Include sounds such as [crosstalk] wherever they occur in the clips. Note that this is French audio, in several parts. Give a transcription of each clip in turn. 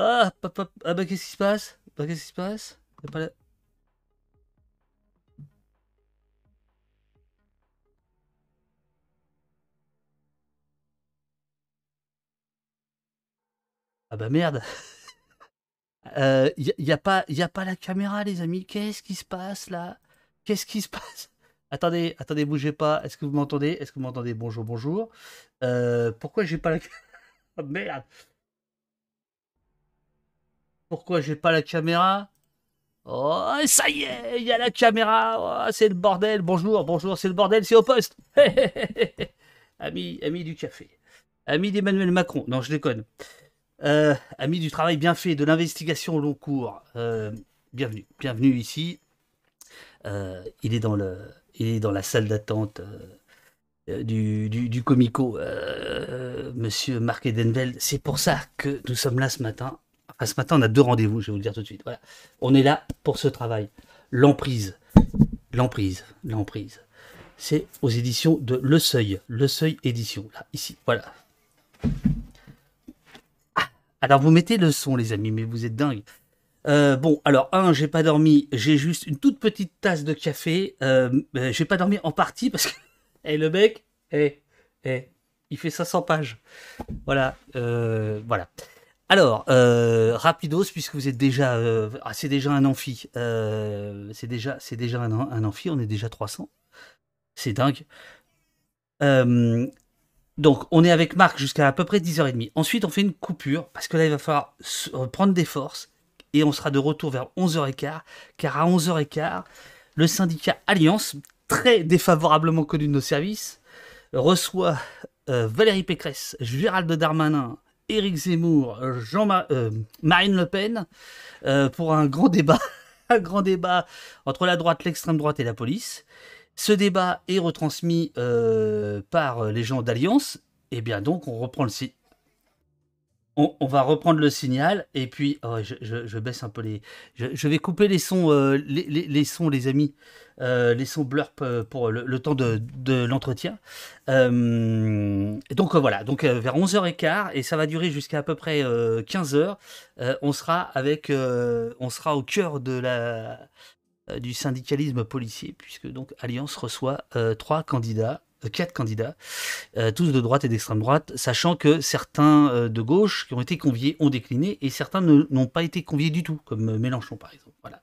Ah, ah, bah qu'est-ce qui se passe Bah qu'est-ce qui se passe Ah bah merde Il [laughs] n'y euh, a pas, y a pas la caméra les amis, qu'est-ce qui se passe là Qu'est-ce qui se [laughs] passe Attendez, attendez, bougez pas. Est-ce que vous m'entendez Est-ce que vous m'entendez Bonjour, bonjour. Euh, pourquoi j'ai pas la... oh, [laughs] merde pourquoi j'ai pas la caméra Oh, ça y est, il y a la caméra. Oh, c'est le bordel. Bonjour, bonjour, c'est le bordel, c'est au poste. [laughs] ami, ami du café. Ami d'Emmanuel Macron. Non, je déconne. Euh, ami du travail bien fait, de l'investigation au long cours. Euh, bienvenue, bienvenue ici. Euh, il, est dans le, dans la salle d'attente euh, du, du, comico, monsieur Marc Edenveld. C'est pour ça que nous sommes là ce matin. Ah, ce matin, on a deux rendez-vous, je vais vous le dire tout de suite. Voilà. On est là pour ce travail. L'emprise. L'emprise. L'emprise. C'est aux éditions de Le Seuil. Le Seuil édition. Là, ici. Voilà. Ah, alors, vous mettez le son, les amis, mais vous êtes dingue. Euh, bon, alors, un, j'ai pas dormi. J'ai juste une toute petite tasse de café. Je euh, euh, j'ai pas dormi en partie parce que. [laughs] Eh, le mec, eh, hé, eh, il fait 500 pages. Voilà. voilà. Alors, euh, rapidos, puisque vous êtes déjà... Euh, ah, c'est déjà un amphi. Euh, c'est déjà, c'est déjà un, un, amphi, on est déjà 300. C'est dingue. donc, on est avec Marc jusqu'à à peu près 10h30. Ensuite, on fait une coupure, parce que là, il va falloir prendre des forces. Et on sera de retour vers 11h15, car à 11h15, le syndicat Alliance, très défavorablement connu de nos services, reçoit Valérie Pécresse, Gérald Darmanin, Éric Zemmour, Jean euh, Marine Le Pen, euh, pour un grand débat, [laughs] un grand débat entre la droite, l'extrême droite et la police. Ce débat est retransmis euh, par les gens d'Alliance. Et eh bien donc, on reprend le, site on, va reprendre le signal et puis oh, je, baisse un peu les. Je, vais couper les sons, euh, les, sons, les amis, euh, les sons blurp euh, pour le, temps de, l'entretien. donc voilà, donc vers 11h15 et ça va durer jusqu'à à peu près 15h. on sera avec, on sera au cœur de la du syndicalisme policier puisque donc Alliance reçoit trois candidats euh, quatre candidats, euh, tous de droite et d'extrême droite, sachant que certains euh, de gauche qui ont été conviés ont décliné et certains n'ont pas été conviés du tout, comme Mélenchon par exemple. Voilà.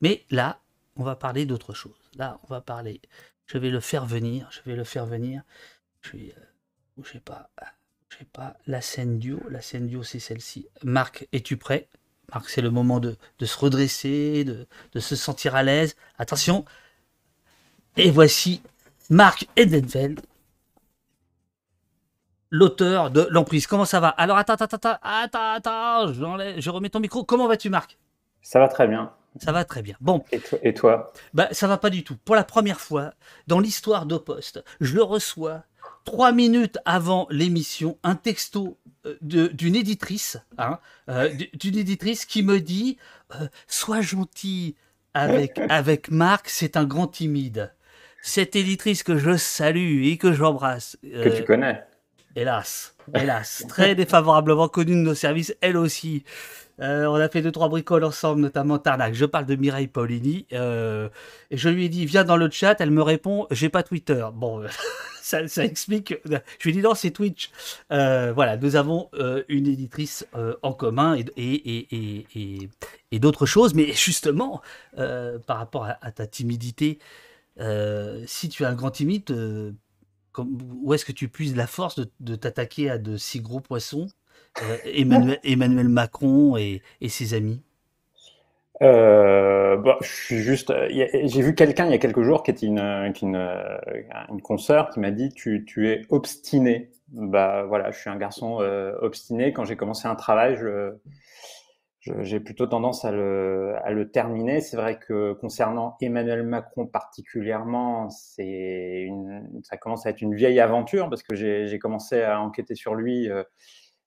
Mais là, on va parler d'autre chose. Là, on va parler. Je vais le faire venir. Je vais le faire venir. Je suis. Euh, sais pas. sais pas. La scène duo. La scène duo, c'est celle-ci. Marc, es-tu prêt Marc, c'est le moment de, se redresser, de, de se sentir à l'aise. Attention. Et voici Marc Edenfeld, l'auteur de L'Emprise. Comment ça va Alors attends, attends, attends, attends, attends, je remets ton micro. Comment vas-tu Marc Ça va très bien. Ça va très bien. Bon. Et, toi, Ça ne bah, Ça va pas du tout. Pour la première fois dans l'histoire d'Opost, je le reçois trois minutes avant l'émission, un texto euh, d'une éditrice, hein, euh, d'une éditrice qui me dit euh, Sois gentil avec, [laughs] avec Marc, c'est un grand timide cette éditrice que je salue et que j'embrasse. que tu euh, connais. Hélas, hélas, très défavorablement connue de nos services, elle aussi. Euh, on a fait deux trois bricoles ensemble, notamment Tarnac. Je parle de Mireille Paulini. Euh, et je lui ai dit viens dans le chat. Elle me répond j'ai pas Twitter. Bon, [laughs] ça, explique. Je lui ai dit non c'est Twitch. voilà, nous avons une éditrice en commun et, et, et, et d'autres choses. Mais justement, par rapport à ta timidité. Euh, si tu es un grand timide, euh, où est-ce que tu puisses la force de, t'attaquer à de si gros poissons, euh, [laughs] Emmanuel, Macron et, ses amis bah, je suis juste, j'ai vu quelqu'un il y a quelques jours qui est une, qui une, une consoeur qui m'a dit tu, tu es obstiné. Bah voilà, je suis un garçon obstiné. Quand j'ai commencé un travail, je, j'ai plutôt tendance à le, terminer. C'est vrai que concernant Emmanuel Macron particulièrement, c'est une, ça commence à être une vieille aventure parce que j'ai, commencé à enquêter sur lui euh,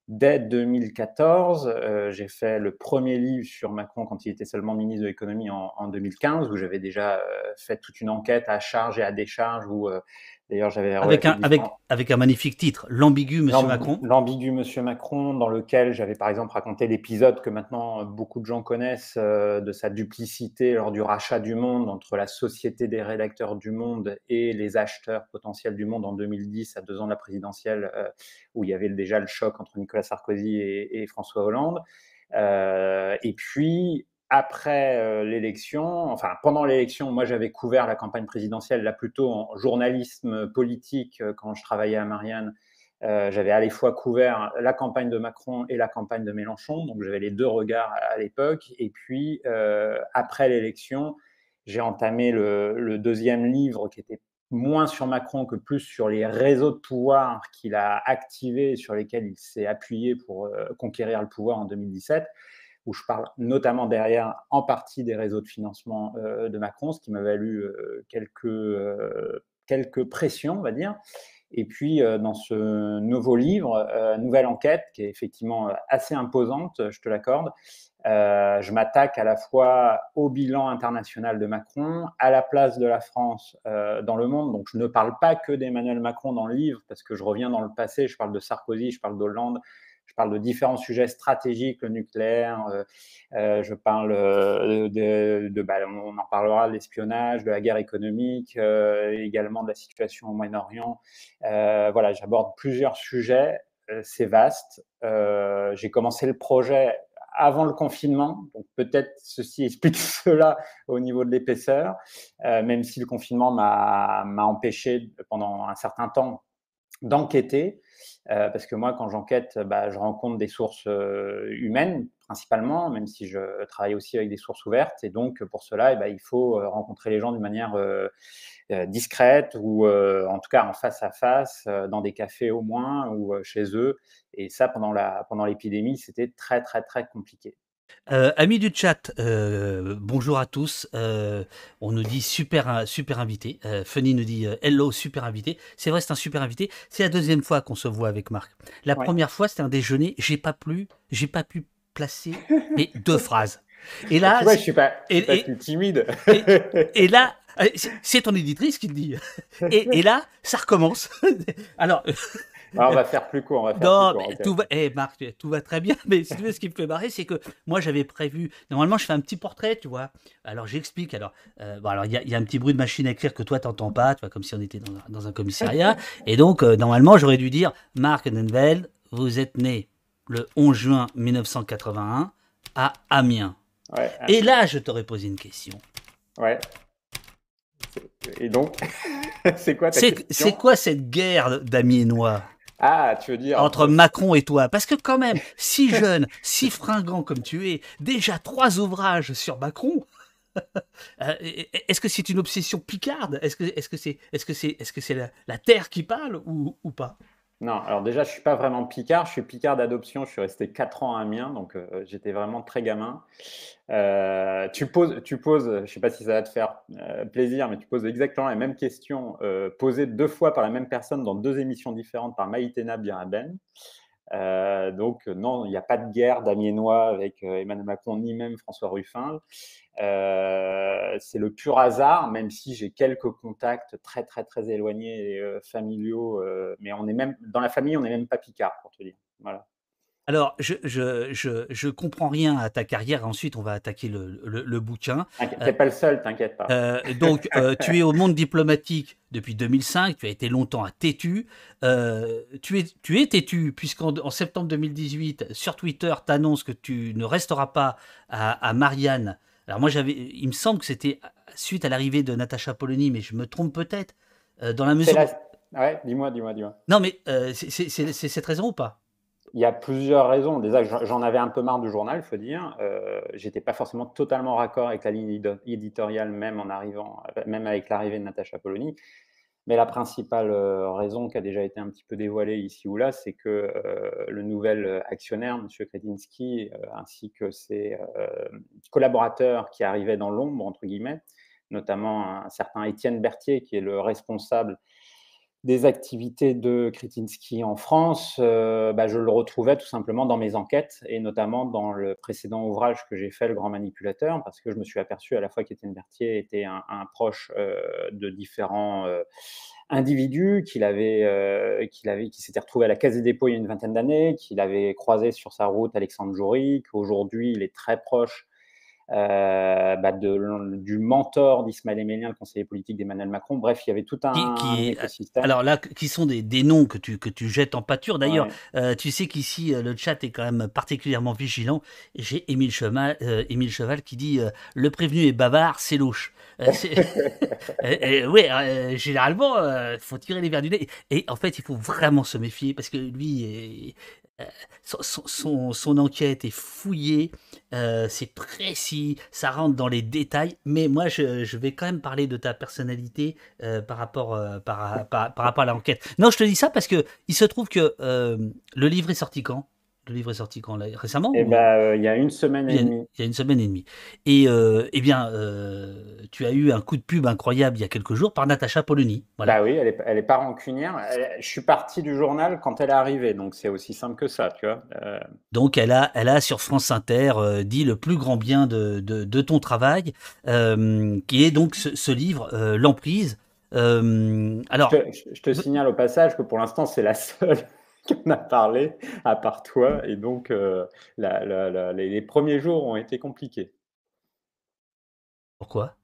dès 2014. Euh, j'ai fait le premier livre sur Macron quand il était seulement ministre de l'économie en, 2015, où j'avais déjà euh, fait toute une enquête à charge et à décharge où j'avais avec, un, avec, avec un magnifique titre, l'ambigu Monsieur Macron. L'ambigu Monsieur Macron, dans lequel j'avais par exemple raconté l'épisode que maintenant euh, beaucoup de gens connaissent euh, de sa duplicité lors du rachat du Monde entre la Société des rédacteurs du Monde et les acheteurs potentiels du Monde en 2010, à deux ans de la présidentielle, euh, où il y avait déjà le choc entre Nicolas Sarkozy et, François Hollande. et puis, après euh, l'élection, enfin pendant l'élection, moi j'avais couvert la campagne présidentielle là plutôt en journalisme politique euh, quand je travaillais à Marianne. Euh, j'avais à la fois couvert la campagne de Macron et la campagne de Mélenchon, donc j'avais les deux regards à, l'époque. Et puis, après l'élection, j'ai entamé le, deuxième livre qui était moins sur Macron que plus sur les réseaux de pouvoir qu'il a activés, sur lesquels il s'est appuyé pour conquérir le pouvoir en 2017 où je parle notamment derrière en partie des réseaux de financement euh, de Macron, ce qui m'a valu euh, quelques, euh, quelques pressions, on va dire. Et puis, dans ce nouveau livre, nouvelle enquête, qui est effectivement assez imposante, je te l'accorde, je m'attaque à la fois au bilan international de Macron, à la place de la France dans le monde. Donc, je ne parle pas que d'Emmanuel Macron dans le livre, parce que je reviens dans le passé, je parle de Sarkozy, je parle d'Hollande, je parle de différents sujets stratégiques, le nucléaire, euh, euh, je parle euh, de, bah, on en parlera, de l'espionnage, de la guerre économique, également de la situation au Moyen-Orient. voilà, j'aborde plusieurs sujets, c'est vaste. J'ai commencé le projet avant le confinement. Donc peut-être ceci [laughs] explique cela au niveau de l'épaisseur, même si le confinement m'a empêché pendant un certain temps d'enquêter. Euh, parce que moi, quand j'enquête, bah, je rencontre des sources euh, humaines principalement, même si je travaille aussi avec des sources ouvertes. Et donc, pour cela, eh ben, il faut euh, rencontrer les gens d'une manière discrète ou en tout cas en face à face, dans des cafés au moins ou chez eux. Et ça, pendant l'épidémie, pendant c'était très, très, très compliqué. Euh, amis du chat, euh, bonjour à tous. Euh, on nous dit super, super invité. Funny nous dit hello, super invité. C'est vrai, c'est un super invité. C'est la deuxième fois qu'on se voit avec Marc. La première fois, c'était un déjeuner. J'ai pas plu, j'ai pas pu placer mais [laughs] deux phrases. Et là, bah, tu vois, je suis pas, timide. et, là, [laughs] c'est ton éditrice qui te dit. Et, et, là, ça recommence. [laughs] Alors, ah, on va faire plus court. non, tout va... Hey, eh, Marc, tout va très bien. [laughs] Mais ce qui me fait marrer, c'est que moi, j'avais prévu. Normalement, je fais un petit portrait, tu vois. Alors, j'explique. Alors, euh, alors il y, a un petit bruit de machine à écrire que toi, t'entends pas, tu vois, comme si on était dans un, commissariat. [laughs] Et donc, euh, normalement, j'aurais dû dire Marc Denvel, vous êtes né le 11 juin 1981 à Amiens. Et là, je t'aurais posé une question. Ouais. Et donc, [laughs] c'est quoi ta C'est quoi cette guerre d'Amiénois ah, tu veux dire. Entre Macron et toi. Parce que, quand même, si jeune, [laughs] si fringant comme tu es, déjà trois ouvrages sur Macron. [laughs] Euh, est-ce que c'est une obsession picarde Est-ce que c'est est -ce c'est est -ce c'est la, terre qui parle ou pas non, alors déjà, je suis pas vraiment Picard, je suis Picard d'adoption, je suis resté 4 ans à Amiens, donc euh, j'étais vraiment très gamin. Euh, tu poses, tu poses, je sais pas si ça va te faire euh, plaisir, mais tu poses exactement la même question posée deux fois par la même personne dans deux émissions différentes par Maïtena Biraben. Euh, donc non, il n'y a pas de guerre d'Amiénois avec euh, Emmanuel Macron ni même François Ruffin. Euh, c'est le pur hasard, même si j'ai quelques contacts très très très éloignés et familiaux. mais on est même dans la famille, on n'est même pas Picard pour te dire. Voilà. Alors, je, je, comprends rien à ta carrière. Ensuite, on va attaquer le, le, bouquin. Tu n'es euh, pas le seul, t'inquiète pas. Euh, donc, euh, tu es au monde diplomatique depuis 2005. Tu as été longtemps à Tétu. tu, es, tu es têtu, puisqu'en en septembre 2018, sur Twitter, tu annonces que tu ne resteras pas à, Marianne. Alors, moi, j'avais, il me semble que c'était suite à l'arrivée de Natacha Polony, mais je me trompe peut-être. dans la mesure. Ouais, dis-moi, dis-moi, dis-moi. Non, mais c'est cette raison ou pas il y a plusieurs raisons. Déjà, j'en avais un peu marre du journal, il faut dire. Euh, J'étais pas forcément totalement raccord avec la ligne éditoriale, même en arrivant, même avec l'arrivée de Natacha Polony. Mais la principale euh, raison qui a déjà été un petit peu dévoilée ici ou là, c'est que euh, le nouvel euh, actionnaire, M. Kretinsky, ainsi que ses collaborateurs qui arrivaient dans l'ombre, entre guillemets, notamment un certain Étienne Berthier, qui est le responsable des activités de Kretinsky en France, euh, bah, je le retrouvais tout simplement dans mes enquêtes et notamment dans le précédent ouvrage que j'ai fait, Le Grand Manipulateur, parce que je me suis aperçu à la fois qu'Étienne Berthier était un, proche euh, de différents euh, individus, qu'il avait, qu'il avait, qui s'était retrouvé à la Caisse des dépôts il y a une vingtaine d'années, qu'il avait croisé sur sa route Alexandre Jory, qu'aujourd'hui il est très proche euh, bah, de, du mentor d'Ismaël Émélien, le conseiller politique d'Emmanuel Macron. Bref, il y avait tout un, qui, écosystème. Alors là, qui sont des, noms que tu, que tu jettes en pâture. D'ailleurs, euh, tu sais qu'ici, euh, le chat est quand même particulièrement vigilant. J'ai Émile Cheval, Émile Cheval qui dit Le prévenu est bavard, c'est louche. [laughs] [laughs] oui, généralement, il faut tirer les verres du nez. Et en fait, il faut vraiment se méfier parce que lui, son, son, enquête est fouillée, euh, c'est précis, ça rentre dans les détails. Mais moi, je, vais quand même parler de ta personnalité euh, par, rapport, euh, par, rapport à l'enquête. Non, je te dis ça parce que il se trouve que le livre est sorti quand le livre est sorti quand Récemment eh ben, euh, Il y a une semaine et demie. Il y a une semaine et demie. Et euh, eh bien, euh, tu as eu un coup de pub incroyable il y a quelques jours par Natacha Polony. Voilà. Bah oui, elle n'est est pas rancunière. je suis parti du journal quand elle est arrivée, donc c'est aussi simple que ça, tu vois. Donc elle a, elle a sur France Inter dit le plus grand bien de, de, ton travail, qui est donc ce, livre, L'Emprise. alors, je te signale au passage que pour l'instant, c'est la seule [laughs] qui a parlé, à part toi. Et donc, euh, les, premiers jours ont été compliqués. Pourquoi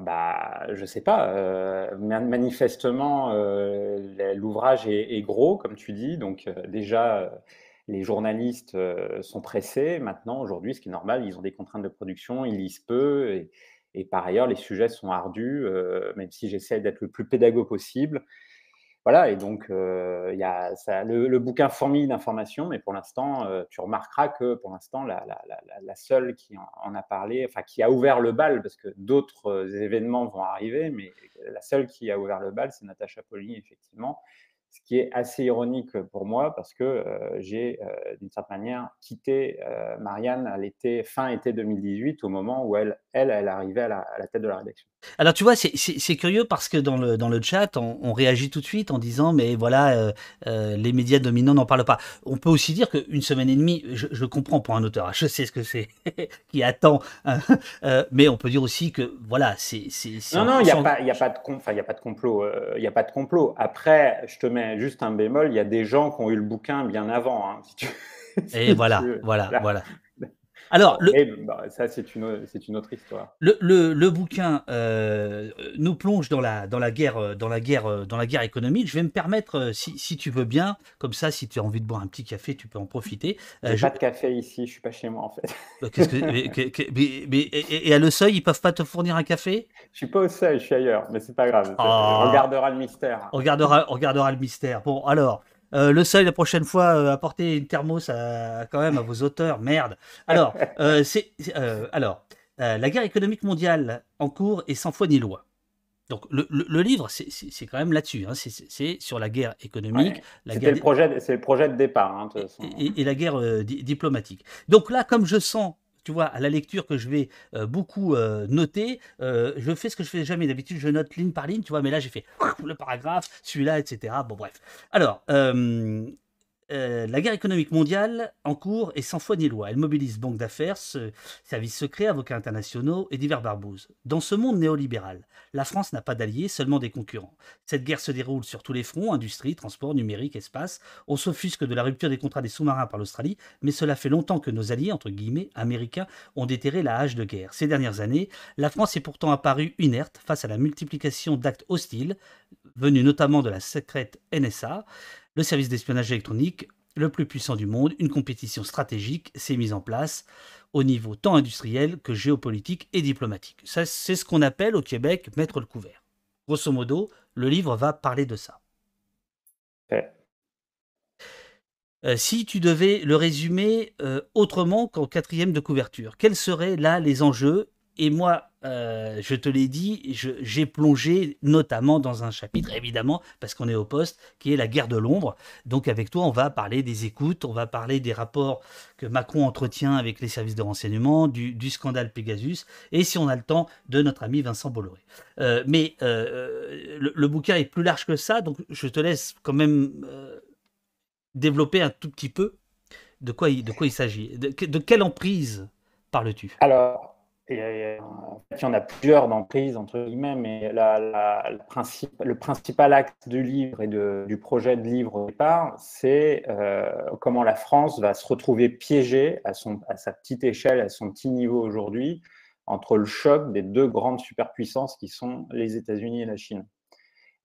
bah, je sais pas. Euh, manifestement, euh, l'ouvrage est, gros, comme tu dis. Donc déjà, les journalistes sont pressés. Maintenant, aujourd'hui, ce qui est normal, ils ont des contraintes de production, ils lisent peu. Et, et par ailleurs, les sujets sont ardus, même si j'essaie d'être le plus pédago possible. Voilà, et donc euh, il y a le, bouquin fourmille d'informations, mais pour l'instant, euh, tu remarqueras que pour l'instant, la, seule qui en, a parlé, enfin qui a ouvert le bal, parce que d'autres euh, événements vont arriver, mais la seule qui a ouvert le bal, c'est Natacha Polly, effectivement, ce qui est assez ironique pour moi parce que euh, j'ai euh, d'une certaine manière quitté euh, Marianne à l'été, fin été 2018, au moment où elle, elle, elle arrivait à la, tête de la rédaction. Alors tu vois, c'est curieux parce que dans le, dans le chat, on, réagit tout de suite en disant mais voilà, les médias dominants n'en parlent pas. On peut aussi dire qu'une semaine et demie, je, je, comprends pour un auteur, hein, je sais ce que c'est [laughs] qui attend, hein, mais on peut dire aussi que voilà, c'est... Non, non, il n'y a, pas, a, de a pas de complot. Il n'y a pas de complot. Après, je te mets juste un bémol, il y a des gens qui ont eu le bouquin bien avant. Hein, [laughs] Et voilà, voilà, voilà, alors, le... Bah, ça, c'est une, autre histoire. Le, bouquin euh, nous plonge dans la, guerre, dans, la guerre, euh, euh, dans la guerre économique. Je vais me permettre, si, tu veux bien, comme ça, si tu as envie de boire un petit café, tu peux en profiter. Je je... pas de café ici, je suis pas chez moi, en fait. Bah, et, à le seuil, ils peuvent pas te fournir un café Je suis pas au seuil, je suis ailleurs, mais c'est pas grave. Ah. On gardera le mystère. On gardera, on gardera le mystère. Bon, alors. Euh, le seuil la prochaine fois, apporter euh, apportez une thermos à, quand même à vos auteurs, merde. Alors, [laughs] euh, c'est, alors la guerre économique mondiale en cours est sans foi ni loi. Donc le, livre, c'est quand même là-dessus, hein. c'est sur la guerre économique. la guerre... projet, c'est le projet de départ. Hein, et, la guerre diplomatique. Donc là, comme je sens tu vois, à la lecture que je vais euh, beaucoup euh, noter, euh, je fais ce que je fais jamais. D'habitude, je note ligne par ligne, tu vois, mais là, j'ai fait le paragraphe, celui-là, etc. Bon, bref. Alors, euh, la guerre économique mondiale en cours est sans foi ni loi. Elle mobilise banques d'affaires, services secrets, avocats internationaux et divers barbouzes. Dans ce monde néolibéral, la France n'a pas d'alliés, seulement des concurrents. Cette guerre se déroule sur tous les fronts, industrie, transport, numérique, espace. On s'offusque de la rupture des contrats des sous-marins par l'Australie, mais cela fait longtemps que nos alliés, entre guillemets, américains, ont déterré la hache de guerre. Ces dernières années, la France est pourtant apparue inerte face à la multiplication d'actes hostiles, venus notamment de la secrète NSA le service d'espionnage électronique le plus puissant du monde, une compétition stratégique s'est mise en place au niveau tant industriel que géopolitique et diplomatique. Ça, c'est ce qu'on appelle au Québec mettre le couvert. Grosso modo, le livre va parler de ça. Euh, si tu devais le résumer euh, autrement qu'en quatrième de couverture, quels seraient là les enjeux et moi, euh, je te l'ai dit, j'ai plongé notamment dans un chapitre, évidemment, parce qu'on est au poste, qui est la guerre de l'ombre. Donc avec toi, on va parler des écoutes, on va parler des rapports que Macron entretient avec les services de renseignement, du, scandale Pegasus, et si on a le temps, de notre ami Vincent Bolloré. Euh, mais euh, le, bouquin est plus large que ça, donc je te laisse quand même développer un tout petit peu de quoi il, il s'agit. De, de quelle emprise parles-tu Alors, euh, il y en a plusieurs d'entreprises, entre guillemets, mais le principal acte du livre et du projet de livre au départ, c'est euh, comment la France va se retrouver piégée à, son, à sa petite échelle, à son petit niveau aujourd'hui, entre le choc des deux grandes superpuissances qui sont les États-Unis et la Chine.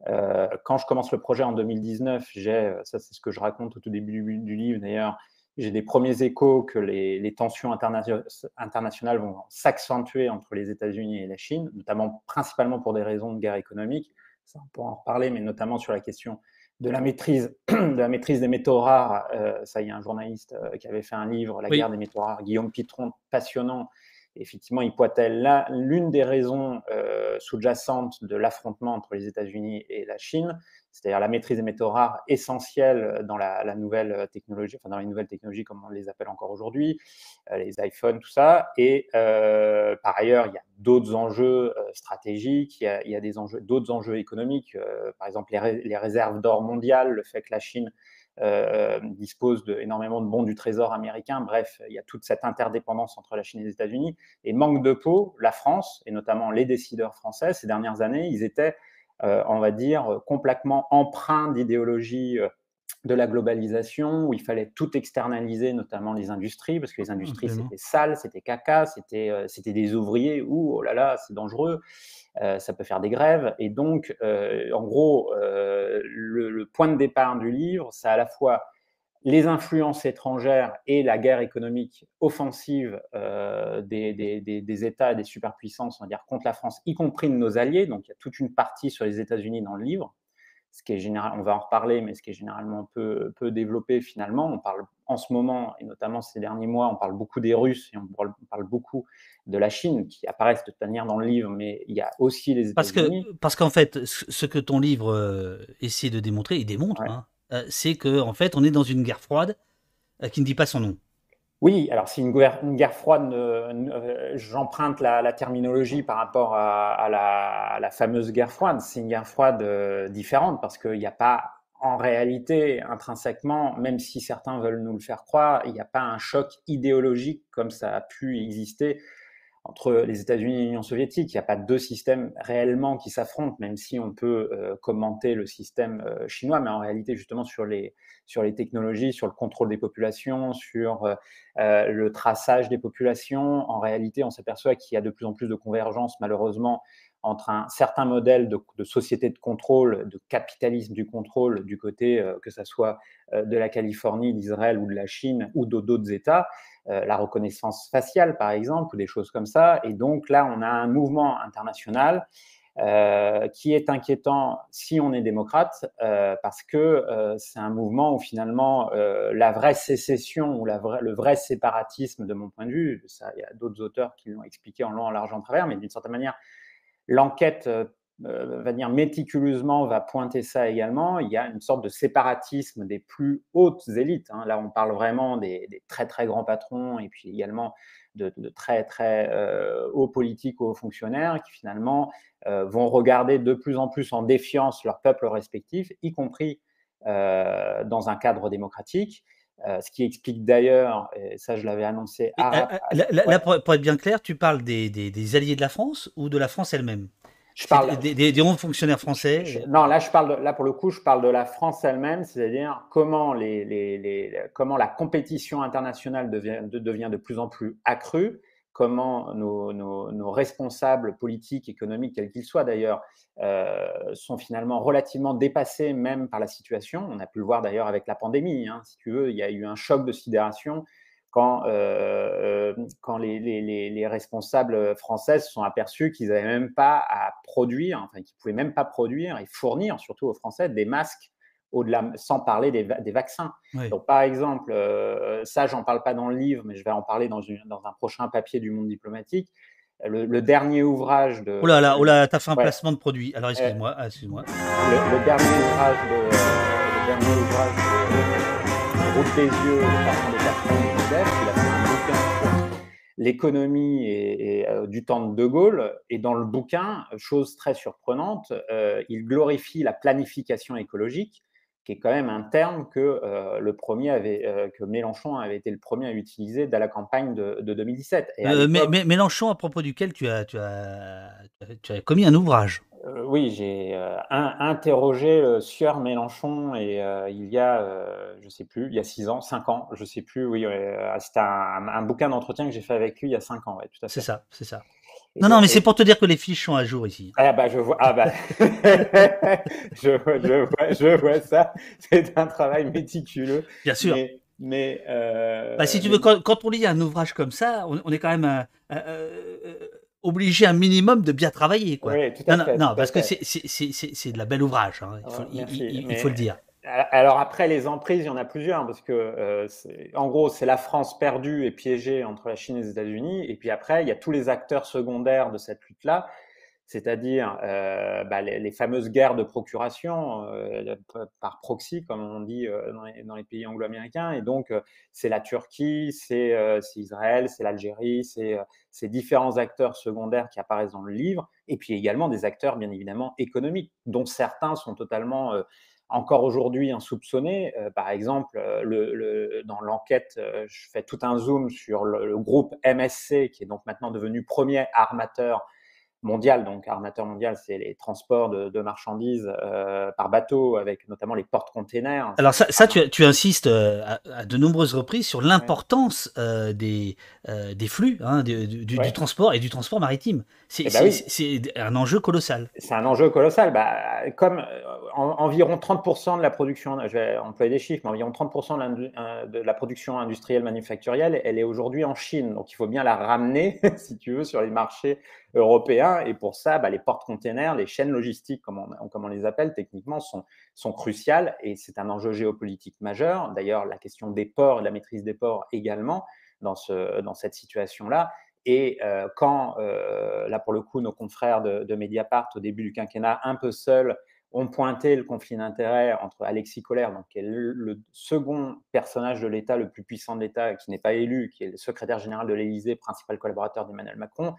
Euh, quand je commence le projet en 2019, j'ai, ça c'est ce que je raconte au tout début du livre d'ailleurs, j'ai des premiers échos que les, tensions internationales vont s'accentuer entre les États-Unis et la Chine, notamment principalement pour des raisons de guerre économique. Ça, on pourra en reparler, mais notamment sur la question de la maîtrise, [clears throat] de la maîtrise des métaux rares. Euh, ça, il y a un journaliste euh, qui avait fait un livre, La guerre des métaux rares, Guillaume Pitron, passionnant, effectivement, il pointait là l'une des raisons euh, sous-jacentes de l'affrontement entre les États-Unis et la Chine, c'est-à-dire la maîtrise des métaux rares essentielle dans la, nouvelle technologie, enfin dans les nouvelles technologies comme on les appelle encore aujourd'hui, euh, les iPhones, tout ça. Et euh, par ailleurs, il y a d'autres enjeux stratégiques, il y a, des enjeux, d'autres enjeux économiques, par exemple les réserves d'or mondiales, le fait que la Chine euh, euh, dispose de, énormément de bons du Trésor américain. Bref, il y a toute cette interdépendance entre la Chine et les États-Unis. Et manque de peau, la France, et notamment les décideurs français, ces dernières années, ils étaient, euh, on va dire, complètement empreints d'idéologie de la globalisation, où il fallait tout externaliser, notamment les industries, parce que les industries, c'était sale, c'était caca, c'était euh, c'était des ouvriers, ou oh là là, c'est dangereux, euh, ça peut faire des grèves. Et donc, euh, en gros, le, point de départ du livre, c'est à la fois les influences étrangères et la guerre économique offensive des, États et des superpuissances, on va dire, contre la France, y compris de nos alliés. Donc, il y a toute une partie sur les États-Unis dans le livre ce est on va en reparler, mais ce qui est généralement peu, développé finalement. On parle en ce moment, et notamment ces derniers mois, on parle beaucoup des Russes et on parle, beaucoup de la Chine qui apparaissent de toute manière dans le livre, mais il y a aussi les États-Unis. Parce qu'en fait, ce que ton livre euh, essaie de démontrer, et démontre, hein, euh, c'est qu'en en fait, on est dans une guerre froide euh, qui ne dit pas son nom. Oui, alors c'est une guerre, froide, j'emprunte la, terminologie par rapport à, la, fameuse guerre froide. C'est une guerre froide euh, différente parce qu'il n'y a pas, en réalité, intrinsèquement, même si certains veulent nous le faire croire, il n'y a pas un choc idéologique comme ça a pu exister entre les États-Unis et l'Union soviétique. Il n'y a pas deux systèmes réellement qui s'affrontent, même si on peut euh, commenter le système euh, chinois, mais en réalité, justement, sur les, sur les technologies, sur le contrôle des populations, sur euh, le traçage des populations, en réalité, on s'aperçoit qu'il y a de plus en plus de convergence, malheureusement, entre un certain modèle de, société de contrôle, de capitalisme du contrôle du côté, que ce soit de la Californie, d'Israël ou de la Chine ou d'autres États, euh, la reconnaissance faciale, par exemple, ou des choses comme ça. Et donc là, on a un mouvement international euh, qui est inquiétant si on est démocrate, euh, parce que c'est un mouvement où finalement la vraie sécession ou le vrai séparatisme, de mon point de vue, il y a d'autres auteurs qui l'ont expliqué en long, en large, en travers, mais d'une certaine manière, l'enquête euh, va dire méticuleusement va pointer ça également. Il y a une sorte de séparatisme des plus hautes élites. Hein. Là, on parle vraiment des, très très grands patrons et puis également de, très très euh, hauts politiques, hauts fonctionnaires qui finalement euh, vont regarder de plus en plus en défiance leurs peuples respectifs, y compris dans un cadre démocratique. ce qui explique d'ailleurs, et ça je l'avais annoncé. là, pour, être bien clair, tu parles des, alliés de la France ou de la France elle-même je parle des, des, fonctionnaires français. non, là, je parle là pour le coup, je parle de la France elle-même, c'est-à-dire comment les, les, les, comment la compétition internationale devient de, devient de plus en plus accrue, comment nos, nos, responsables politiques, économiques, quels qu'ils soient d'ailleurs, euh, sont finalement relativement dépassés même par la situation. On a pu le voir d'ailleurs avec la pandémie. Hein. si tu veux, il y a eu un choc de sidération quand, euh, euh, quand les, les, responsables françaises se sont aperçus qu'ils n'avaient même pas à produire, enfin qu'ils ne pouvaient même pas produire et fournir surtout aux Français des masques au-delà, sans parler des, des vaccins. Donc par exemple, ça, euh, ça j'en parle pas dans le livre, mais je vais en parler dans, une, dans un prochain papier du Monde diplomatique. Le, dernier ouvrage de. Oh là là, oh là, fait un placement de produit. Alors excuse-moi, ah, excuse-moi. Le, dernier ouvrage de. le dernier ouvrage de. des yeux, de l'économie et, euh, du temps de De Gaulle. Et dans le bouquin, chose très surprenante, euh, il glorifie la planification écologique, qui est quand même un terme que, euh, le premier avait, que Mélenchon avait été le premier à utiliser dans la campagne de, 2017. Mélenchon, à propos duquel tu as, tu as, tu as commis un ouvrage. Euh, oui, j'ai euh, interrogé le euh, sieur Mélenchon et il y a, je sais plus, il y a six ans, cinq ans, je sais plus. Oui, c'était un, un, bouquin d'entretien que j'ai fait avec lui il y a cinq ans. tout à fait. C'est ça, c'est ça. non, non, mais c'est pour te dire que les fiches sont à jour ici. Ah bah je vois, ah bah [laughs] je, je, vois, ça. C'est un travail méticuleux. Bien sûr. Mais... bah, si tu veux, quand, on lit un ouvrage comme ça, on, on est quand même obligé un minimum de bien travailler. Quoi. non, parce que c'est de la belle ouvrage, hein, il, faut, le dire. Alors après les emprises, il y en a plusieurs parce que euh, en gros c'est la France perdue et piégée entre la Chine et les États-Unis et puis après il y a tous les acteurs secondaires de cette lutte-là c'est-à-dire euh, bah, les, fameuses guerres de procuration euh, par proxy, comme on dit euh, dans, les, pays anglo-américains. Et donc, c'est la Turquie, c'est Israël, c'est l'Algérie, c'est ces différents acteurs secondaires qui apparaissent dans le livre, et puis également des acteurs, bien évidemment, économiques, dont certains sont totalement encore aujourd'hui insoupçonnés. par exemple, dans l'enquête, je fais tout un zoom sur le, groupe MSC, qui est donc maintenant devenu premier armateur mondial. Donc, armateur mondial, c'est les transports de, marchandises euh, par bateau, avec notamment les portes containers Alors, ça, tu, insistes euh, à, de nombreuses reprises sur l'importance euh, des, des flux, hein, du, transport et du transport maritime. Eh ben c'est un enjeu colossal. C'est un enjeu colossal. Bah, comme environ 30% de la production, je vais employer des chiffres, mais environ 30% de la, de la production industrielle manufacturielle, elle est aujourd'hui en Chine. Donc, il faut bien la ramener, [laughs] si tu veux, sur les marchés européen. Et pour ça, bah, les portes containers, les chaînes logistiques, comme on, les appelle techniquement, sont, sont cruciales et c'est un enjeu géopolitique majeur. D'ailleurs, la question des ports, de la maîtrise des ports également dans, ce, dans cette situation-là. Et euh, quand, euh, là pour le coup, nos confrères de, Mediapart, au début du quinquennat, un peu seuls, ont pointé le conflit d'intérêts entre Alexis Collère, donc, qui est le, le second personnage de l'État, le plus puissant de l'État, qui n'est pas élu, qui est le secrétaire général de l'Élysée, principal collaborateur d'Emmanuel Macron,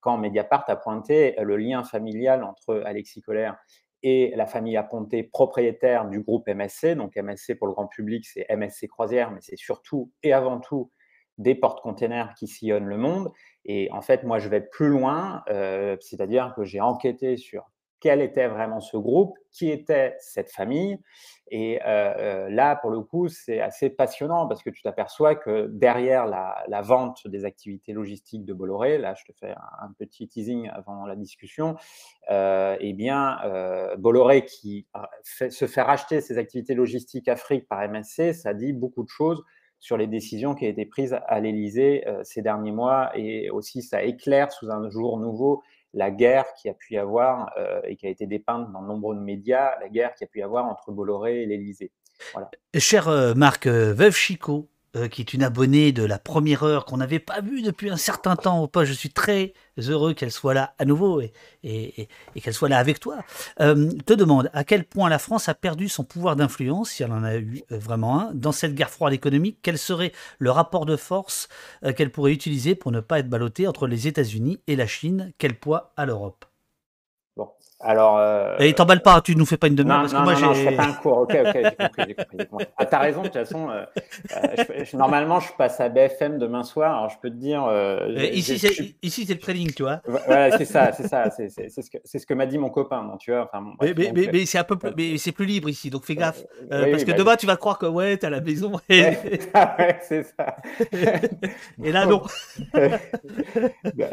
quand Mediapart a pointé euh, le lien familial entre Alexis Colère et la famille Aponté, propriétaire du groupe MSC. Donc MSC pour le grand public, c'est MSC Croisière, mais c'est surtout et avant tout des porte-containers qui sillonnent le monde. Et en fait, moi, je vais plus loin, euh, c'est-à-dire que j'ai enquêté sur quel était vraiment ce groupe, qui était cette famille. Et euh, euh, là, pour le coup, c'est assez passionnant parce que tu t'aperçois que derrière la, vente des activités logistiques de Bolloré, là, je te fais un, petit teasing avant la discussion, euh, eh bien, Bolloré qui se fait racheter ses activités logistiques Afrique par MSC, ça dit beaucoup de choses sur les décisions qui ont été prises à l'Élysée ces derniers mois et aussi ça éclaire sous un jour nouveau la guerre qui a pu y avoir euh, et qui a été dépeinte dans de nombreux médias, la guerre qui a pu y avoir entre Bolloré et l'Élysée. Voilà. Cher euh, Marc euh, Veuve Chicot, euh, qui est une abonnée de la première heure qu'on n'avait pas vue depuis un certain temps au pas Je suis très heureux qu'elle soit là à nouveau et, qu'elle soit là avec toi. Euh, te demande à quel point la France a perdu son pouvoir d'influence, si elle en a eu euh, vraiment un, dans cette guerre froide économique. Quel serait le rapport de force qu'elle pourrait utiliser pour ne pas être ballotée entre les États-Unis et la Chine Quel poids à l'Europe alors, euh, et t'emballe pas, tu nous fais pas une demande. Non, parce non, que moi, non, je fais pas un cours. Ok, ok, j'ai compris, j'ai compris, ah, raison. De toute façon, euh, euh, normalement, je passe à BFM demain soir. Alors, je peux te dire. Euh, ici, c'est ici, c'est le trading, tu vois. Voilà, c'est ça, c'est ça, c'est ce que c'est ce que m'a dit mon copain, mon tu Enfin, mais, mais, mais, c'est un peu, plus, mais c'est plus libre ici, donc fais gaffe, parce que bah, demain, tu vas croire que ouais, t'es à la maison. Et... ouais, [laughs] [laughs] ah c'est ça. [laughs] et là, non. Bah,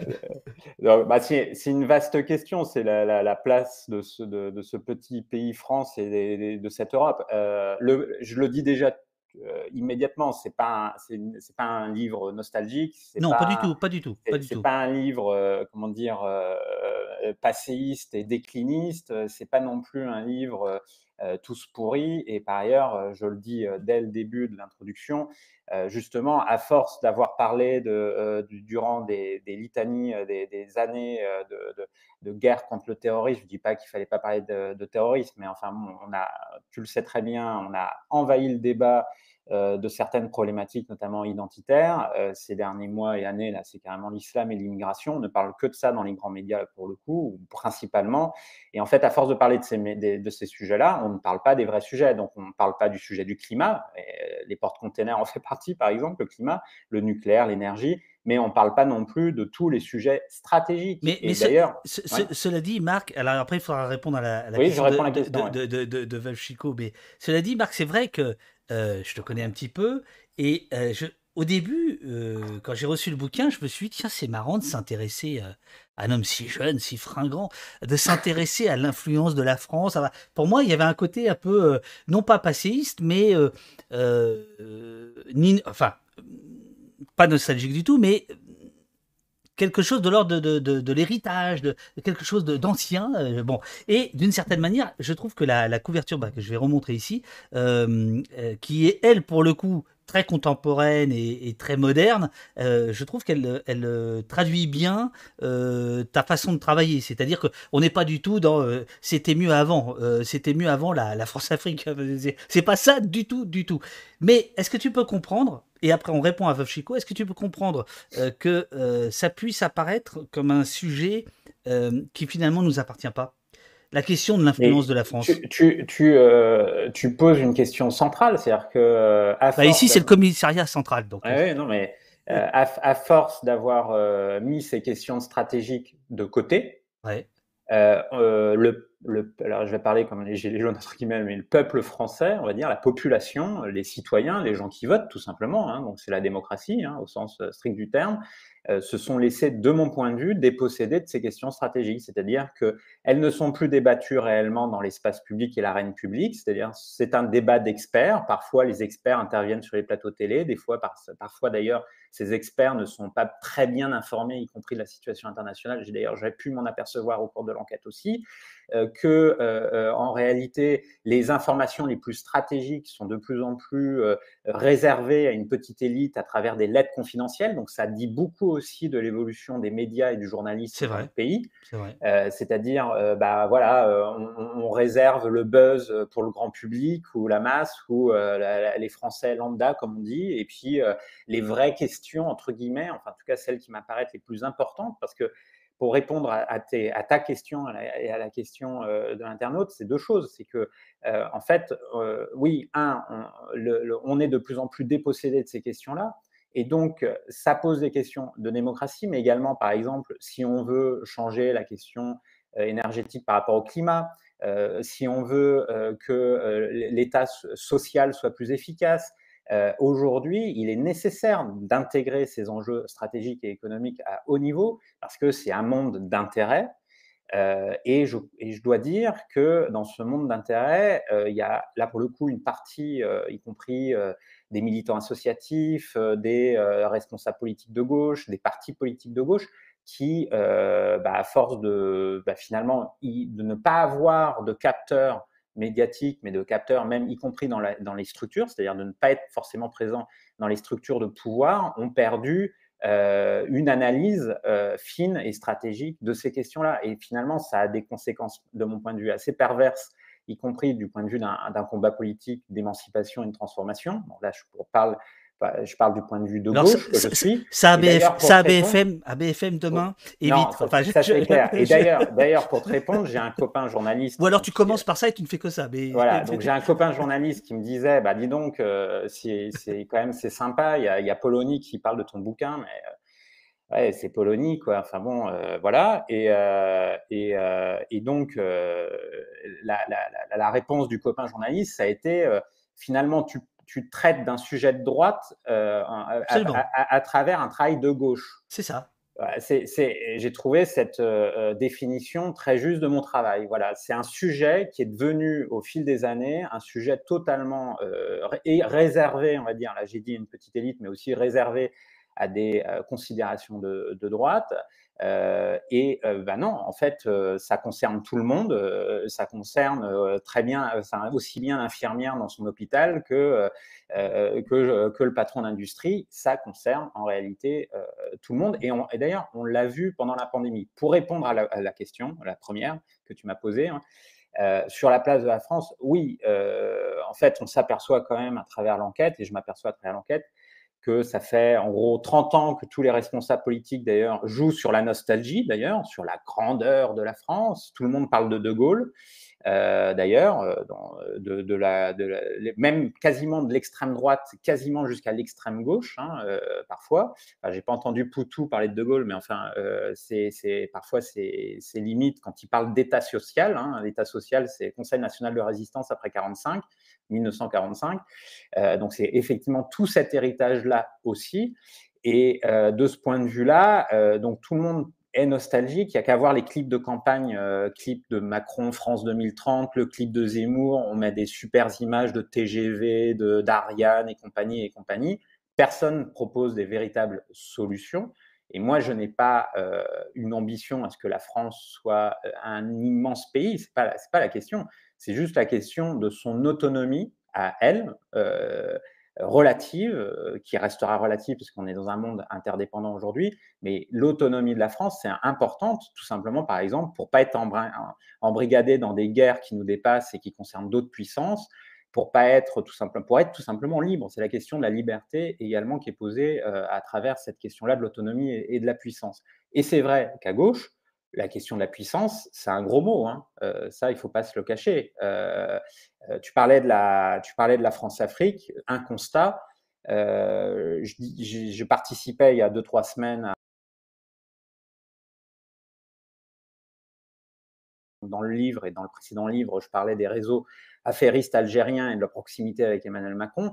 donc, bah, c'est une vaste question. C'est la, la place de ce, de, ce petit pays France et de, cette Europe. Euh, le, je le dis déjà euh, immédiatement, c'est pas c'est pas un livre nostalgique. Non, pas, du tout, pas du tout, pas pas un livre euh, comment dire passéiste et décliniste. C'est pas non plus un livre euh, tous pourris. Et par ailleurs, euh, je le dis euh, dès le début de l'introduction, justement, à force d'avoir parlé durant des, litanies, des, années de, guerre contre le terrorisme, je ne dis pas qu'il fallait pas parler de, terrorisme, mais enfin, on a, tu le sais très bien, on a envahi le débat euh, de certaines problématiques, notamment identitaires. Euh, ces derniers mois et années, là, c'est carrément l'islam et l'immigration. On ne parle que de ça dans les grands médias, pour le coup, principalement. Et en fait, à force de parler de ces, de ces sujets-là, on ne parle pas des vrais sujets. Donc, on ne parle pas du sujet du climat. Euh, les portes-containers en fait partie, par exemple, le climat, le nucléaire, l'énergie mais on ne parle pas non plus de tous les sujets stratégiques. Mais, mais d'ailleurs, cela dit, Marc, alors après il faudra répondre à la, question, de, à de, de, mais cela dit, Marc, c'est vrai que euh, je te connais un petit peu, et euh, je, au début, euh, quand j'ai reçu le bouquin, je me suis dit, tiens, c'est marrant de s'intéresser à un homme si jeune, si fringant, de s'intéresser à l'influence de la France. Pour moi, il y avait un côté un peu, non pas passéiste, mais... enfin, pas nostalgique du tout, mais quelque chose de l'ordre de, de, de l'héritage, de, quelque chose d'ancien. Euh, bon, et d'une certaine manière, je trouve que la, la couverture bah, que je vais remontrer ici, euh, euh, qui est elle pour le coup très contemporaine et, très moderne, euh, je trouve qu'elle elle, traduit bien ta façon de travailler. C'est-à-dire que on n'est pas du tout dans c'était mieux avant, c'était mieux avant la, la France-Afrique. [laughs] C'est pas ça du tout, du tout. Mais est-ce que tu peux comprendre et après on répond à Veuve Chico, est-ce que tu peux comprendre euh, que euh, ça puisse apparaître comme un sujet euh, qui finalement ne nous appartient pas La question de l'influence de la France. Tu, poses une question centrale, c'est-à-dire que... Bah, ici c'est le commissariat central. Donc, oui, non, mais à, force d'avoir mis ces questions stratégiques de côté, ouais. le alors je vais parler comme les gilets jaunes, guillemets, mais le peuple français, on va dire, la population, les citoyens, les gens qui votent, tout simplement, hein. donc c'est la démocratie, hein, au sens euh, strict du terme, euh, se sont laissés, de mon point de vue, déposséder de ces questions stratégiques. C'est-à-dire que elles ne sont plus débattues réellement dans l'espace public et l'arène publique. C'est-à-dire c'est un débat d'experts. Parfois, les experts interviennent sur les plateaux télé. Des fois, parfois d'ailleurs, ces experts ne sont pas très bien informés, y compris de la situation internationale. J'ai d'ailleurs, j'aurais pu m'en apercevoir au cours de l'enquête aussi. Euh, que euh, euh, en réalité les informations les plus stratégiques sont de plus en plus euh, réservées à une petite élite à travers des lettres confidentielles. Donc ça dit beaucoup aussi de l'évolution des médias et du journalisme dans le pays. C'est-à-dire, bah voilà, on, réserve le buzz pour le grand public ou la masse ou les Français lambda comme on dit, et puis les vraies questions entre guillemets, enfin en tout cas celles qui m'apparaissent les plus importantes, parce que pour répondre à, ta question et à, la question euh, de l'internaute, c'est deux choses. C'est que, euh, en fait, euh, oui, un, on, est de plus en plus dépossédé de ces questions-là. Et donc, ça pose des questions de démocratie, mais également, par exemple, si on veut changer la question énergétique par rapport au climat, si on veut que l'État social soit plus efficace, euh, aujourd'hui, il est nécessaire d'intégrer ces enjeux stratégiques et économiques à haut niveau parce que c'est un monde d'intérêt. Euh, et, je, dois dire que dans ce monde d'intérêt, euh, il y a là pour le coup une partie, y compris des militants associatifs, des responsables politiques de gauche, des partis politiques de gauche, qui, bah, à force de bah, finalement de ne pas avoir de capteurs médiatiques, mais de capteurs, même y compris dans, les structures, c'est-à-dire de ne pas être forcément présent dans les structures de pouvoir, ont perdu euh, une analyse euh, fine et stratégique de ces questions-là. Et finalement, ça a des conséquences, de mon point de vue, assez perverses, y compris du point de vue d'un combat politique d'émancipation et de transformation. là, je parle bah, je parle du point de vue de gauche que je suis. Ça, à ça ABFM, BFM demain, c'est clair. [laughs] Et d'ailleurs, d'ailleurs, pour te répondre, j'ai un copain journaliste. Ou alors tu commences par ça et tu ne fais que ça. Mais... Voilà, donc j'ai un copain journaliste qui me disait, bah dis donc, euh, c'est quand même c'est sympa. Il y, a, Polony qui parle de ton bouquin, mais euh, ouais, c'est Polony quoi. Enfin bon, euh, voilà. Et et, et, donc la, la, réponse du copain journaliste, ça a été finalement tu tu traites d'un sujet de droite euh, à, travers un travail de gauche. C'est ça. J'ai trouvé cette euh, euh, définition très juste de mon travail. Voilà, c'est un sujet qui est devenu au fil des années un sujet totalement réservé, on va dire. Là, j'ai dit une petite élite, mais aussi réservé à des considérations de, de droite euh, et ben non, en fait, euh, ça concerne tout le monde. ça concerne très bien, ça, aussi bien l'infirmière dans son hôpital que que, le patron d'industrie. Ça concerne en réalité tout le monde. Et, d'ailleurs, on l'a vu pendant la pandémie. Pour répondre à la, question, la première que tu m'as posée. Hein, sur la place de la France, oui, en fait, on s'aperçoit quand même à travers l'enquête, et je m'aperçois à travers l'enquête, que ça fait en gros 30 ans que tous les responsables politiques d'ailleurs jouent sur la nostalgie d'ailleurs, sur la grandeur de la France. Tout le monde parle de De Gaulle. Euh, d'ailleurs, euh, euh, de, la, même quasiment de l'extrême droite, quasiment jusqu'à l'extrême gauche, hein, parfois. J'ai pas entendu Poutou parler de De Gaulle, mais enfin, c'est parfois c'est limite quand il parle d'État social. Hein. L'État social, c'est Conseil national de résistance après 45, 1945. donc c'est effectivement tout cet héritage là aussi. Et de ce point de vue-là, donc tout le monde est nostalgique. Il y a qu'à voir les clips de campagne, euh, clip de Macron France 2030, le clip de Zemmour. On met des super images de TGV, de d'Ariane et compagnie et compagnie. Personne propose des véritables solutions. Et moi, je n'ai pas euh, une ambition à ce que la France soit euh, un immense pays. C'est pas c'est pas la question. C'est juste la question de son autonomie à elle relative, euh, qui restera relative puisqu'on est dans un monde interdépendant aujourd'hui, mais l'autonomie de la France, c'est importante, tout simplement, par exemple, pour pas être embrigadé dans des guerres qui nous dépassent et qui concernent d'autres puissances, pour pas être tout simplement, pour être tout simplement libre. C'est la question de la liberté également qui est posée euh, à travers cette question-là de l'autonomie et de la puissance. Et c'est vrai qu'à gauche, la question de la puissance, c'est un gros mot. Hein. Euh, ça, il ne faut pas se le cacher. Euh, euh, tu, parlais de la, tu parlais de la France-Afrique. Un constat, je, je, participais il y a deux, trois semaines à dans le livre et dans le précédent livre, je parlais des réseaux affairistes algériens et de leur proximité avec Emmanuel Macron.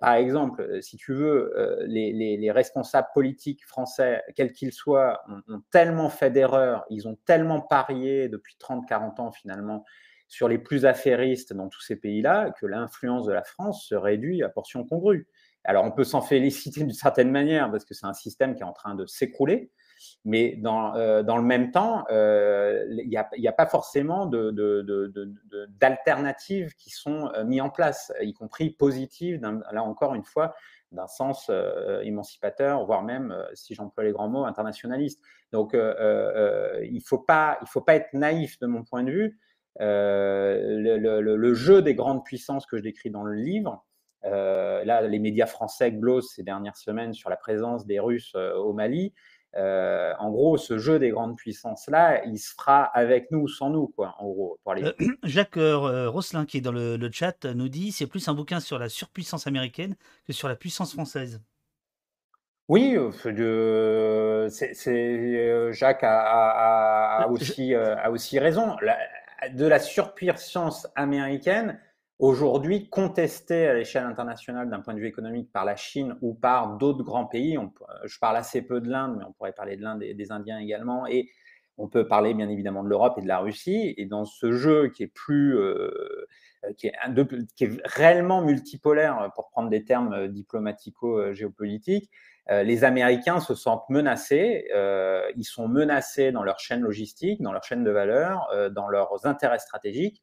par exemple, euh, si tu veux, euh, les, responsables politiques français, quels qu'ils soient, ont, tellement fait d'erreurs, ils ont tellement parié depuis 30-40 ans finalement sur les plus affairistes dans tous ces pays-là que l'influence de la France se réduit à portion congrue. Alors on peut s'en féliciter d'une certaine manière parce que c'est un système qui est en train de s'écrouler, mais dans, euh, dans le même temps, euh, il n'y a, pas forcément d'alternatives qui sont euh, mises en place, y compris positives, là encore une fois, d'un sens émancipateur, voire même, si j'emploie les grands mots, internationaliste. Donc, il ne faut, pas, faut pas être naïf de mon point de vue. Le, le, jeu des grandes puissances que je décris dans le livre, là, les médias français glosent ces dernières semaines sur la présence des Russes au Mali. Euh, en gros, ce jeu des grandes puissances-là, il se fera avec nous ou sans nous, quoi, en gros. [clears throat] Jacques euh, euh, Rosselin, qui est dans le, chat, nous dit c'est plus un bouquin sur la surpuissance américaine que sur la puissance française. Oui, c'est, Jacques a, aussi, a aussi raison. de la surpuissance américaine, aujourd'hui contesté à l'échelle internationale d'un point de vue économique par la Chine ou par d'autres grands pays. Euh, je parle assez peu de l'Inde, mais on pourrait parler de l'Inde et des Indiens également. Et on peut parler bien évidemment de l'Europe et de la Russie. Et dans ce jeu qui est plus, euh, euh, qui, est réellement multipolaire, pour prendre des termes diplomatico-géopolitiques, les Américains se sentent menacés. ils sont menacés dans leur chaîne logistique, dans leur chaîne de valeur, dans leurs intérêts stratégiques.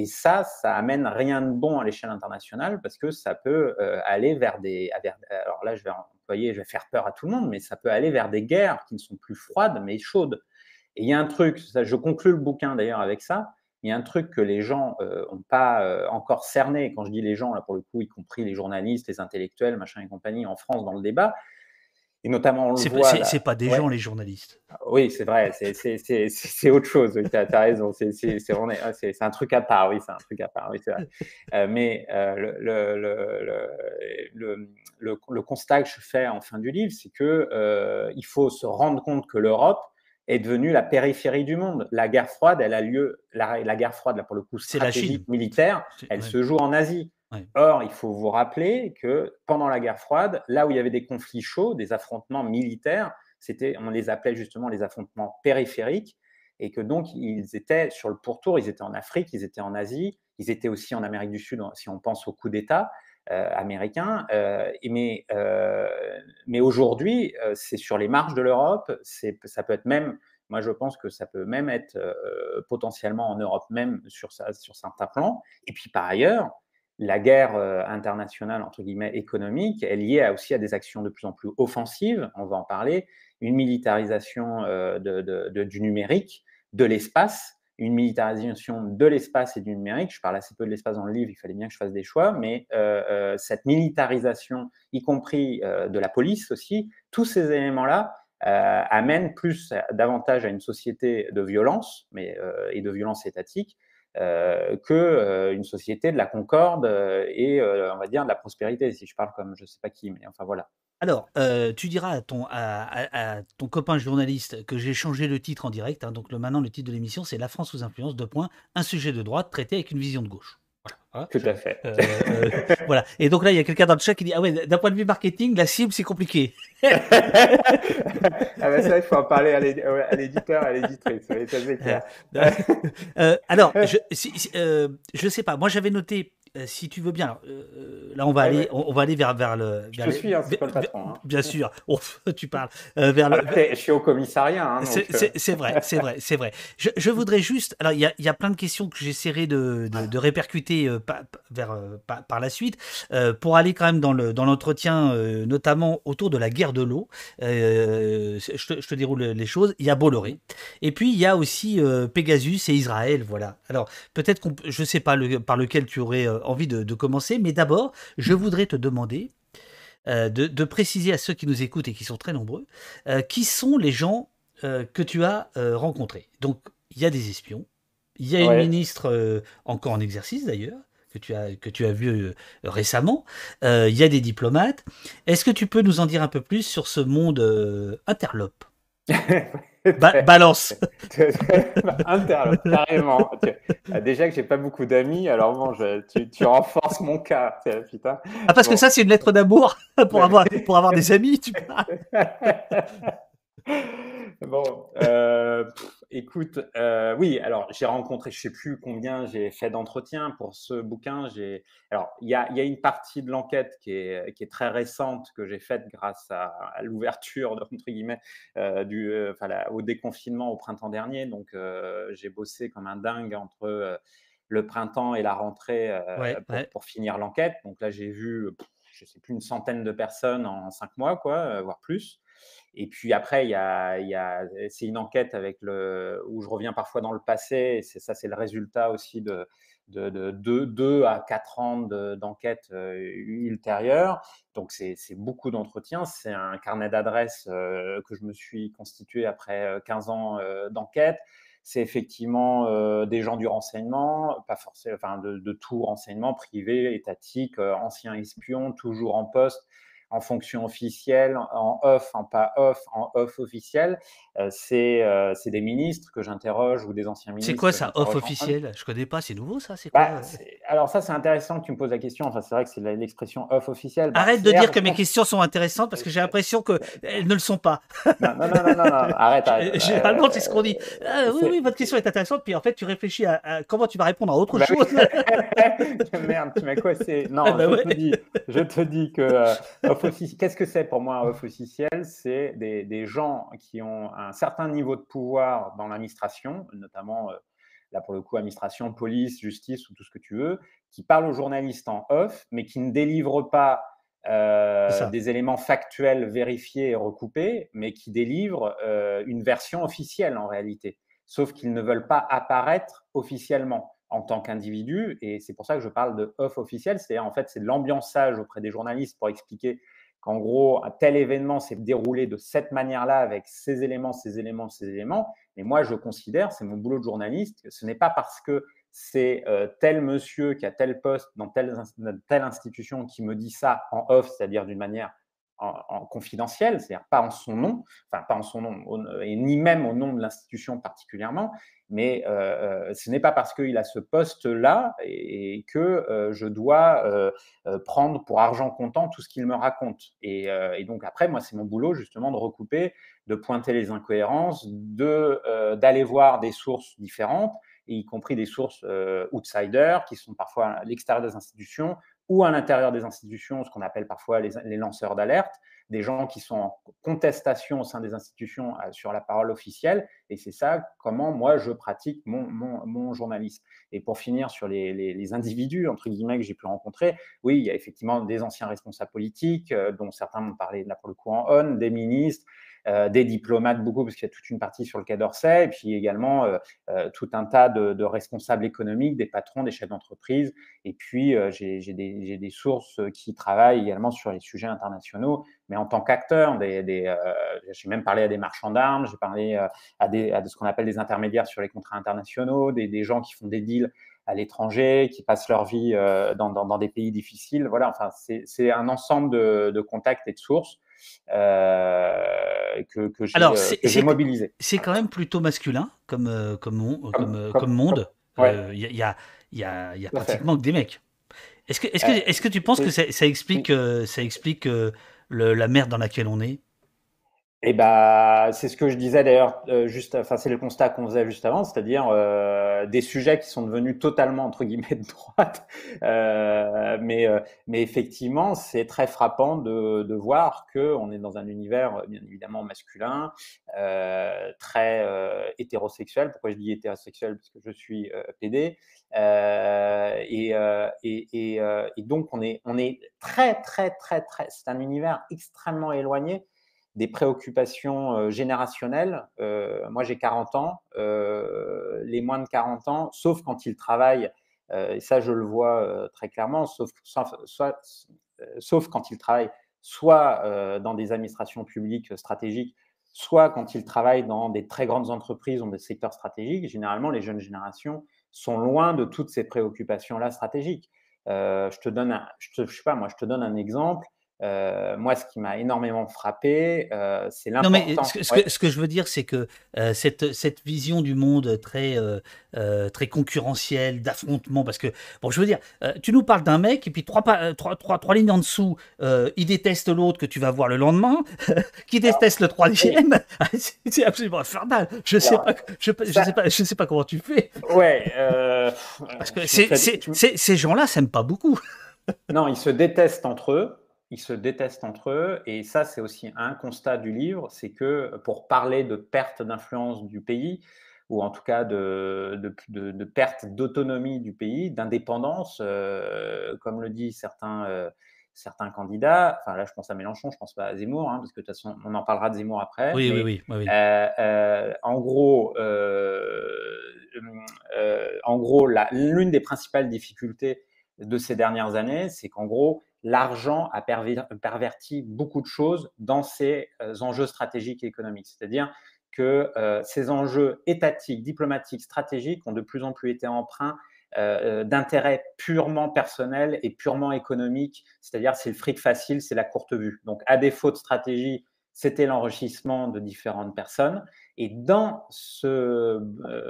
Et ça, ça amène rien de bon à l'échelle internationale parce que ça peut euh, aller vers des. Euh, alors là, je vais employer, je vais faire peur à tout le monde, mais ça peut aller vers des guerres qui ne sont plus froides mais chaudes. Et il y a un truc, ça, je conclus le bouquin d'ailleurs avec ça. Il y a un truc que les gens n'ont euh, pas encore cerné. quand je dis les gens, là pour le coup, y compris les journalistes, les intellectuels, machin et compagnie, en France dans le débat, notamment, on le voit. C'est pas des gens, les journalistes. Ah oui, c'est vrai, c'est autre chose. tu as, raison. Ah, c'est un truc à part, oui, c'est un truc à part, [laughs] euh, mais euh, le, le, le, le, constat que je fais en fin du livre, c'est que euh, il faut se rendre compte que l'Europe est devenue la périphérie du monde. La guerre froide, elle a lieu, la, la guerre froide, là, pour le coup, C'est la Chine. militaire, elle se joue en Asie. Or, il faut vous rappeler que pendant la guerre froide, là où il y avait des conflits chauds, des affrontements militaires, c'était, on les appelait justement les affrontements périphériques, et que donc ils étaient sur le pourtour, ils étaient en Afrique, ils étaient en Asie, ils étaient aussi en Amérique du Sud, si on pense au coup d'État américains. Euh, américain. Euh, mais, euh, mais aujourd'hui, c'est sur les marges de l'Europe, ça peut être même, moi je pense que ça peut même être potentiellement en Europe même sur certains plans. Et puis par ailleurs, la guerre euh, internationale, entre guillemets, économique, est liée aussi à des actions de plus en plus offensives, on va en parler, une militarisation euh, du numérique, de l'espace, une militarisation de l'espace et du numérique. Je parle assez peu de l'espace dans le livre, il fallait bien que je fasse des choix, mais euh, cette militarisation, y compris de la police aussi, tous ces éléments-là amènent plus, davantage à une société de violence et de violence étatique, euh, que euh, une société de la concorde euh, et on va dire de la prospérité si je parle comme je sais pas qui mais enfin voilà. Alors, tu diras à ton, à, ton, copain journaliste que j'ai changé le titre en direct. Hein, donc le, maintenant, le titre de l'émission, c'est La France sous influence, de points, un sujet de droite traité avec une vision de gauche. Hein Tout à fait. Euh, euh, voilà. Et donc là, il y a quelqu'un dans le chat qui dit Ah ouais, d'un point de vue marketing, la cible, c'est compliqué. [laughs] ah ben ça, il faut en parler à l'éditeur, à l'éditrice. Euh, euh, alors, [laughs] je ne je sais pas. Moi, j'avais noté euh, si tu veux bien, euh, euh, là on va aller, On, va aller vers vers le. je te suis, hein, c'est pas le patron. Hein. Bien sûr, [laughs] tu parles vers le. Ah, je suis au commissariat. Hein, c'est vrai, c'est vrai, c'est vrai. Je, voudrais juste, alors il y a, y a, plein de questions que j'essaierai de, de, répercuter par, vers, par, la suite pour aller quand même dans le dans l'entretien, notamment autour de la guerre de l'eau. Je, te déroule les choses. Il y a Bolloré, et puis il y a aussi Pegasus et Israël. Voilà. Alors peut-être que, je sais pas le, par lequel tu aurais envie de, commencer. Mais d'abord, je voudrais te demander euh, de, préciser à ceux qui nous écoutent et qui sont très nombreux, euh, qui sont les gens euh, que tu as rencontrés. Donc, il y a des espions, il y a une ministre encore en exercice d'ailleurs, que tu as, que tu as vu récemment. Il y a des diplomates. Est-ce que tu peux nous en dire un peu plus sur ce monde interlope balance. [laughs] Interlope, carrément. Ah, déjà que j'ai pas beaucoup d'amis, alors bon, tu, renforces mon cas. Putain. Ah, parce que ça, c'est une lettre d'amour [laughs] pour avoir, pour avoir des amis, tu parles. [laughs] bon. Euh, Écoute, euh, oui, alors j'ai rencontré, je ne sais plus combien j'ai fait d'entretiens pour ce bouquin. Alors, il y a, une partie de l'enquête qui est, très récente que j'ai faite grâce à, l'ouverture, [laughs] entre guillemets, euh, euh, au déconfinement au printemps dernier. Donc, j'ai bossé comme un dingue entre le printemps et la rentrée pour, finir l'enquête. Donc là, j'ai vu, je ne sais plus, une centaine de personnes en cinq mois, quoi, voire plus. Et puis après, il y a, c'est une enquête avec le, où je reviens parfois dans le passé. Et c'est, ça, c'est le résultat aussi de, de, 2 à 4 ans d'enquête euh, ultérieure. Donc, c'est, beaucoup d'entretiens. C'est un carnet d'adresses euh, que je me suis constitué après 15 euh, ans d'enquête c'est effectivement des gens du renseignement, pas forcément, enfin de, tout renseignement privé, étatique, anciens ancien espion, toujours en poste, en fonction officielle, en off, en pas off, en off officiel. Euh, euh, c'est des ministres que j'interroge ou des anciens ministres. C'est quoi ça, off officiel Je connais pas, c'est nouveau ça bah, C'est Alors ça, c'est intéressant que tu me poses la question. Enfin, c'est vrai que c'est l'expression off officiel bah, arrête de dire que mes questions sont intéressantes parce que j'ai l'impression qu'elles ne le sont pas. non, non, non, non, non, [laughs] arrête. arrête. Généralement, c'est ce qu'on dit. Euh, ah, oui, oui, votre question est intéressante. Puis en fait, tu réfléchis à, comment tu vas répondre à autre bah chose. [laughs] Merde, tu m'as [laughs] coincé. Non, ah, je, te dis, je te dis que qu'est-ce que c'est pour moi un off officiel C'est des, gens qui ont un certain niveau de pouvoir dans l'administration, notamment euh, là pour le coup administration, police, justice ou tout ce que tu veux, qui parlent aux journalistes en off, mais qui ne délivrent pas euh, des éléments factuels vérifiés et recoupés, mais qui délivrent euh, une version officielle en réalité, sauf qu'ils ne veulent pas apparaître officiellement en tant qu'individu. Et c'est pour ça que je parle de off officiel, c'est-à-dire en fait c'est de l'ambiançage auprès des journalistes pour expliquer qu'en gros, un tel événement s'est déroulé de cette manière-là avec ces éléments, ces éléments, ces éléments. Et moi, je considère, c'est mon boulot de journaliste, ce n'est pas parce que c'est euh, tel monsieur qui a tel poste dans telle, dans telle institution qui me dit ça en off, c'est-à-dire d'une manière en, confidentiel, c'est-à-dire pas en son nom, enfin pas en son nom, et ni même au nom de l'institution particulièrement, mais euh, euh, ce n'est pas parce qu'il a ce poste-là et, que euh, je dois prendre pour argent comptant tout ce qu'il me raconte. Et, donc après, moi, c'est mon boulot justement de recouper, de pointer les incohérences, d'aller voir des sources différentes, y compris des sources outsiders qui sont parfois à l'extérieur des institutions, ou à l'intérieur des institutions, ce qu'on appelle parfois les, lanceurs d'alerte, des gens qui sont en contestation au sein des institutions euh, sur la parole officielle. Et c'est ça comment moi je pratique mon, journalisme. Et pour finir sur les, les individus, entre guillemets, que j'ai pu rencontrer, oui, il y a effectivement des anciens responsables politiques, euh, dont certains m'ont parlé là pour le coup en on, des ministres, euh, des diplomates beaucoup, parce qu'il y a toute une partie sur le Quai d'Orsay, et puis également euh, euh, tout un tas de, responsables économiques, des patrons, des chefs d'entreprise, et puis j'ai des, sources qui travaillent également sur les sujets internationaux, mais en tant qu'acteur, j'ai même parlé à des marchands d'armes, j'ai parlé à, de ce qu'on appelle des intermédiaires sur les contrats internationaux, des, gens qui font des deals à l'étranger, qui passent leur vie dans, des pays difficiles. Voilà, enfin, c'est un ensemble de, contacts et de sources euh, que, j'ai euh, mobilisé. C'est quand même plutôt masculin comme, euh, ah, comme, comme, monde. Il n'y y a, pratiquement que des mecs. Est-ce que, est que tu penses que ça, explique, ça explique, la merde dans laquelle on est et bah, c'est ce que je disais d'ailleurs, euh, juste, enfin, c'est le constat qu'on faisait juste avant, c'est-à-dire euh, des sujets qui sont devenus totalement entre guillemets [laughs] de droite. Euh, mais, euh, mais effectivement, c'est très frappant de, de voir que on est dans un univers bien évidemment masculin, euh, très hétérosexuel. Pourquoi je dis hétérosexuel Parce que je suis PD. Et, et, et, et, donc on est, on est très très très très. C'est un univers extrêmement éloigné des préoccupations euh, générationnelles. Euh, moi, j'ai 40 ans. Euh, les moins de 40 ans, sauf quand ils travaillent, et ça, je le vois très clairement, sauf, soit, sauf quand ils travaillent soit dans des administrations publiques stratégiques, soit quand ils travaillent dans des très grandes entreprises, dans des secteurs stratégiques, généralement, les jeunes générations sont loin de toutes ces préoccupations-là stratégiques. je te donne, sais pas, moi, je te donne un exemple. Euh, moi, ce qui m'a énormément frappé, euh, c'est l'importance. Non, mais euh, ce, que, je veux dire, c'est que cette, cette, vision du monde très, très concurrentielle, d'affrontement, parce que, bon, je veux dire, tu nous parles d'un mec, et puis trois, trois, trois, lignes en dessous, il déteste l'autre que tu vas voir le lendemain, [laughs] qui déteste le troisième. [laughs] Ah, c'est absolument infernal. Je ne sais, pas, je, sais, pas, sais pas comment tu fais. Ouais. [laughs] parce que ces gens-là s'aiment pas beaucoup. non, ils se détestent entre eux ils se détestent entre eux. Et ça, c'est aussi un constat du livre, c'est que pour parler de perte d'influence du pays, ou en tout cas de, de, perte d'autonomie du pays, d'indépendance, euh, comme le disent certains, euh, certains candidats. Enfin, là, je pense à Mélenchon, je pense pas à Zemmour, hein, parce que de toute façon, on en parlera de Zemmour après. Oui, oui, oui. Euh, en gros, en gros l'une des principales difficultés de ces dernières années, c'est qu'en gros, l'argent a perverti beaucoup de choses dans ces euh, enjeux stratégiques et économiques. C'est-à-dire que euh, ces enjeux étatiques, diplomatiques, stratégiques ont de plus en plus été emprunts euh, d'intérêts purement personnels et purement économiques, c'est-à-dire c'est le fric facile, c'est la courte vue. Donc à défaut de stratégie, c'était l'enrichissement de différentes personnes. Et dans ce,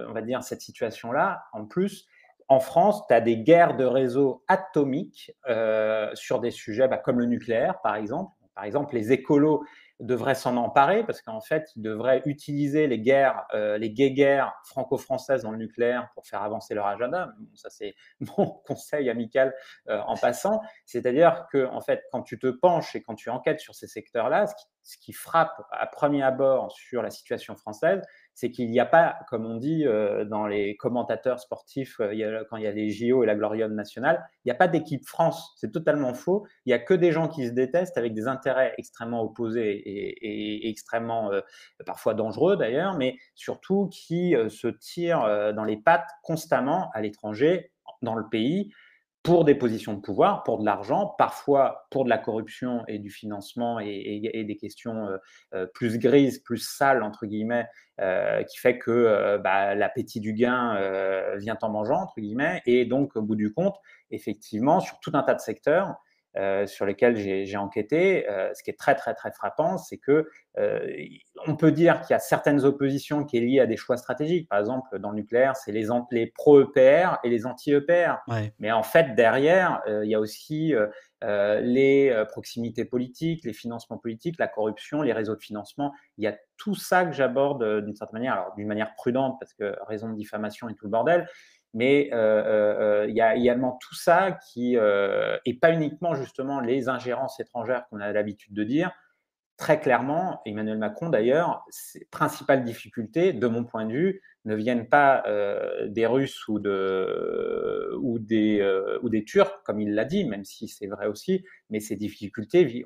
on va dire cette situation-là, en plus, en France, tu as des guerres de réseau atomiques euh, sur des sujets bah, comme le nucléaire, par exemple. Par exemple, les écolos devraient s'en emparer parce qu'en fait, ils devraient utiliser les guerres, euh, les guéguerres franco-françaises dans le nucléaire pour faire avancer leur agenda. ça, c'est [laughs] mon conseil amical euh, en passant. C'est-à-dire que, en fait, quand tu te penches et quand tu enquêtes sur ces secteurs-là, ce qui, frappe à premier abord sur la situation française, c'est qu'il n'y a pas, comme on dit euh, dans les commentateurs sportifs, euh, quand il y a les JO et la Glorium nationale, il n'y a pas d'équipe France. C'est totalement faux. Il n'y a que des gens qui se détestent avec des intérêts extrêmement opposés et, extrêmement, euh, parfois dangereux d'ailleurs, mais surtout qui se tirent dans les pattes constamment à l'étranger, dans le pays pour des positions de pouvoir, pour de l'argent, parfois pour de la corruption et du financement et, des questions euh, euh, plus grises, plus sales, entre guillemets, euh, qui fait que bah, l'appétit du gain vient en mangeant, entre guillemets. Et donc, au bout du compte, effectivement, sur tout un tas de secteurs, euh, sur lesquels j'ai enquêté, euh, ce qui est très très très frappant, c'est que euh, on peut dire qu'il y a certaines oppositions qui est liées à des choix stratégiques. Par exemple, dans le nucléaire, c'est les, pro-EPR et les anti-EPR. Mais en fait, derrière, il y a aussi les proximités politiques, les financements politiques, la corruption, les réseaux de financement. Il y a tout ça que j'aborde d'une certaine manière, alors d'une manière prudente parce que raison de diffamation et tout le bordel, mais euh, euh, euh, il y a également tout ça qui, et pas uniquement justement les ingérences étrangères qu'on a l'habitude de dire, très clairement, Emmanuel Macron d'ailleurs, ses principales difficultés, de mon point de vue, ne viennent pas des Russes ou, de, ou, des, ou des Turcs, comme il l'a dit, même si c'est vrai aussi, mais ces difficultés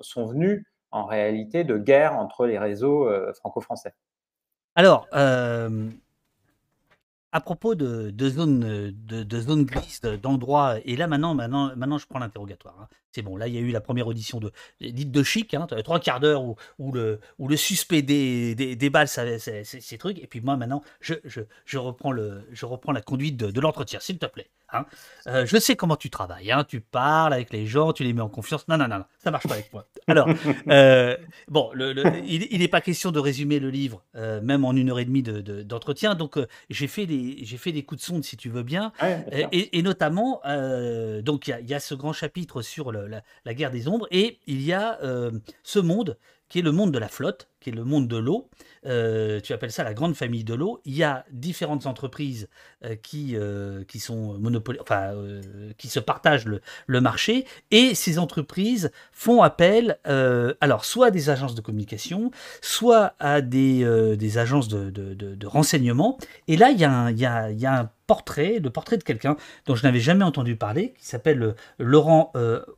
sont venues en réalité de guerre entre les réseaux franco-français. Alors, à propos de, zones de, de zone grises, d'endroits, et là maintenant, maintenant, maintenant je prends l'interrogatoire. Hein. C'est bon, là, il y a eu la première audition de dite de chic, hein, trois quarts d'heure où, le, où le suspect des des déballe ces trucs. Et puis moi, maintenant, je, je, reprends, le, je reprends la conduite de, l'entretien, s'il te plaît. Hein. Euh, je sais comment tu travailles, hein. tu parles avec les gens, tu les mets en confiance. Non, non, non, ça ça marche pas avec moi. Alors, [laughs] euh, bon, le, il n'est pas question de résumer le livre, euh, même en une heure et demie d'entretien. De, donc, j'ai fait, des, fait des coups de sonde, si tu veux bien. et, notamment, donc, il y, y, a ce grand chapitre sur le la, guerre des ombres, et il y a euh, ce monde qui est le monde de la flotte, qui est le monde de l'eau. Euh, tu appelles ça la grande famille de l'eau. Il y a différentes entreprises euh, qui, euh, qui sont monopoli enfin, qui se partagent le, marché. Et ces entreprises font appel, alors, soit à des agences de communication, soit à des, agences de, renseignement. Et là, il y a un, il un portrait, le portrait de quelqu'un dont je n'avais jamais entendu parler, qui s'appelle Laurent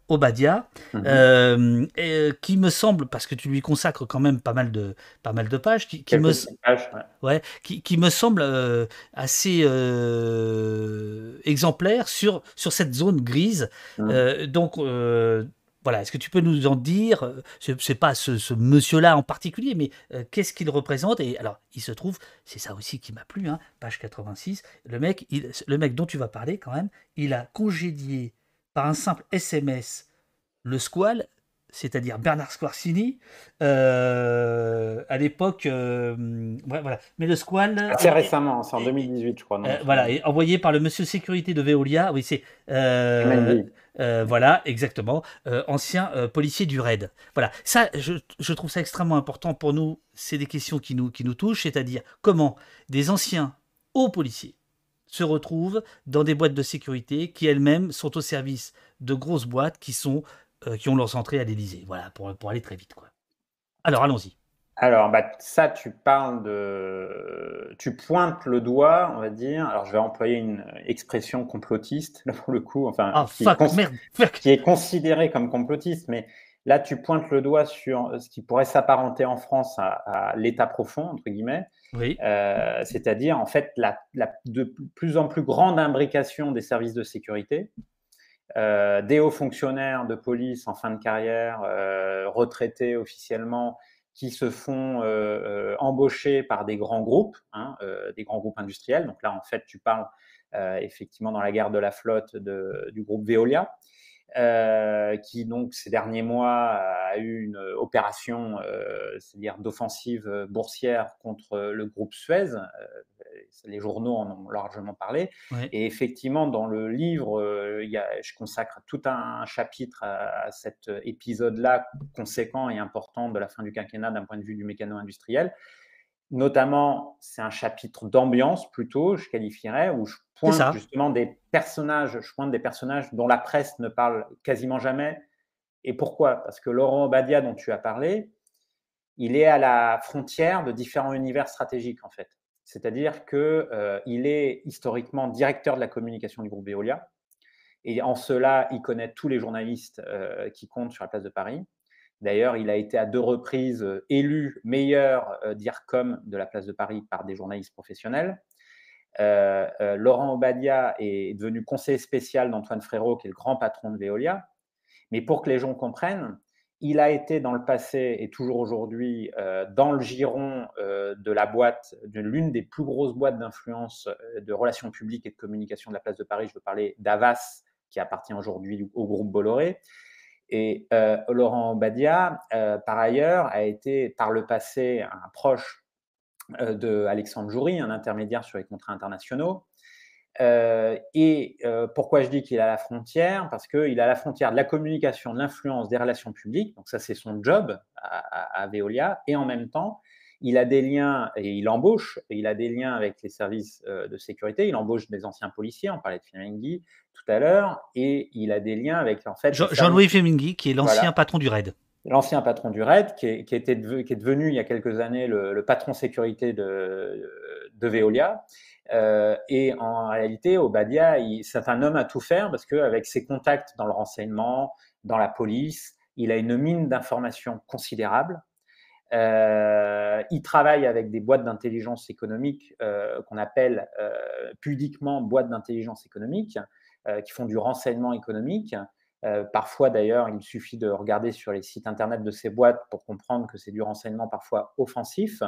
Obadia, mmh et, qui me semble, parce que tu lui consacre quand même pas mal de, pas mal de pages, qui, me, ouais. qui, me semble euh, assez euh, exemplaire sur, sur cette zone grise. Mmh. Euh, donc, euh, voilà, est-ce que tu peux nous en dire C'est pas ce, monsieur-là en particulier, mais qu'est-ce qu'il représente Et alors, il se trouve, c'est ça aussi qui m'a plu, hein, page 86. Le mec, le mec dont tu vas parler quand même, il a congédié par un simple SMS le squal c'est-à-dire Bernard Squarcini, euh, à l'époque, euh, voilà. Mais le squal' Assez euh, récemment, c'est en 2018, je crois. voilà, envoyé par le monsieur sécurité de Veolia, oui, c'est. voilà, exactement, ancien policier du RAID. Voilà, ça, je, trouve ça extrêmement important pour nous. C'est des questions qui nous, qui nous touchent, c'est-à-dire comment des anciens hauts policiers se retrouvent dans des boîtes de sécurité qui elles-mêmes sont au service de grosses boîtes qui sont euh, qui ont leur entrée à l'Elysée. Voilà, pour, pour aller très vite. Quoi. Alors, allons-y. Alors, bah, ça, tu parles de. Tu pointes le doigt, on va dire. Alors, je vais employer une expression complotiste, là, pour le coup. Enfin, ah, qui, est considérée comme complotiste, mais là, tu pointes le doigt sur ce qui pourrait s'apparenter en France à, l'état profond, entre guillemets. Oui. Euh, c'est-à-dire, en fait, la, la, de plus en plus grande imbrication des services de sécurité. Euh, des hauts fonctionnaires de police en fin de carrière, euh, retraités officiellement, qui se font euh, embaucher par des grands groupes, hein, des grands groupes industriels. Donc là, en fait, tu parles effectivement dans la guerre de la flotte du groupe Veolia. qui donc ces derniers mois a eu une opération, c'est-à-dire d'offensive boursière contre le groupe Suez, les journaux en ont largement parlé. Et effectivement, dans le livre, euh, je consacre tout un, chapitre à, cet euh, épisode-là conséquent et important de la fin du quinquennat d'un point de vue du mécano-industriel. Notamment, c'est un chapitre d'ambiance plutôt, je qualifierais, où je pointe justement des personnages, je pointe des personnages dont la presse ne parle quasiment jamais. Et pourquoi Parce que Laurent Obadia, dont tu as parlé, il est à la frontière de différents univers stratégiques, en fait. C'est-à-dire qu'il euh, est historiquement directeur de la communication du groupe Veolia. Et en cela, il connaît tous les journalistes euh, qui comptent sur la place de Paris. D'ailleurs, il a été à deux reprises euh, élu meilleur dire d'IRCOM de la place de Paris par des journalistes professionnels. Laurent Obadia est devenu conseiller spécial d'Antoine Frérot, qui est le grand patron de Veolia. Mais pour que les gens comprennent, il a été dans le passé et toujours aujourd'hui euh, dans le giron euh, de la boîte, de l'une des plus grosses boîtes d'influence euh, de relations publiques et de communication de la place de Paris. Je veux parler d'Avas, qui appartient aujourd'hui au groupe Bolloré. Et Laurent Badia, par ailleurs, a été par le passé un proche de Alexandre Joury, un intermédiaire sur les contrats internationaux. Euh, et euh, pourquoi je dis qu'il a la frontière Parce qu'il a la frontière de la communication, de l'influence, des relations publiques. Donc ça, c'est son job à, Veolia. Et en même temps, il a des liens et il embauche, et il a des liens avec les services euh, de sécurité, il embauche des anciens policiers, on parlait de Femenghi tout à l'heure, et il a des liens avec en fait Jean-Louis Femenghi qui est l'ancien patron du RAID. L'ancien patron du RAID qui est, était, qui est devenu il y a quelques années le, patron sécurité de, de Veolia euh, et en réalité, Obadia, c'est un homme à tout faire parce qu'avec ses contacts dans le renseignement, dans la police, il a une mine d'informations considérable. Euh, il travaille avec des boîtes d'intelligence économique euh, qu'on appelle pudiquement boîtes d'intelligence économique, qui font du renseignement économique. parfois, d'ailleurs, il suffit de regarder sur les sites internet de ces boîtes pour comprendre que c'est du renseignement parfois offensif.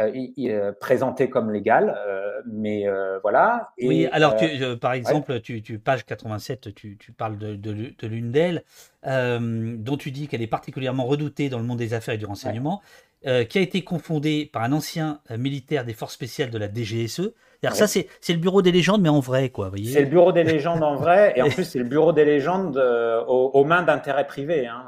Euh, euh, présenté comme légal, euh, mais voilà. Et, oui, alors par exemple, tu, page 87, tu, parles de, l'une d'elles, dont tu dis qu'elle est particulièrement redoutée dans le monde des affaires et du renseignement. qui a été confondée par un ancien militaire des forces spéciales de la DGSE. Ouais. Ça, c'est le bureau des légendes, mais en vrai, quoi. C'est le bureau des légendes en vrai, et en [laughs] plus, c'est le bureau des légendes aux, mains d'intérêts privés. Hein,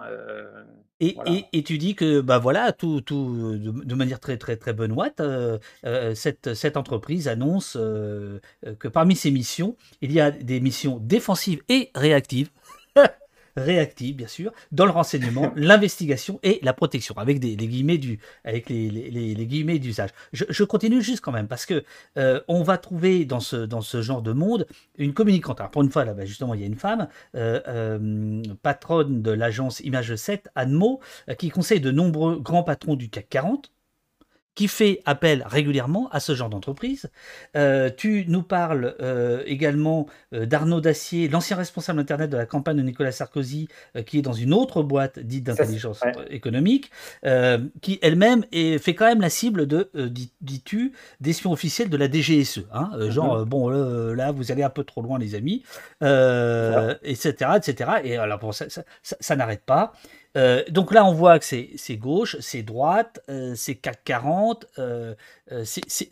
et, tu dis que bah voilà tout, tout euh, de, manière très très très benoîte euh, euh, cette, cette entreprise annonce que parmi ses missions il y a des missions défensives et réactives [laughs] réactive, bien sûr, dans le renseignement, [laughs] l'investigation et la protection, avec des, les guillemets du, avec les, guillemets d'usage. Je, continue juste quand même parce que euh, on va trouver dans ce dans ce genre de monde une communicante. Alors pour une fois, là, ben, justement, il y a une femme, euh, euh, patronne de l'agence Image 7, Anmo, qui conseille de nombreux grands patrons du CAC 40 qui fait appel régulièrement à ce genre d'entreprise. Euh, tu nous parles euh, également euh, d'Arnaud Dacier, l'ancien responsable Internet de la campagne de Nicolas Sarkozy, qui est dans une autre boîte dite d'intelligence économique, qui elle-même fait quand même la cible de, dis-tu, d'espions officiels de la DGSE. Hein, genre, mhm. bon, là, vous allez un peu trop loin, les amis, etc., etc. Et alors, ça n'arrête pas. Euh, donc là, on voit que c'est gauche, c'est droite, euh, c'est euh, CAC 40.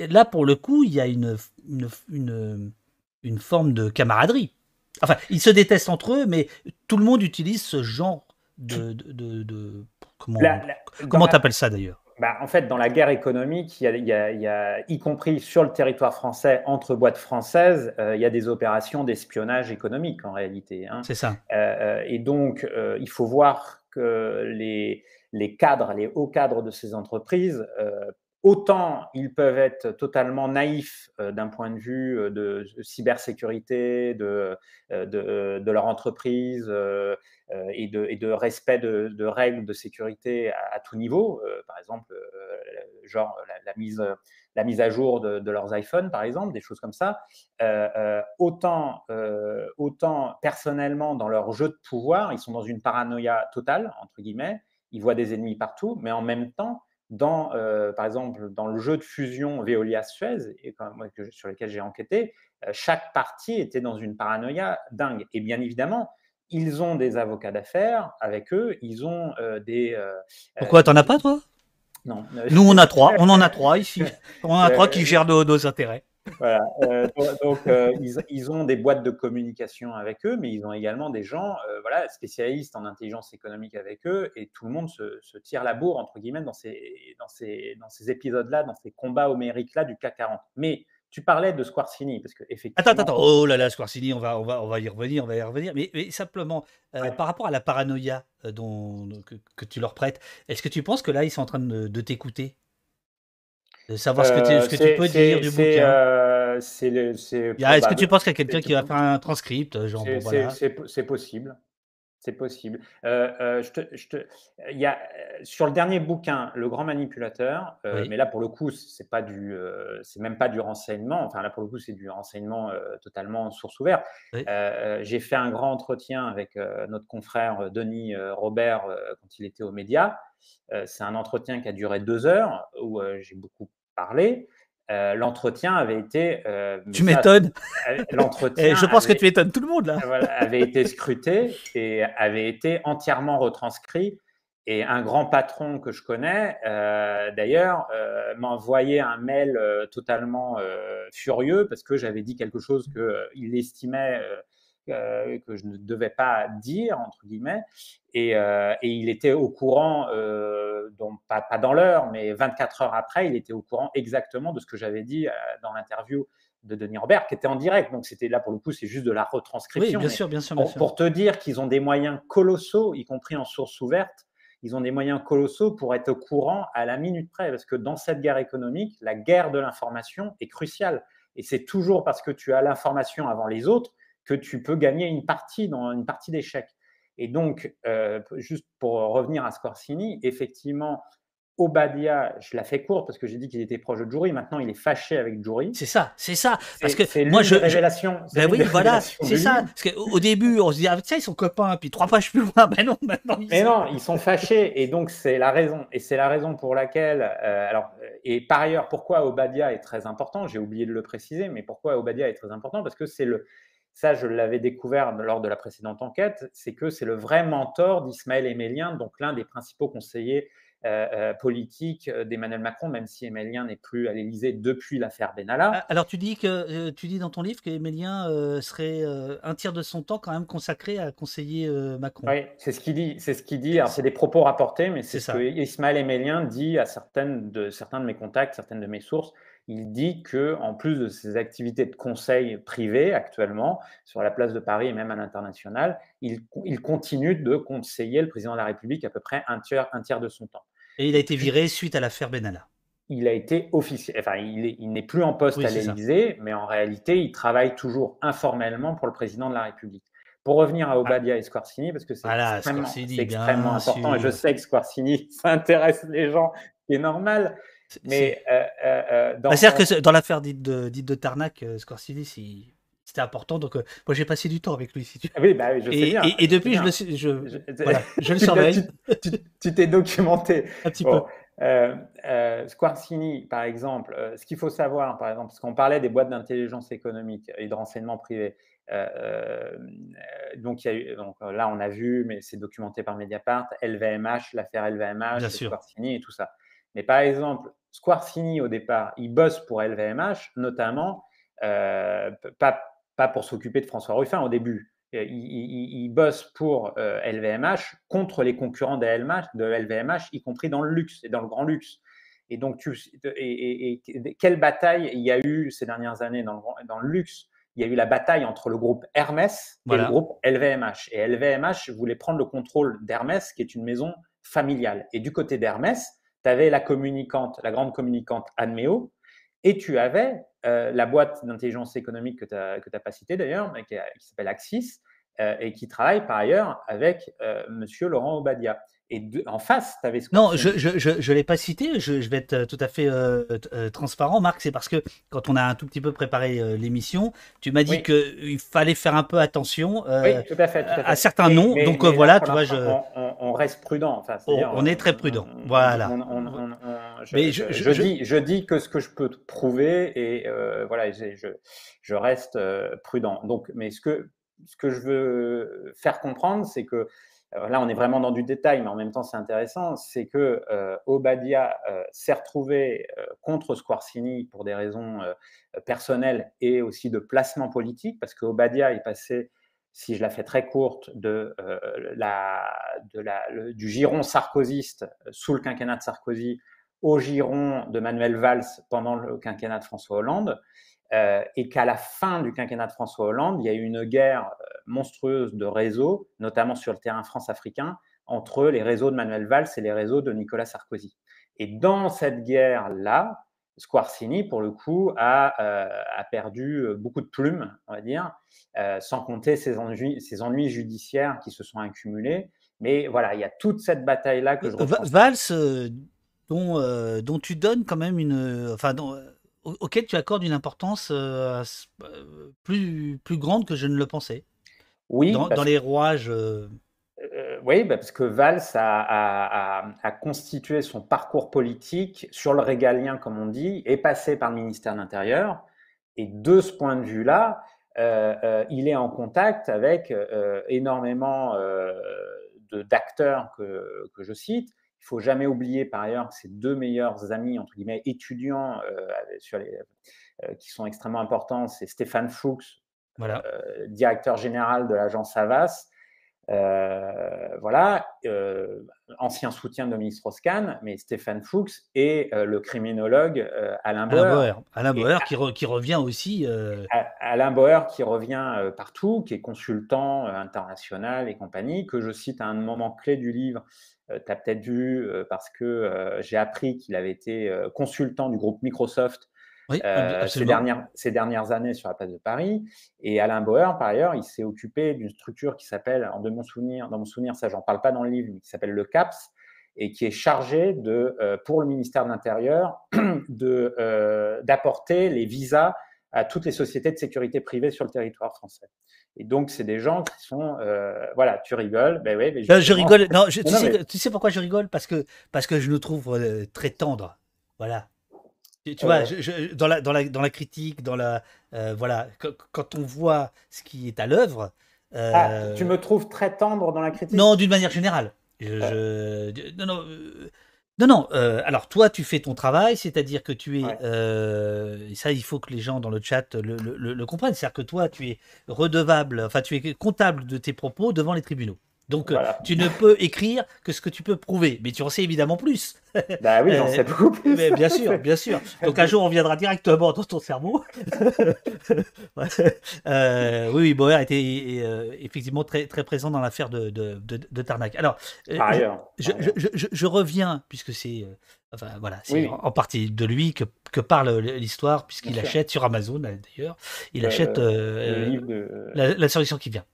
là, pour le coup, il y a une, forme de camaraderie. Enfin, ils se détestent entre eux, mais tout le monde utilise ce genre de... comment t'appelles ça d'ailleurs bah, en fait, dans la guerre économique, y, a, y compris sur le territoire français, entre boîtes françaises, il y a des opérations d'espionnage économique en réalité. Hein. C'est ça. et donc, il faut voir les, les cadres, les hauts cadres de ces entreprises euh, Autant ils peuvent être totalement naïfs euh, d'un point de vue euh, de cybersécurité, de, de, leur entreprise et de, respect de, règles de sécurité à, tout niveau, par exemple, genre la mise la mise à jour de, leurs iPhones, par exemple, des choses comme ça, euh, euh, autant, euh, autant personnellement dans leur jeu de pouvoir, ils sont dans une paranoïa totale, entre guillemets, ils voient des ennemis partout, mais en même temps, dans, par exemple, dans le jeu de fusion Veolia-Suez, et sur lequel j'ai enquêté, chaque partie était dans une paranoïa dingue. Et bien évidemment, ils ont des avocats d'affaires avec eux, ils ont des... Pourquoi t'en as pas, toi nous, on a trois. On en a trois ici. On en a trois qui euh, gèrent nos, intérêts. Voilà. Euh, donc, euh, ils, ont des boîtes de communication avec eux, mais ils ont également des gens voilà, spécialistes en intelligence économique avec eux, et tout le monde se, tire la bourre, entre guillemets, dans ces, épisodes-là, dans ces combats homériques-là du CAC 40. Mais tu parlais de Squarcini, parce que effectivement. Attends, attends, oh là là, Squarcini, on va, on va, on va y revenir, on va y revenir. Mais, simplement, euh, par rapport à la paranoïa euh, dont, que, tu leur prêtes, est-ce que tu penses que là, ils sont en train de, t'écouter De savoir ce que, ce tu euh, peux dire du bouquin ah, Est-ce que tu penses qu'il y a quelqu'un qui va faire un transcript C'est possible. C'est possible. Euh, euh, te, y a, euh, sur le dernier bouquin, Le Grand Manipulateur, mais là pour le coup, c'est pas du, c'est même pas du renseignement. Enfin là pour le coup, c'est du renseignement totalement source ouverte. J'ai fait un grand entretien avec notre confrère Denis Robert quand il était aux médias. c'est un entretien qui a duré deux heures où j'ai beaucoup parlé. Euh, l'entretien avait été. Euh, tu m'étonnes. Euh, l'entretien. [laughs] je pense que tu étonnes tout le monde là. avait été [laughs] scruté et avait été entièrement retranscrit. Et un grand patron que je connais, d'ailleurs, m'a envoyé un mail totalement furieux parce que j'avais dit quelque chose qu'il estimait euh, que je ne devais pas dire, entre guillemets. Et, euh, et il était au courant, euh, donc pas, pas dans l'heure, mais 24 heures après, il était au courant exactement de ce que j'avais dit dans l'interview de Denis Robert, qui était en direct. Donc c'était là pour le coup, c'est juste de la retranscription. bien sûr, bien sûr, pour te dire qu'ils ont des moyens colossaux, y compris en source ouverte, ils ont des moyens colossaux pour être au courant à la minute près, parce que dans cette guerre économique, la guerre de l'information est cruciale. Et c'est toujours parce que tu as l'information avant les autres que tu peux gagner une partie dans une partie d'échecs. Et donc, euh, juste pour revenir à Scorsini, effectivement, Obadia, je la fais court parce que j'ai dit qu'il était proche de Jury. Maintenant, il est fâché avec Jury. C'est ça, c'est ça. Parce que moi, je. Révélation. Ben oui, voilà, c'est ça. Parce qu'au début, on se dit, ah, ils sont copains. Puis trois fois pages plus loin, [laughs] ben non, maintenant. Mais non, ils sont fâchés. Et donc, c'est la raison. Et c'est la raison pour laquelle. Euh, alors, euh, et par ailleurs, pourquoi Obadia est très important J'ai oublié de le préciser, mais pourquoi Obadia est très important Parce que c'est le ça je l'avais découvert lors de la précédente enquête, c'est que c'est le vrai mentor d'Ismaël Emélien, donc l'un des principaux conseillers euh, euh, politiques euh, d'Emmanuel Macron, même si Emélien n'est plus à l'Élysée depuis l'affaire Benalla. Ah, alors tu dis que tu dis dans ton livre que serait un tiers de son temps quand même consacré à conseiller Macron. Oui, c'est ce qu'il dit. C'est ce c'est des propos rapportés, mais c'est ce qu'Ismaël que Emélien dit à certaines de certains de mes contacts, certaines de mes sources il dit que en plus de ses activités de conseil privé actuellement sur la place de Paris et même à l'international, il, continue de conseiller le président de la République à peu près un tiers, de son temps. Et il a été viré suite à l'affaire Benalla. Il a été officiel, enfin, il n'est plus en poste à l'Élysée, mais en réalité, il travaille toujours informellement pour le président de la République. Pour revenir à Obadia ah. et parce que c'est extrêmement, important, et je sais que Squarcini, [laughs] ça intéresse les gens, c'est normal. Mais euh, euh, euh bah, -dire que dans l'affaire dite de, dite de Tarnac, euh, c'était important. Donc, moi, j'ai passé du temps avec lui. Si tu... Ah bah et, depuis, je le, je, [laughs] surveille. tu t'es documenté. Un petit peu. Euh, par exemple, ce qu'il faut savoir, par exemple, parce qu'on parlait des boîtes d'intelligence économique et de renseignement privé. donc, donc là, on a vu, mais c'est documenté par Mediapart, LVMH, l'affaire LVMH, Squarcini et tout ça. Mais par exemple, Squarcini, au départ, il bosse pour LVMH, notamment, euh, pas, pas, pour s'occuper de François Ruffin au début. Euh, il, bosse pour LVMH euh, contre les concurrents de LVMH, de LVMH, y compris dans le luxe et dans le grand luxe. Et donc, tu, et, quelle bataille il y a eu ces dernières années dans le, dans le luxe il y a eu la bataille entre le groupe Hermès et le groupe LVMH. Et LVMH voulait prendre le contrôle d'Hermès, qui est une maison familiale. Et du côté d'Hermès, tu avais la communicante, la grande communicante Admeo, et tu avais euh, la boîte d'intelligence économique que tu n'as pas citée d'ailleurs, mais qui, s'appelle Axis, euh, et qui travaille par ailleurs avec euh, Monsieur Laurent Obadia. Et en face, tu avais ce Non, je ne je, je, l'ai pas cité, je, je, vais être tout à fait euh, euh, transparent, Marc. C'est parce que quand on a un tout petit peu préparé euh, l'émission, tu m'as dit que qu'il fallait faire un peu attention à, certains noms. donc voilà, tu vois, je... on, on reste prudent. Enfin, on, oh, on, est très prudent. voilà. Mais je, dis, je dis que ce que je peux te prouver et voilà, je, je reste prudent. Donc, mais ce que, ce que je veux faire comprendre, c'est que euh, là on est vraiment dans du détail, mais en même temps c'est intéressant, c'est que euh, Obadia euh, s'est retrouvé contre Squarcini pour des raisons personnelles et aussi de placement politique, parce que Obadia est passé, si je la fais très courte, de, du giron sarkozyste sous le quinquennat de Sarkozy au giron de Manuel Valls pendant le quinquennat de François Hollande. Euh, et qu'à la fin du quinquennat de François Hollande, il y a eu une guerre euh, monstrueuse de réseaux, notamment sur le terrain france-africain, entre les réseaux de Manuel Valls et les réseaux de Nicolas Sarkozy. Et dans cette guerre-là, Squarcini, pour le coup, a, euh, perdu beaucoup de plumes, on va dire, sans compter ses ennuis, ses ennuis, judiciaires qui se sont accumulés. Mais voilà, il y a toute cette bataille-là que je Valls, dont, dont, tu donnes quand même une. Enfin, auquel tu accordes une importance euh, euh, plus, plus grande que je ne le pensais. Oui. Dans, les rouages. Euh, oui, bah, parce que Valls a, a, constitué son parcours politique sur le régalien, comme on dit, est passé par le ministère de l'Intérieur. Et de ce point de vue-là, il est en contact avec énormément d'acteurs que, que je cite, il faut jamais oublier par ailleurs que ses deux meilleurs amis, entre guillemets, étudiants euh, euh, qui sont extrêmement importants, c'est Stéphane Fuchs, euh, directeur général de l'agence Avas, euh, voilà, euh, ancien soutien de Dominique strauss mais Stéphane Fuchs et euh, le criminologue Alain Bauer. Alain Boer, qui, revient aussi. Alain Boer qui revient partout, qui est consultant international et compagnie, que je cite à un moment clé du livre. tu as peut-être vu parce que j'ai appris qu'il avait été consultant du groupe Microsoft euh, ces, dernières, ces dernières années sur la place de Paris. Et Alain Bauer, par ailleurs, il s'est occupé d'une structure qui s'appelle, en de mon souvenir, dans mon souvenir, ça j'en parle pas dans le livre, mais qui s'appelle le CAPS, et qui est chargé de, euh, pour le ministère de l'Intérieur [clears throat] euh, d'apporter les visas à toutes les sociétés de sécurité privée sur le territoire français. Et donc, c'est des gens qui sont, voilà, tu rigoles, ben oui, mais je rigole. Non, tu, sais, tu, sais, pourquoi je rigole Parce que parce que je le trouve très tendre, voilà. Tu, vois, dans, la, critique, dans la, euh, voilà, quand on voit ce qui est à l'œuvre. Ah, euh, tu me trouves très tendre dans la critique Non, d'une manière générale. non, non. Euh, alors toi, tu fais ton travail, c'est-à-dire que tu es. ça, il faut que les gens dans le chat le, le comprennent. C'est-à-dire que toi, tu es redevable, enfin, tu es comptable de tes propos devant les tribunaux. Donc euh, tu ne peux écrire que ce que tu peux prouver, mais tu en sais évidemment plus. Bah oui, j'en sais euh, beaucoup plus. Mais bien sûr, bien sûr. Donc un jour on viendra directement dans ton cerveau. [laughs] Euh, oui, oui, Boer était effectivement très, très présent dans l'affaire de, Tarnac. Alors, ailleurs, je, reviens, puisque c'est en, partie de lui que, parle l'histoire, puisqu'il achète sur Amazon hein, d'ailleurs, il achète la, solution qui vient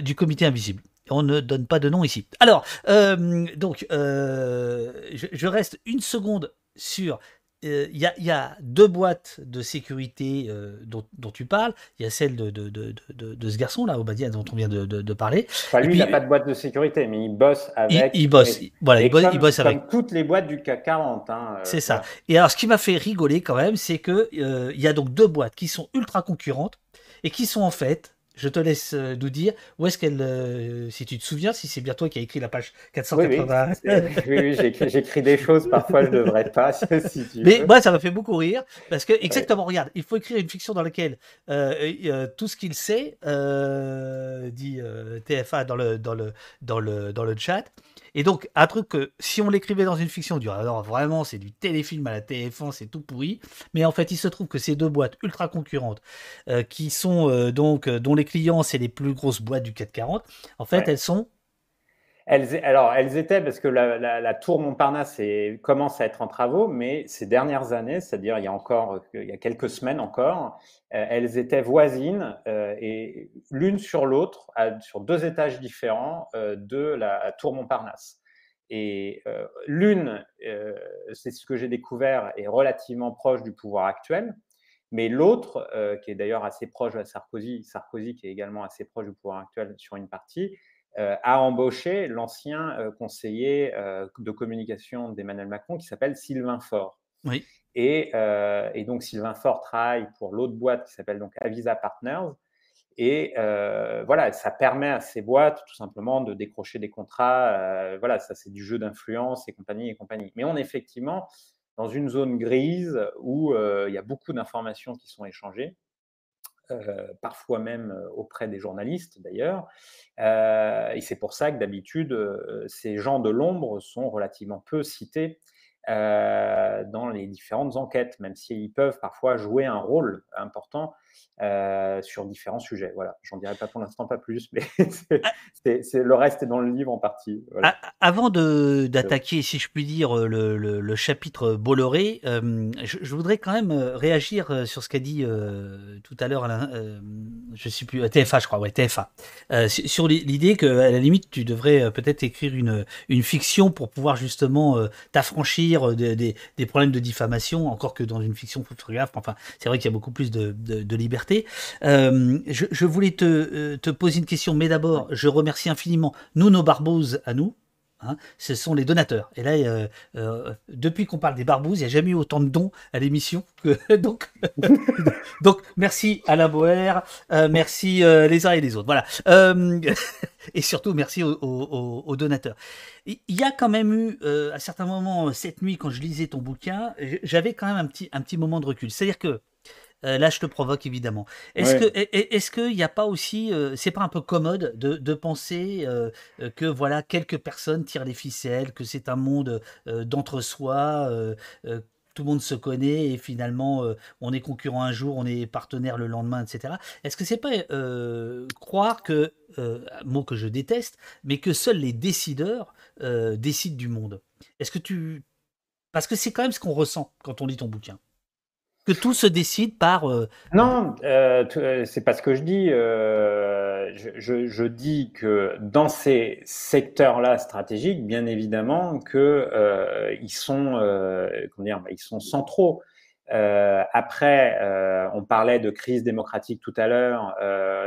du comité invisible. On ne donne pas de nom ici. Alors, euh, donc, euh, je, reste une seconde sur. Euh, il y, a deux boîtes de sécurité dont, tu parles. Il y a celle de, de, ce garçon-là, Obadia, dont on vient de, parler. Enfin, lui, il n'a pas de boîte de sécurité, mais il bosse avec. Il, bosse, voilà, il, bosse, avec. Comme toutes les boîtes du CAC 40. Hein, c'est ça. Et alors, ce qui m'a fait rigoler quand même, c'est qu'il il y a donc deux boîtes qui sont ultra concurrentes et qui sont en fait je te laisse euh, nous dire où est-ce qu'elle, euh, si tu te souviens, si c'est bien toi qui as écrit la page 480. Oui, oui, [laughs] j'écris, des choses, parfois je ne devrais pas. [laughs] Mais moi, ça m'a fait beaucoup rire, parce que, exactement, regarde, il faut écrire une fiction dans laquelle euh, tout ce qu'il sait, dit TFA dans le, dans, le, dans, le, dans le chat, et donc, un truc que si on l'écrivait dans une fiction, on dirait alors vraiment, c'est du téléfilm à la TF1, c'est tout pourri. Mais en fait, il se trouve que ces deux boîtes ultra concurrentes, euh, qui sont euh, donc, euh, dont les clients, c'est les plus grosses boîtes du 440, en fait, elles sont alors, elles étaient, parce que la, tour Montparnasse commence à être en travaux, mais ces dernières années, c'est-à-dire il y a encore, euh, il y a quelques semaines encore, euh, elles étaient voisines euh, et l'une sur l'autre, sur deux étages différents de la tour Montparnasse. Et l'une, c'est ce que j'ai découvert, est relativement proche du pouvoir actuel, mais l'autre, qui est d'ailleurs assez proche de Sarkozy, Sarkozy qui est également assez proche du pouvoir actuel sur une partie, euh, a embauché l'ancien euh, conseiller euh, de communication d'Emmanuel Macron qui s'appelle Sylvain Fort. Et, donc Sylvain Faure travaille pour l'autre boîte qui s'appelle donc Avisa Partners. Et voilà, ça permet à ces boîtes tout simplement de décrocher des contrats. voilà, ça c'est du jeu d'influence et compagnie et compagnie. Mais on est effectivement dans une zone grise où il y a beaucoup d'informations qui sont échangées. Euh, parfois même euh, auprès des journalistes d'ailleurs. Euh, et c'est pour ça que d'habitude, ces gens de l'ombre sont relativement peu cités euh, dans les différentes enquêtes, même s'ils peuvent parfois jouer un rôle important euh, sur différents sujets. Voilà, j'en dirai pas pour l'instant pas plus, mais [laughs] ah. c'est, le reste est dans le livre en partie. Ah, ah, avant d'attaquer, euh. si je puis dire, le, le, chapitre Bolloré, je, voudrais quand même réagir sur ce qu'a dit tout à l'heure Alain. je suis plus TFA, je crois, ouais, TFA, sur l'idée que à la limite tu devrais peut-être écrire une une fiction pour pouvoir justement t'affranchir euh, des, problèmes de diffamation, encore que dans une fiction photographe, enfin, c'est vrai qu'il y a beaucoup plus de, liberté. Euh, je, voulais euh, te, poser une question, mais d'abord, je remercie infiniment Nuno Barbose à nous, Hein, ce sont les donateurs. Et là, euh, euh, depuis qu'on parle des barbouzes, il n'y a jamais eu autant de dons à l'émission. Que... [laughs] donc, [laughs] donc, merci Alain Boer, euh, merci les uns et les autres. Voilà. [laughs] et surtout, merci aux, aux donateurs. Il y a quand même eu, à certains moments, cette nuit, quand je lisais ton bouquin, j'avais quand même un petit, un petit moment de recul. C'est-à-dire que euh, là, je te provoque évidemment. Est-ce que est-ce qu'il n'y a pas aussi, euh, c'est pas un peu commode de, penser euh, que voilà quelques personnes tirent les ficelles, que c'est un monde d'entre-soi. tout le monde se connaît et finalement on est concurrent un jour, on est partenaire le lendemain, etc. Est-ce que c'est pas croire que, mot que je déteste, mais que seuls les décideurs décident du monde Est-ce que tu. Parce que c'est quand même ce qu'on ressent quand on lit ton bouquin que tout se décide par. Euh, non, ce euh, euh, c'est pas ce que je dis. je, dis que dans ces secteurs-là stratégiques, bien évidemment que ils sont, comment dire, ils sont centraux. après, on parlait de crise démocratique tout à l'heure,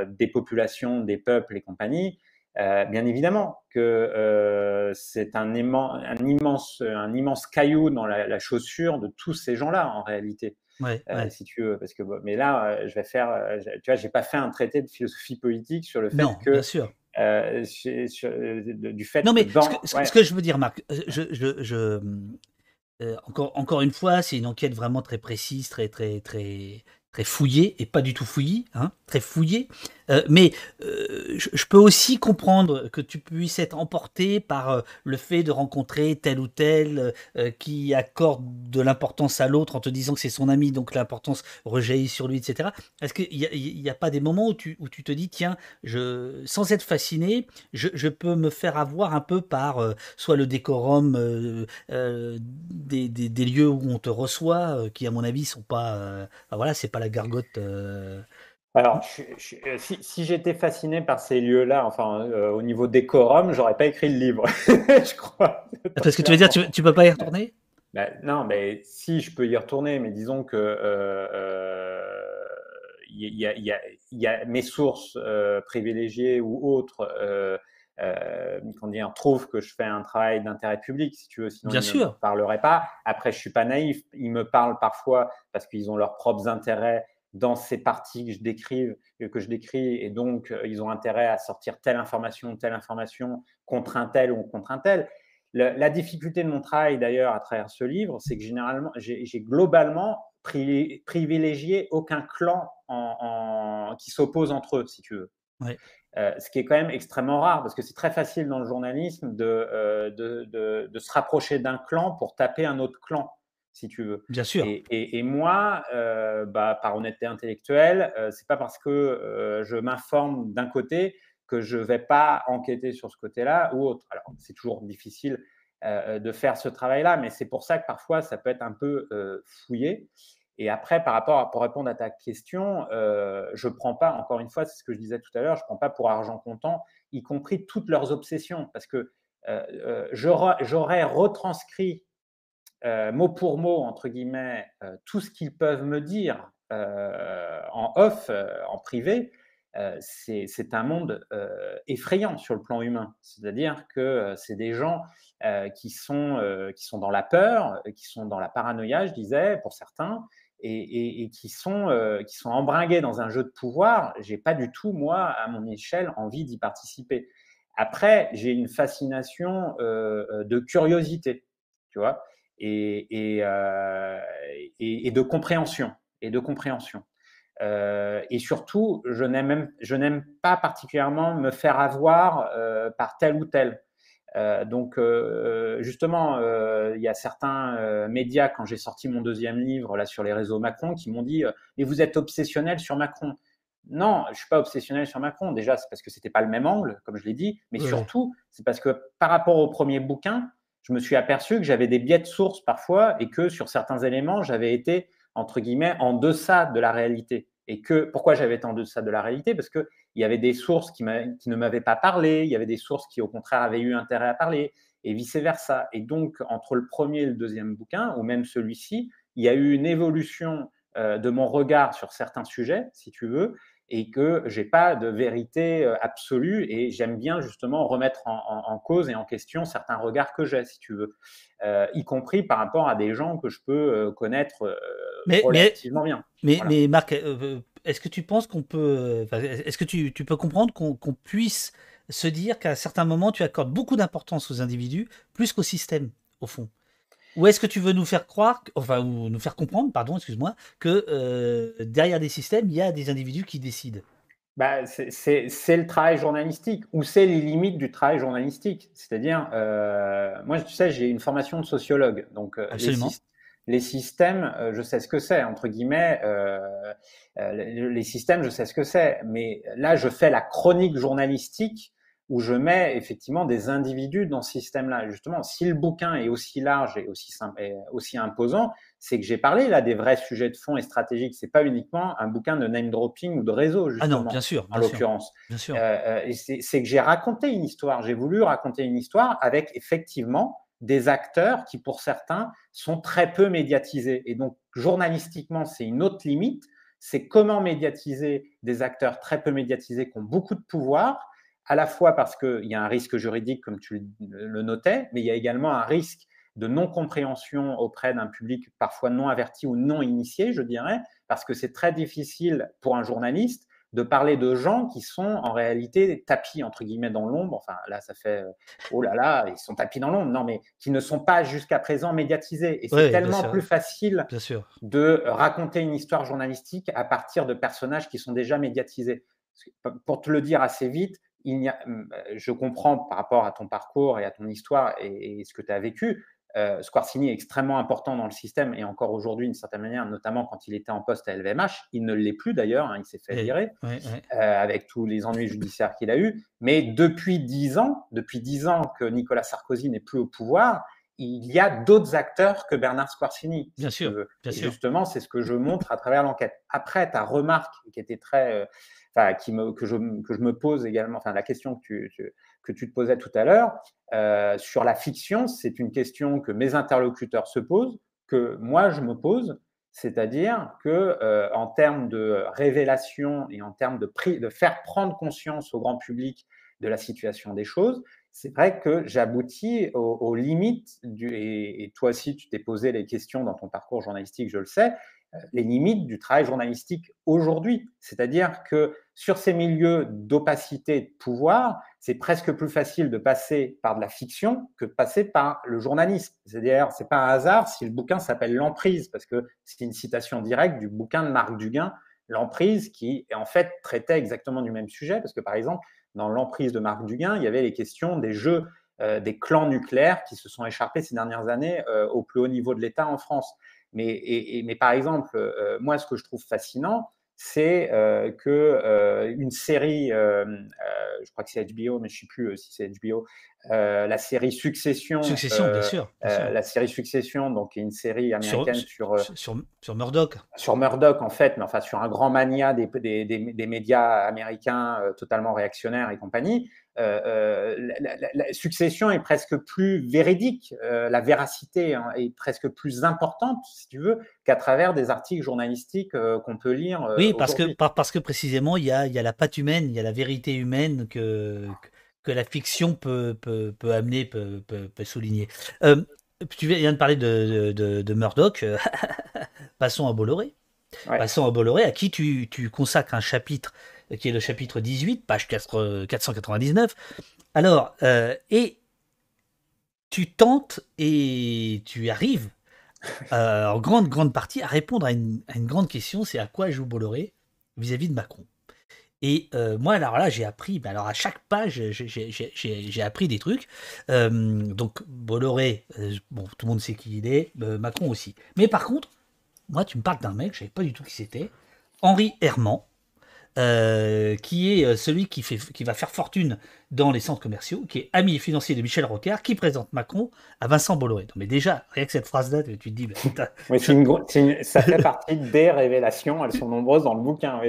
des populations, des peuples et compagnie. bien évidemment que c'est un, un, immense, un immense caillou dans la chaussure de tous ces gens-là en réalité. Euh, si tu veux. Parce que, mais là, euh, je vais faire, euh, tu vois, j'ai pas fait un traité de philosophie politique sur le fait que. Bien sûr. du fait non mais ce, que, ce, que, je veux dire Marc je, je, je encore, encore une fois c'est une enquête vraiment très précise très très très très fouillée et pas du tout fouillée, hein, très fouillée euh, mais euh, je, peux aussi comprendre que tu puisses être emporté par euh, le fait de rencontrer tel ou tel qui accorde de l'importance à l'autre en te disant que c'est son ami, donc l'importance rejaillit sur lui, etc. Est-ce qu'il n'y a, pas des moments où tu, te dis, tiens, je, sans être fasciné, je, peux me faire avoir un peu par soit le décorum des, lieux où on te reçoit, qui à mon avis sont pas... voilà, c'est pas la gargote... Alors, euh, si, j'étais fasciné par ces lieux-là, enfin, euh, au niveau décorum, j'aurais pas écrit le livre, [laughs] je crois. Parce que tu veux dire, tu, ne peux pas y retourner bah, Non, mais si, je peux y retourner, mais disons que il euh, y, a, mes sources privilégiées ou autres euh, on trouve que je fais un travail d'intérêt public, si tu veux, sinon Bien ils ne pas. Après, je suis pas naïf, ils me parlent parfois parce qu'ils ont leurs propres intérêts dans ces parties que je euh, que je décris, et donc euh, ils ont intérêt à sortir telle information, telle information contre un tel ou contre un tel. la difficulté de mon travail d'ailleurs à travers ce livre, c'est que généralement, j'ai globalement privilégié aucun clan en, qui s'oppose entre eux, si tu veux. Euh, ce qui est quand même extrêmement rare, parce que c'est très facile dans le journalisme de, de, de se rapprocher d'un clan pour taper un autre clan si tu veux. Bien sûr. Et, moi, euh, bah, par honnêteté intellectuelle, euh, c'est pas parce que euh, je m'informe d'un côté que je vais pas enquêter sur ce côté-là ou autre. Alors, c'est toujours difficile de faire ce travail-là, mais c'est pour ça que parfois ça peut être un peu fouillé. Et après, par rapport à, pour répondre à ta question, je prends pas, encore une fois, c'est ce que je disais tout à l'heure, je prends pas pour argent comptant, y compris toutes leurs obsessions, parce que j'aurais retranscrit euh, mot pour mot, entre guillemets, euh, tout ce qu'ils peuvent me dire euh, en off, en privé, c'est un monde effrayant sur le plan humain. C'est-à-dire que c'est des gens qui, sont, qui sont dans la peur, qui sont dans la paranoïa, je disais, pour certains, et, et qui, sont, qui sont embringués dans un jeu de pouvoir. J'ai pas du tout, moi, à mon échelle, envie d'y participer. Après, j'ai une fascination de curiosité, tu vois. Euh, et, et, de compréhension. Et de compréhension. Euh, et surtout, je n'aime pas particulièrement me faire avoir euh, par tel ou tel. donc, justement, il y a certains médias, quand j'ai sorti mon deuxième livre là sur les réseaux Macron, qui m'ont dit Mais vous êtes obsessionnel sur Macron. Non, je suis pas obsessionnel sur Macron. Déjà, c'est parce que c'était pas le même angle, comme je l'ai dit, mais surtout, c'est parce que par rapport au premier bouquin, je me suis aperçu que j'avais des biais de source parfois et que sur certains éléments, j'avais été, entre guillemets, en deçà de la réalité. Et que pourquoi j'avais été en deçà de la réalité Parce qu'il y avait des sources qui, ne m'avaient pas parlé, il y avait des sources qui, au contraire, avaient eu intérêt à parler, et vice-versa. Et donc, entre le premier et le deuxième bouquin, ou même celui-ci, il y a eu une évolution euh, de mon regard sur certains sujets, si tu veux, et que j'ai pas de vérité euh, absolue et j'aime bien justement remettre en, cause et en question certains regards que j'ai, si tu veux, euh, y compris par rapport à des gens que je peux euh, connaître mais, relativement mais, bien. Mais, Marc, est-ce que tu penses qu'on peut, est-ce que tu, peux comprendre qu'on puisse se dire qu'à certains moments tu accordes beaucoup d'importance aux individus plus qu'au système, au fond ou est-ce que tu veux nous faire croire, enfin, nous faire comprendre, pardon, excuse-moi, que euh, derrière des systèmes, il y a des individus qui décident bah, c'est le travail journalistique, ou c'est les limites du travail journalistique. C'est-à-dire, euh, moi, tu sais, j'ai une formation de sociologue, donc euh, Les, les, systèmes, je sais ce que c'est, entre guillemets, les systèmes, je sais ce que c'est, mais là, je fais la chronique journalistique où je mets effectivement des individus dans ce système-là. Justement, si le bouquin est aussi large et aussi, simple, aussi imposant, c'est que j'ai parlé là des vrais sujets de fond et stratégiques. C'est pas uniquement un bouquin de name dropping ou de réseau, justement. Ah non, bien sûr. en l'occurrence. Bien sûr. Euh, euh, c'est que j'ai raconté une histoire. J'ai voulu raconter une histoire avec effectivement des acteurs qui, pour certains, sont très peu médiatisés. Et donc, journalistiquement, c'est une autre limite. C'est comment médiatiser des acteurs très peu médiatisés qui ont beaucoup de pouvoir à la fois parce qu'il y a un risque juridique, comme tu le notais, mais il y a également un risque de non-compréhension auprès d'un public parfois non averti ou non initié, je dirais, parce que c'est très difficile pour un journaliste de parler de gens qui sont en réalité tapis entre guillemets dans l'ombre. Enfin, là, ça fait euh, oh là là, ils sont tapis dans l'ombre. Non, mais qui ne sont pas jusqu'à présent médiatisés. Et c'est tellement plus facile de raconter une histoire journalistique à partir de personnages qui sont déjà médiatisés. Pour te le dire assez vite, a, je comprends par rapport à ton parcours et à ton histoire et, ce que tu as vécu. Euh, Squarcini est extrêmement important dans le système et encore aujourd'hui, d'une certaine manière, notamment quand il était en poste à LVMH. Il ne l'est plus d'ailleurs, hein, il s'est fait virer avec tous les ennuis judiciaires qu'il a eu. Mais depuis dix ans, depuis dix ans que Nicolas Sarkozy n'est plus au pouvoir, il y a d'autres acteurs que Bernard Squarcini. Bien sûr. Bien sûr. Justement, c'est ce que je montre à travers l'enquête. Après, ta remarque qui était très enfin, qui me, que, je, que je me pose également, enfin, la question que tu, que tu te posais tout à l'heure, euh, sur la fiction, c'est une question que mes interlocuteurs se posent, que moi je me pose, c'est-à-dire que euh, en termes de révélation et en termes de, de faire prendre conscience au grand public de la situation des choses, c'est vrai que j'aboutis aux, limites du, et, toi aussi tu t'es posé les questions dans ton parcours journalistique, je le sais, euh, les limites du travail journalistique aujourd'hui. C'est-à-dire que sur ces milieux d'opacité de pouvoir, c'est presque plus facile de passer par de la fiction que de passer par le journalisme. C'est-à-dire, c'est pas un hasard si le bouquin s'appelle L'emprise, parce que c'est une citation directe du bouquin de Marc Duguin, L'emprise, qui en fait traitait exactement du même sujet, parce que par exemple, dans L'emprise de Marc Duguin, il y avait les questions des jeux euh, des clans nucléaires qui se sont écharpés ces dernières années euh, au plus haut niveau de l'État en France. Mais, et, mais par exemple, euh, moi, ce que je trouve fascinant, c'est qu'une euh, que euh, une série, je crois que c'est HBO, mais je ne sais plus si c'est HBO, la série Succession. Succession, bien sûr. la série Succession, donc une série américaine sur sur, sur, Murdoch. Sur Murdoch, en fait, mais enfin sur un grand mania des, des, des médias américains totalement réactionnaires et compagnie. Euh, euh, la, succession est presque plus véridique, euh, la véracité hein, est presque plus importante, si tu veux, qu'à travers des articles journalistiques qu'on peut lire. oui, parce que, par, parce que précisément, il y a, y a, la patte humaine, il y a la vérité humaine que, que la fiction peut, peut, peut amener, peut, peut, souligner. tu viens de parler de, Murdoch, [laughs] passons à Bolloré. Passons à Bolloré, à qui tu, tu consacres un chapitre qui est le chapitre 18, page 499. Euh, alors, euh, et tu tentes et tu arrives euh, en grande, grande partie à répondre à une, grande question, c'est à quoi joue Bolloré vis-à-vis de Macron. Et moi, alors là, j'ai appris, alors à chaque page, j'ai appris des trucs. donc, Bolloré, bon, tout le monde sait qui il est, Macron aussi. Mais par contre, moi, tu me parles d'un mec, je savais pas du tout qui c'était, Henri Herman, euh, qui est euh, celui qui, fait, qui va faire fortune dans les centres commerciaux, qui est ami financier de Michel Rocard, qui présente Macron à Vincent Bolloré. mais déjà, rien que cette phrase-là, tu te dis. ça fait partie des révélations, elles sont nombreuses dans le bouquin.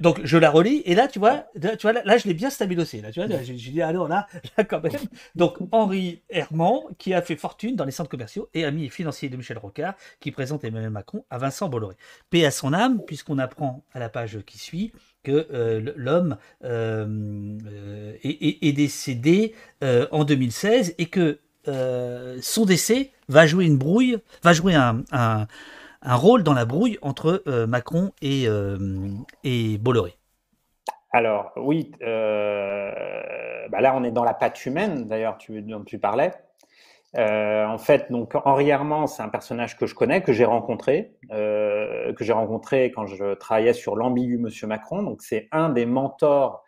donc, je la relis, et là, tu vois, tu vois, là, je l'ai bien stabilisé. Là, tu vois, j'ai dit, alors là, là, quand même. Donc, Henri Herman, qui a fait fortune dans les centres commerciaux, et ami et financier de Michel Rocard, qui présente Emmanuel Macron à Vincent Bolloré. Paix à son âme, puisqu'on apprend à la page qui suit que euh, l'homme euh, euh, est, décédé en 2016 et que son décès va jouer une brouille, va jouer un, rôle dans la brouille entre Macron et, Bolloré. Alors oui, bah là on est dans la patte humaine d'ailleurs tu, dont tu parlais. Euh, en fait, donc Henri Armand, c'est un personnage que je connais, que j'ai rencontré, euh, que j'ai rencontré quand je travaillais sur l'ambigu Monsieur Macron. Donc c'est un des mentors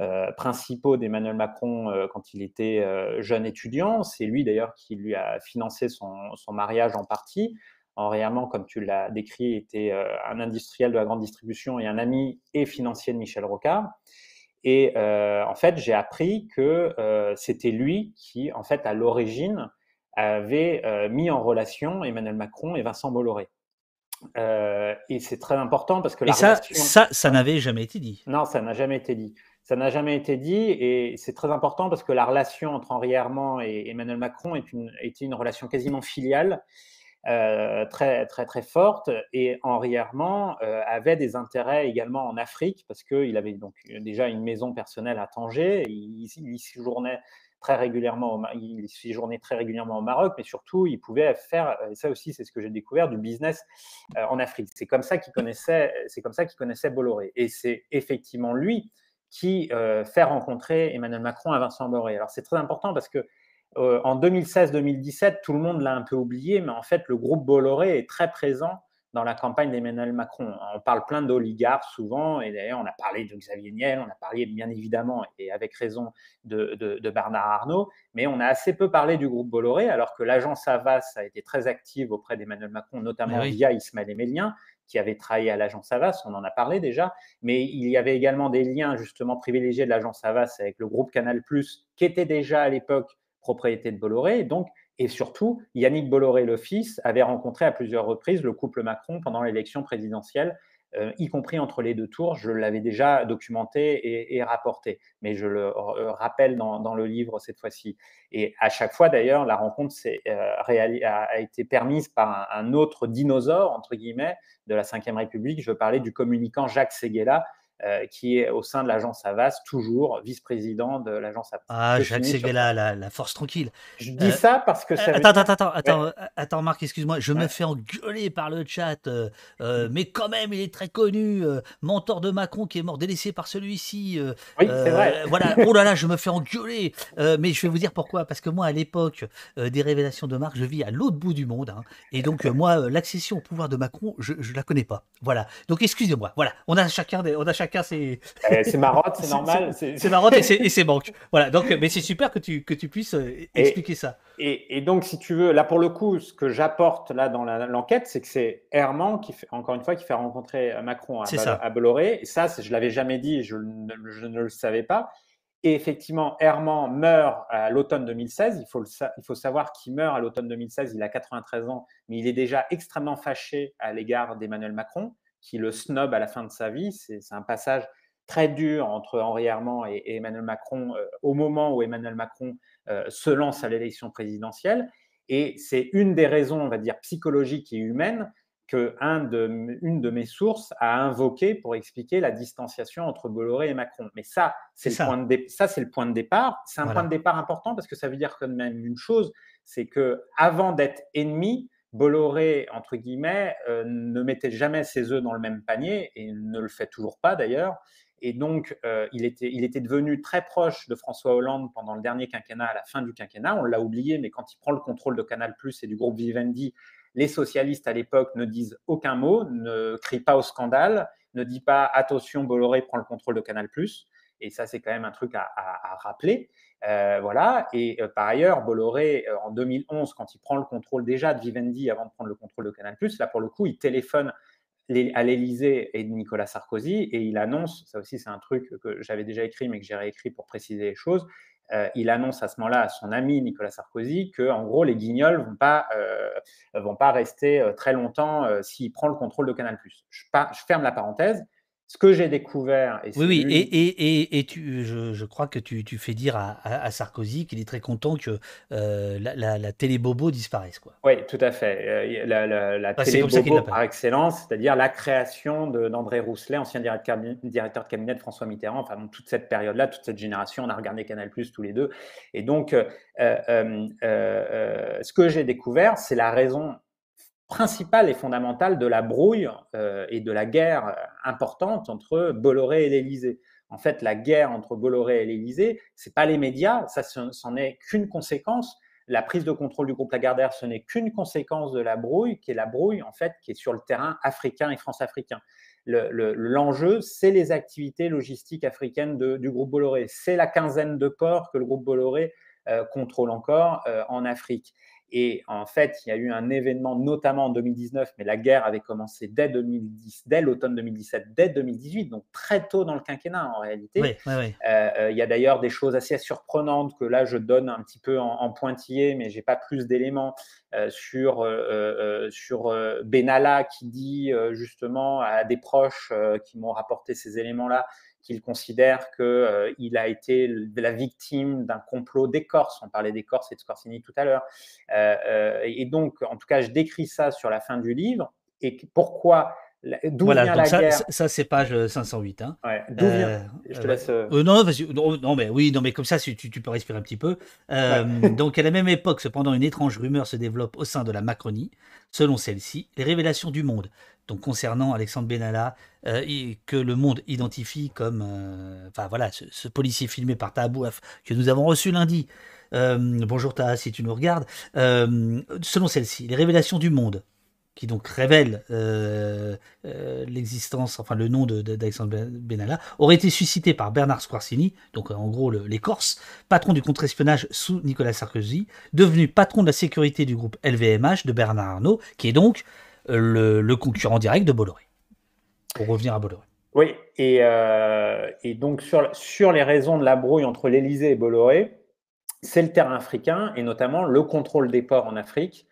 euh, principaux d'Emmanuel Macron euh, quand il était euh, jeune étudiant. C'est lui d'ailleurs qui lui a financé son, son mariage en partie. Henri Armand, comme tu l'as décrit, était un industriel de la grande distribution et un ami et financier de Michel Rocard. Et en fait, j'ai appris que c'était lui qui, en fait, à l'origine avait euh, mis en relation Emmanuel Macron et Vincent Bolloré. Euh, et c'est très important parce que et ça, ça, n'avait jamais été dit. Non, ça n'a jamais été dit. Ça n'a jamais été dit et c'est très important parce que la relation entre Henri Herman et Emmanuel Macron est une, était une relation quasiment filiale, euh, très, très, très forte. Et Henri Herman avait des intérêts également en Afrique parce qu'il avait donc déjà une maison personnelle à Tanger. il, y séjournait, très régulièrement, il séjournait très régulièrement au Maroc, mais surtout, il pouvait faire, et ça aussi, c'est ce que j'ai découvert, du business euh, en Afrique. C'est comme ça qu'il connaissait, c'est comme ça qu'il connaissait Bolloré. Et c'est effectivement lui qui euh, fait rencontrer Emmanuel Macron à Vincent Bolloré. Alors c'est très important parce que euh, en 2016-2017, tout le monde l'a un peu oublié, mais en fait, le groupe Bolloré est très présent dans la campagne d'Emmanuel Macron. On parle plein d'oligarques souvent, et d'ailleurs on a parlé de Xavier Niel, on a parlé bien évidemment, et avec raison, de, Bernard Arnault, mais on a assez peu parlé du groupe Bolloré, alors que l'agence Savas a été très active auprès d'Emmanuel Macron, notamment ah via Ismaël Emélien, qui avait travaillé à l'agence Savas. on en a parlé déjà, mais il y avait également des liens justement privilégiés de l'agence Avas avec le groupe Canal+, qui était déjà à l'époque propriété de Bolloré, donc et surtout, Yannick Bolloré, le fils, avait rencontré à plusieurs reprises le couple Macron pendant l'élection présidentielle, euh, y compris entre les deux tours. Je l'avais déjà documenté et, rapporté, mais je le euh, rappelle dans, le livre cette fois-ci. Et à chaque fois, d'ailleurs, la rencontre euh, a, été permise par un, autre dinosaure, entre guillemets, de la Ve République. Je parlais du communicant Jacques Séguéla, euh, qui est au sein de l'agence Avas, toujours vice-président de l'agence Avas. Ah, Jacques Seguela, la, la, force tranquille. Je euh, dis ça parce que euh, Attends, attends, attends, attends, attends, Marc, excuse-moi, je me fais engueuler par le chat, mais quand même, il est très connu, mentor de Macron qui est mort délaissé par celui-ci. oui, c'est vrai. Voilà, [laughs] oh là là, je me fais engueuler, mais je vais vous dire pourquoi, parce que moi, à l'époque des révélations de Marc, je vis à l'autre bout du monde, hein. et donc, moi, l'accession au pouvoir de Macron, je ne la connais pas. Voilà, donc excusez-moi, voilà, on a chacun des. On a chacun eh, c'est marotte, [laughs] c'est normal. C'est marotte et, c'est banque. Voilà, donc, euh, mais c'est super que tu, que tu puisses euh, expliquer ça. Et, donc, si tu veux, là pour le coup, ce que j'apporte là dans l'enquête, c'est que c'est Herman qui, fait, encore une fois, qui fait rencontrer euh, Macron à, à, Bolloré. Et ça, je l'avais jamais dit, je ne, je ne le savais pas. Et effectivement, Herman meurt à l'automne 2016. Il faut, le il faut savoir qu'il meurt à l'automne 2016. Il a 93 ans, mais il est déjà extrêmement fâché à l'égard d'Emmanuel Macron qui le snob à la fin de sa vie. C'est un passage très dur entre Henri Armand et, Emmanuel Macron euh, au moment où Emmanuel Macron euh, se lance à l'élection présidentielle. Et c'est une des raisons, on va dire, psychologiques et humaines que un de, une de mes sources a invoqué pour expliquer la distanciation entre Bolloré et Macron. Mais ça, c'est le, le, point de départ. C'est un point de départ important parce que ça veut dire quand même une chose, c'est que avant d'être ennemi, Bolloré, entre guillemets, euh, ne mettait jamais ses œufs dans le même panier et ne le fait toujours pas d'ailleurs. Et donc, euh, il, était, devenu très proche de François Hollande pendant le dernier quinquennat, à la fin du quinquennat. On l'a oublié, mais quand il prend le contrôle de Canal et du groupe Vivendi, les socialistes à l'époque ne disent aucun mot, ne crient pas au scandale, ne disent pas attention, Bolloré prend le contrôle de Canal Plus. Et ça, c'est quand même un truc à rappeler. Euh, voilà. Et euh, par ailleurs, Bolloré, euh, en 2011, quand il prend le contrôle déjà de Vivendi avant de prendre le contrôle de Canal+, là, pour le coup, il téléphone à l'Elysée et Nicolas Sarkozy et il annonce, ça aussi c'est un truc que j'avais déjà écrit mais que j'ai réécrit pour préciser les choses, il annonce à ce moment-là à son ami Nicolas Sarkozy que en gros les guignols vont pas vont pas rester très longtemps s'il prend le contrôle de Canal+. je ferme la parenthèse ce que j'ai découvert. oui, oui, et, et, et, tu, je, je, crois que tu, tu fais dire à, à, Sarkozy qu'il est très content que euh, la, la, télé bobo disparaisse. Quoi. Oui, tout à fait. Euh, la, ah, télé bobo par excellence, c'est-à-dire la création d'André Rousselet, ancien directeur, directeur, de cabinet de François Mitterrand, enfin toute cette période-là, toute cette génération, on a regardé Canal Plus tous les deux. Et donc, euh, ce que j'ai découvert, c'est la raison principale et fondamentale de la brouille euh, et de la guerre euh, importante entre Bolloré et l'Élysée. En fait, la guerre entre Bolloré et l'Élysée, c'est pas les médias, ça c'en est qu'une conséquence. La prise de contrôle du groupe Lagardère, ce n'est qu'une conséquence de la brouille, qui est la brouille en fait qui est sur le terrain africain et france-africain. L'enjeu, c'est les activités logistiques africaines du groupe Bolloré. C'est la quinzaine de ports que le groupe Bolloré euh, contrôle encore en Afrique. Et en fait, il y a eu un événement, notamment en 2019, mais la guerre avait commencé dès 2010, dès l'automne 2017, dès 2018, donc très tôt dans le quinquennat en réalité. Euh, euh, il y a d'ailleurs des choses assez surprenantes que là je donne un petit peu en, pointillé, mais j'ai pas plus d'éléments euh, sur sur Benalla qui dit justement à des proches qui m'ont rapporté ces éléments-là qu'il considère qu'il euh, a été la victime d'un complot d'Écorce. On parlait d'Écorce et de Scorsini tout à l'heure. Euh, euh, et donc, en tout cas, je décris ça sur la fin du livre. Et pourquoi D'où vient la ça, guerre ça c'est page 508. Hein. D'où vient Je te laisse. non, mais oui, non, mais comme ça, tu, tu peux respirer un petit peu. donc, à la même époque, cependant, une étrange rumeur se développe au sein de la Macronie. Selon celle-ci, les révélations du Monde donc concernant Alexandre Benalla, et euh, que le monde identifie comme, euh, enfin voilà, ce, policier filmé par Tabouaf que nous avons reçu lundi. Euh, bonjour Taha, si tu nous regardes. selon celle-ci, les révélations du monde qui donc révèlent l'existence, enfin le nom d'Alexandre de, ben-, Benalla, auraient été suscitées par Bernard Squarcini, donc en gros l'écorce, patron du contre-espionnage sous Nicolas Sarkozy, devenu patron de la sécurité du groupe LVMH de Bernard Arnault, qui est donc le, concurrent direct de Bolloré. Pour revenir à Bolloré. Oui, et, euh, et, donc sur, sur les raisons de la brouille entre l'Elysée et Bolloré, c'est le terrain africain et notamment le contrôle des ports en Afrique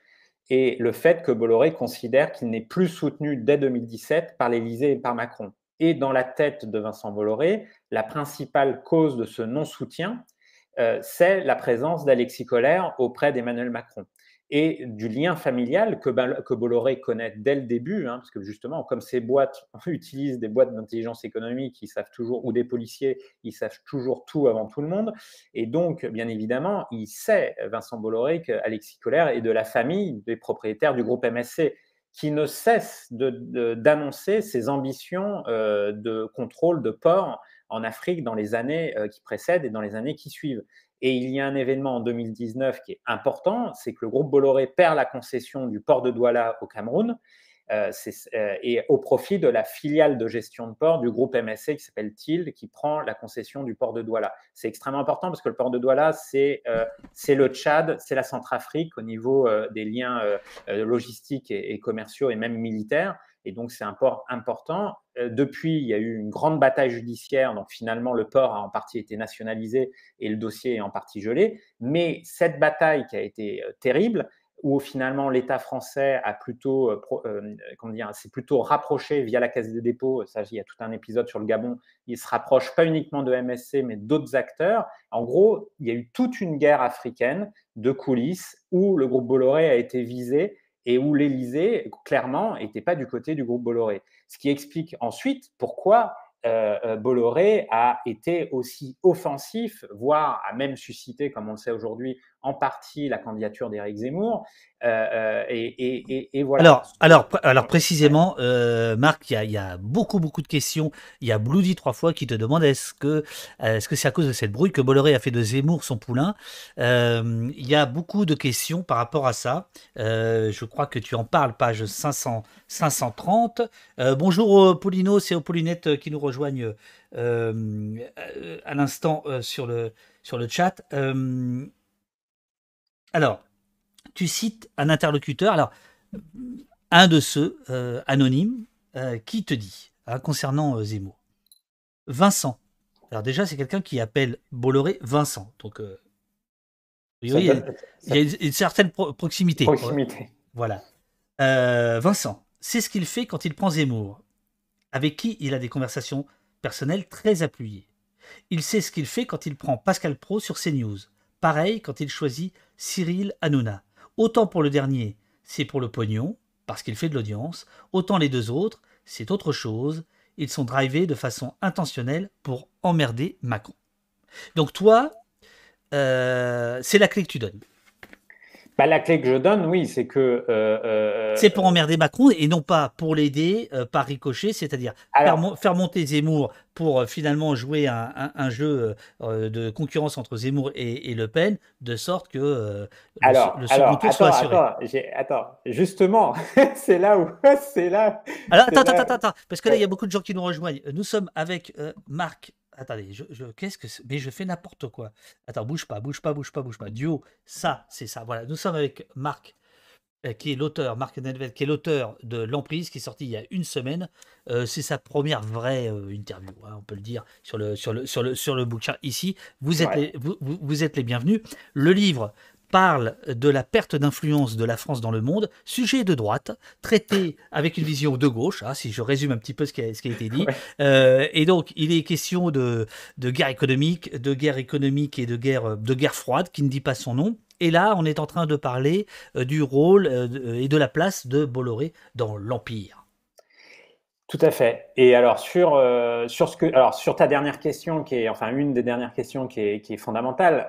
et le fait que Bolloré considère qu'il n'est plus soutenu dès 2017 par l'Elysée et par Macron. Et dans la tête de Vincent Bolloré, la principale cause de ce non-soutien, euh, c'est la présence d'Alexis Collère auprès d'Emmanuel Macron et du lien familial que, que Bolloré connaît dès le début, hein, parce que justement, comme ces boîtes [laughs] utilisent des boîtes d'intelligence économique, ils savent toujours, ou des policiers, ils savent toujours tout avant tout le monde. Et donc, bien évidemment, il sait, Vincent Bolloré, qu'Alexis Colère est de la famille des propriétaires du groupe MSC, qui ne cesse d'annoncer ses ambitions euh, de contrôle de port en Afrique dans les années euh, qui précèdent et dans les années qui suivent. Et il y a un événement en 2019 qui est important, c'est que le groupe Bolloré perd la concession du port de Douala au Cameroun euh, euh, et au profit de la filiale de gestion de port du groupe MSC qui s'appelle TIL, qui prend la concession du port de Douala. C'est extrêmement important parce que le port de Douala, c'est euh, le Tchad, c'est la Centrafrique au niveau des liens logistiques et, commerciaux et même militaires. Et donc, c'est un port important. Euh, depuis, il y a eu une grande bataille judiciaire. Donc, finalement, le port a en partie été nationalisé et le dossier est en partie gelé. Mais cette bataille qui a été euh, terrible, où finalement l'État français a plutôt, euh, comment dire, s'est plutôt rapproché via la Caisse des dépôts. il y a tout un épisode sur le Gabon. Il se rapproche pas uniquement de MSC, mais d'autres acteurs. En gros, il y a eu toute une guerre africaine de coulisses où le groupe Bolloré a été visé et où l'Élysée, clairement, n'était pas du côté du groupe Bolloré. Ce qui explique ensuite pourquoi euh, euh, Bolloré a été aussi offensif, voire a même suscité, comme on le sait aujourd'hui, en partie la candidature d'Éric Zemmour. Euh, euh, et, voilà. Alors, alors, alors précisément, euh, Marc, il y, a beaucoup, beaucoup de questions. Il y a Bloody trois fois qui te demande est-ce que c'est -ce c'est à cause de cette brouille que Bolloré a fait de Zemmour son poulain Il y a beaucoup de questions par rapport à ça. je crois que tu en parles, page 500, 530. bonjour Paulino, c'est aux Paulinettes qui nous rejoignent à l'instant sur, le, sur le chat. Alors, tu cites un interlocuteur, alors, un de ceux euh, anonymes, euh, qui te dit, hein, concernant euh, Zemmour, Vincent. Alors déjà, c'est quelqu'un qui appelle Bolloré Vincent. Donc, il, y a, une, certaine proximité. Voilà. Vincent, c'est ce qu'il fait quand il prend Zemmour, avec qui il a des conversations personnelles très appuyées. Il sait ce qu'il fait quand il prend Pascal Pro sur CNews. Pareil quand il choisit Cyril Hanouna. Autant pour le dernier, c'est pour le pognon, parce qu'il fait de l'audience, autant les deux autres, c'est autre chose, ils sont drivés de façon intentionnelle pour emmerder Macron. Donc toi, euh, c'est la clé que tu donnes. Bah, la clé que je donne, oui, c'est que. Euh, euh, c'est pour emmerder Macron et non pas pour l'aider euh, par ricochet, c'est-à-dire faire, monter Zemmour pour finalement jouer un, jeu de concurrence entre Zemmour et, Le Pen, de sorte que le, second tour soit assuré. Attends, justement, [laughs] c'est là où. [laughs] c'est là. attends, attends, attends, parce que là, il y a beaucoup de gens qui nous rejoignent. Nous sommes avec Marc Attendez, je, qu'est-ce que Mais je fais n'importe quoi. Attends, bouge pas, bouge pas, bouge pas, bouge pas. Duo, ça, c'est ça. Voilà, nous sommes avec Marc, euh, qui est l'auteur, Marc Nedvel qui est l'auteur de L'Emprise, qui est sorti il y a une semaine. Euh, c'est sa première vraie euh, interview, hein, on peut le dire, sur le, sur le, sur le, sur ici. Vous êtes, vous, vous, êtes les bienvenus. Le livre, parle de la perte d'influence de la France dans le monde, sujet de droite, traité avec une vision de gauche, hein, si je résume un petit peu ce qui a, a été dit. Euh, et donc, il est question de, guerre économique, de guerre économique et de guerre, de guerre froide, qui ne dit pas son nom. Et là, on est en train de parler euh, du rôle euh, et de la place de Bolloré dans l'Empire. Tout à fait. Et alors sur sur ce alors sur ta dernière question qui est enfin une des dernières questions qui est, fondamentale.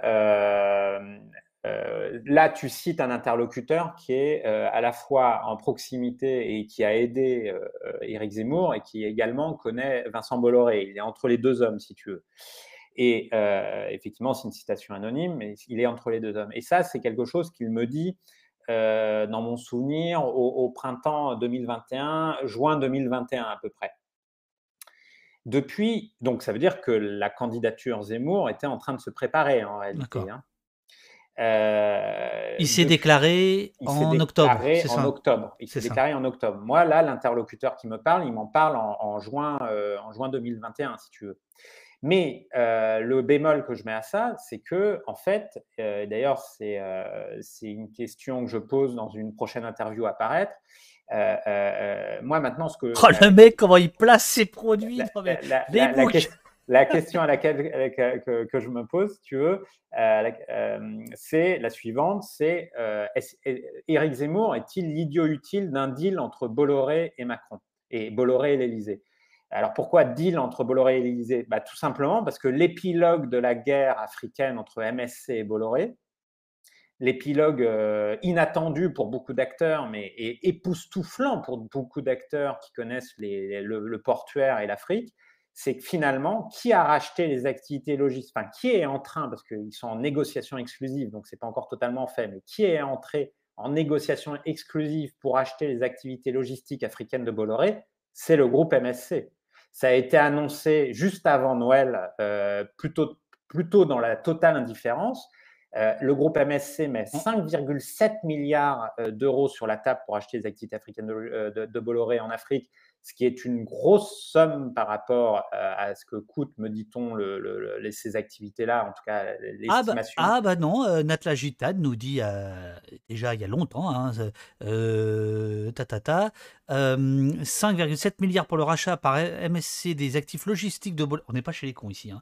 Euh, là, tu cites un interlocuteur qui est euh, à la fois en proximité et qui a aidé eric euh, Éric Zemmour et qui également connaît Vincent Bolloré. Il est entre les deux hommes, si tu veux. Et effectivement, c'est une citation anonyme, mais il est entre les deux hommes. Et ça, c'est quelque chose qu'il me dit dans mon souvenir au, printemps 2021, juin 2021 à peu près. Depuis, donc ça veut dire que la candidature Zemmour était en train de se préparer en réalité. Hein. Euh, il s'est déclaré en octobre. octobre. Il s'est déclaré en octobre. Moi, là, l'interlocuteur qui me parle, il m'en parle en, en juin, euh, en juin 2021, si tu veux. Mais euh, le bémol que je mets à ça, c'est que, en fait, d'ailleurs, c'est une question que je pose dans une prochaine interview à paraître. moi, maintenant, ce que. Oh, le mec, comment il place ses produits la question à laquelle que, je me pose, tu veux, euh, euh, c'est la suivante c'est euh, Éric Zemmour est-il l'idiot utile d'un deal entre Bolloré et Macron et Bolloré et l'Élysée Alors pourquoi deal entre Bolloré et l'Élysée bah, Tout simplement parce que l'épilogue de la guerre africaine entre MSC et Bolloré, l'épilogue inattendu pour beaucoup d'acteurs, mais époustouflant pour beaucoup d'acteurs qui connaissent le portuaire et l'Afrique, c'est que finalement, qui a racheté les activités logistiques, enfin, qui est en train, parce qu'ils sont en négociation exclusive, donc ce n'est pas encore totalement fait, mais qui est entré en négociation exclusive pour acheter les activités logistiques africaines de Bolloré, c'est le groupe MSC. Ça a été annoncé juste avant Noël, euh, plutôt, plutôt dans la totale indifférence. Euh, le groupe MSC met 5,7 mmh. milliards euh, d'euros sur la table pour acheter les activités africaines de Bolloré en Afrique ce qui est une grosse somme par rapport euh, à ce que coûte, me dit-on, le, ces activités-là, en tout cas l'estimation. Ah, bah, ah, bah, non, euh, Natla nous dit euh, déjà il y a longtemps, hein, euh, ta, ta, 5,7 milliards pour le rachat par MSC des actifs logistiques de Bolloré, on n'est pas chez les cons ici, hein,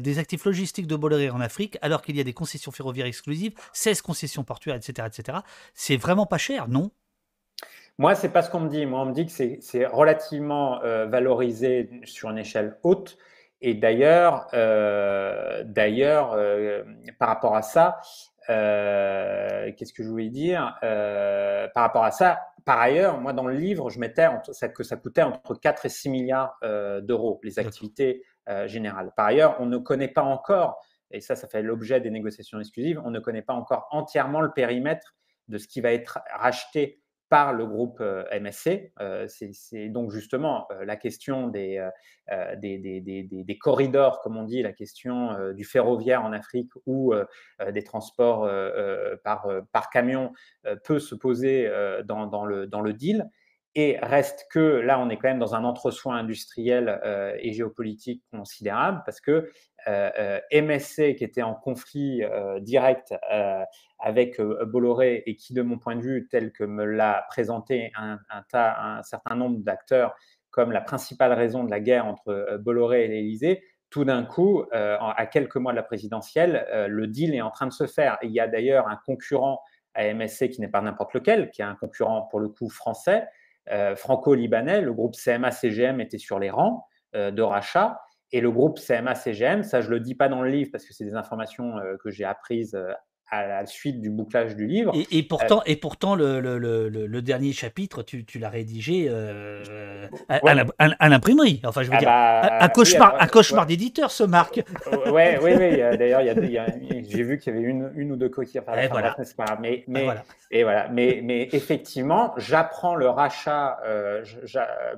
des actifs logistiques de Bolloré en Afrique, alors qu'il y a des concessions ferroviaires exclusives, 16 concessions portuaires, etc. etc. C'est vraiment pas cher, non moi, c'est pas ce qu'on me dit. Moi, on me dit que c'est relativement euh, valorisé sur une échelle haute. Et d'ailleurs, euh, d'ailleurs, euh, par rapport à ça, qu'est-ce que je voulais dire Par rapport à ça, par ailleurs, moi, dans le livre, je mettais que ça coûtait entre 4 et 6 milliards d'euros les activités générales. Par ailleurs, on ne connaît pas encore, et ça, ça fait l'objet des négociations exclusives, on ne connaît pas encore entièrement le périmètre de ce qui va être racheté par le groupe euh, MSC. Euh, c'est donc justement euh, la question des, des, corridors, comme on dit, la question du ferroviaire en Afrique ou des transports par, par camion peut se poser dans le deal. Et reste que là, on est quand même dans un entre-soi industriel euh, et géopolitique considérable parce que euh, euh, MSC, qui était en conflit direct avec Bolloré et qui, de mon point de vue, tel que me l'a présenté un, un certain nombre d'acteurs, comme la principale raison de la guerre entre Bolloré et l'Élysée, tout d'un coup, à quelques mois de la présidentielle, le deal est en train de se faire. Il y a d'ailleurs un concurrent à MSC qui n'est pas n'importe lequel, qui est un concurrent pour le coup français, euh, franco-libanais, le groupe CMA-CGM était sur les rangs euh, de rachat. Et le groupe CMA-CGM, ça je le dis pas dans le livre parce que c'est des informations euh, que j'ai apprises à la suite du bouclage du livre. Et, euh, pourtant, et pourtant le, dernier chapitre, tu, l'as rédigé euh, à, l'imprimerie. Enfin, je veux ah dire, bah, un cauchemar, cauchemar d'éditeur, ce Marc. Ouais, oui, oui. Euh, d'ailleurs, j'ai vu qu'il y avait une, ou deux coquilles. et voilà. mais, mais, voilà. Mais, effectivement, j'apprends le rachat.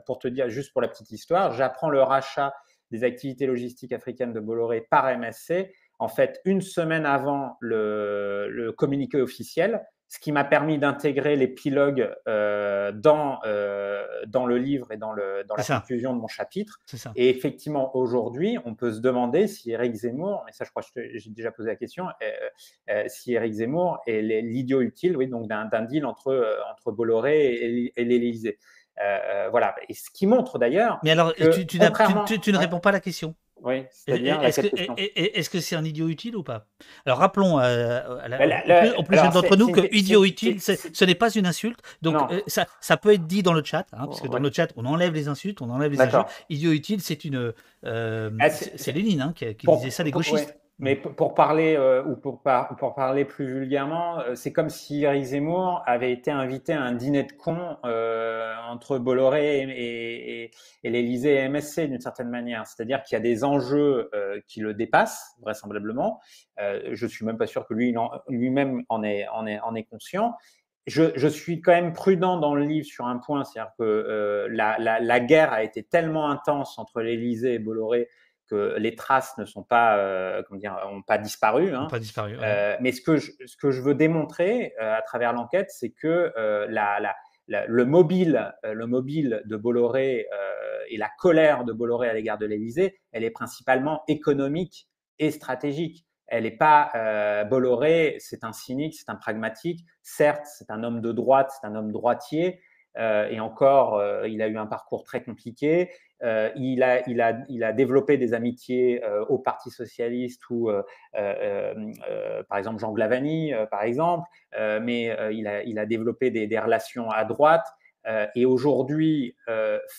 pour te dire juste pour la petite histoire, j'apprends le rachat des activités logistiques africaines de Bolloré par MSC en fait une semaine avant le, communiqué officiel, ce qui m'a permis d'intégrer l'épilogue euh, euh, dans, le livre et dans, le, la conclusion de mon chapitre. Et effectivement, aujourd'hui, on peut se demander si Eric Zemmour, mais ça je crois que j'ai déjà posé la question, euh, si Eric Zemmour est l'idiot utile oui, donc d'un deal entre, entre Bolloré et, l'Élysée. voilà, et ce qui montre d'ailleurs. Mais alors, tu ne réponds pas à la question. Est-ce que c'est un idiot utile ou pas Alors rappelons en euh, bah, plus d'entre nous que idiot utile, ce n'est pas une insulte. Donc euh, ça, peut être dit dans le chat, hein, parce que dans le chat, on enlève les insultes, on enlève les injures. Idiot utile, c'est une. Euh, ah, c'est Lénine hein, qui, disait ça, les gauchistes. Mais pour parler, euh, ou pour, pas pour, parler plus vulgairement, euh, c'est comme si Eric Zemmour avait été invité à un dîner de cons euh, entre Bolloré et, et, et l'Élysée et MSC d'une certaine manière. C'est-à-dire qu'il y a des enjeux qui le dépassent, vraisemblablement. je suis même pas sûr que lui, lui-même en est, en, est, en est conscient. Je, je, suis quand même prudent dans le livre sur un point, c'est-à-dire que la, la, la, guerre a été tellement intense entre l'Élysée et Bolloré que les traces ne sont pas, euh, dire, ont pas disparu. Hein. pas disparu euh, mais ce que, je, veux démontrer euh, à travers l'enquête, c'est que la, la, le, mobile, le mobile de Bolloré et la colère de Bolloré à l'égard de l'Élysée, elle est principalement économique et stratégique. Elle n'est pas Bolloré, c'est un cynique, c'est un pragmatique. Certes, c'est un homme de droite, c'est un homme droitier, euh, et encore, euh, il a eu un parcours très compliqué. Euh, il, a, développé des amitiés au Parti socialiste ou, par exemple, Jean Glavani, par exemple, mais il, a, développé des, relations à droite. et aujourd'hui,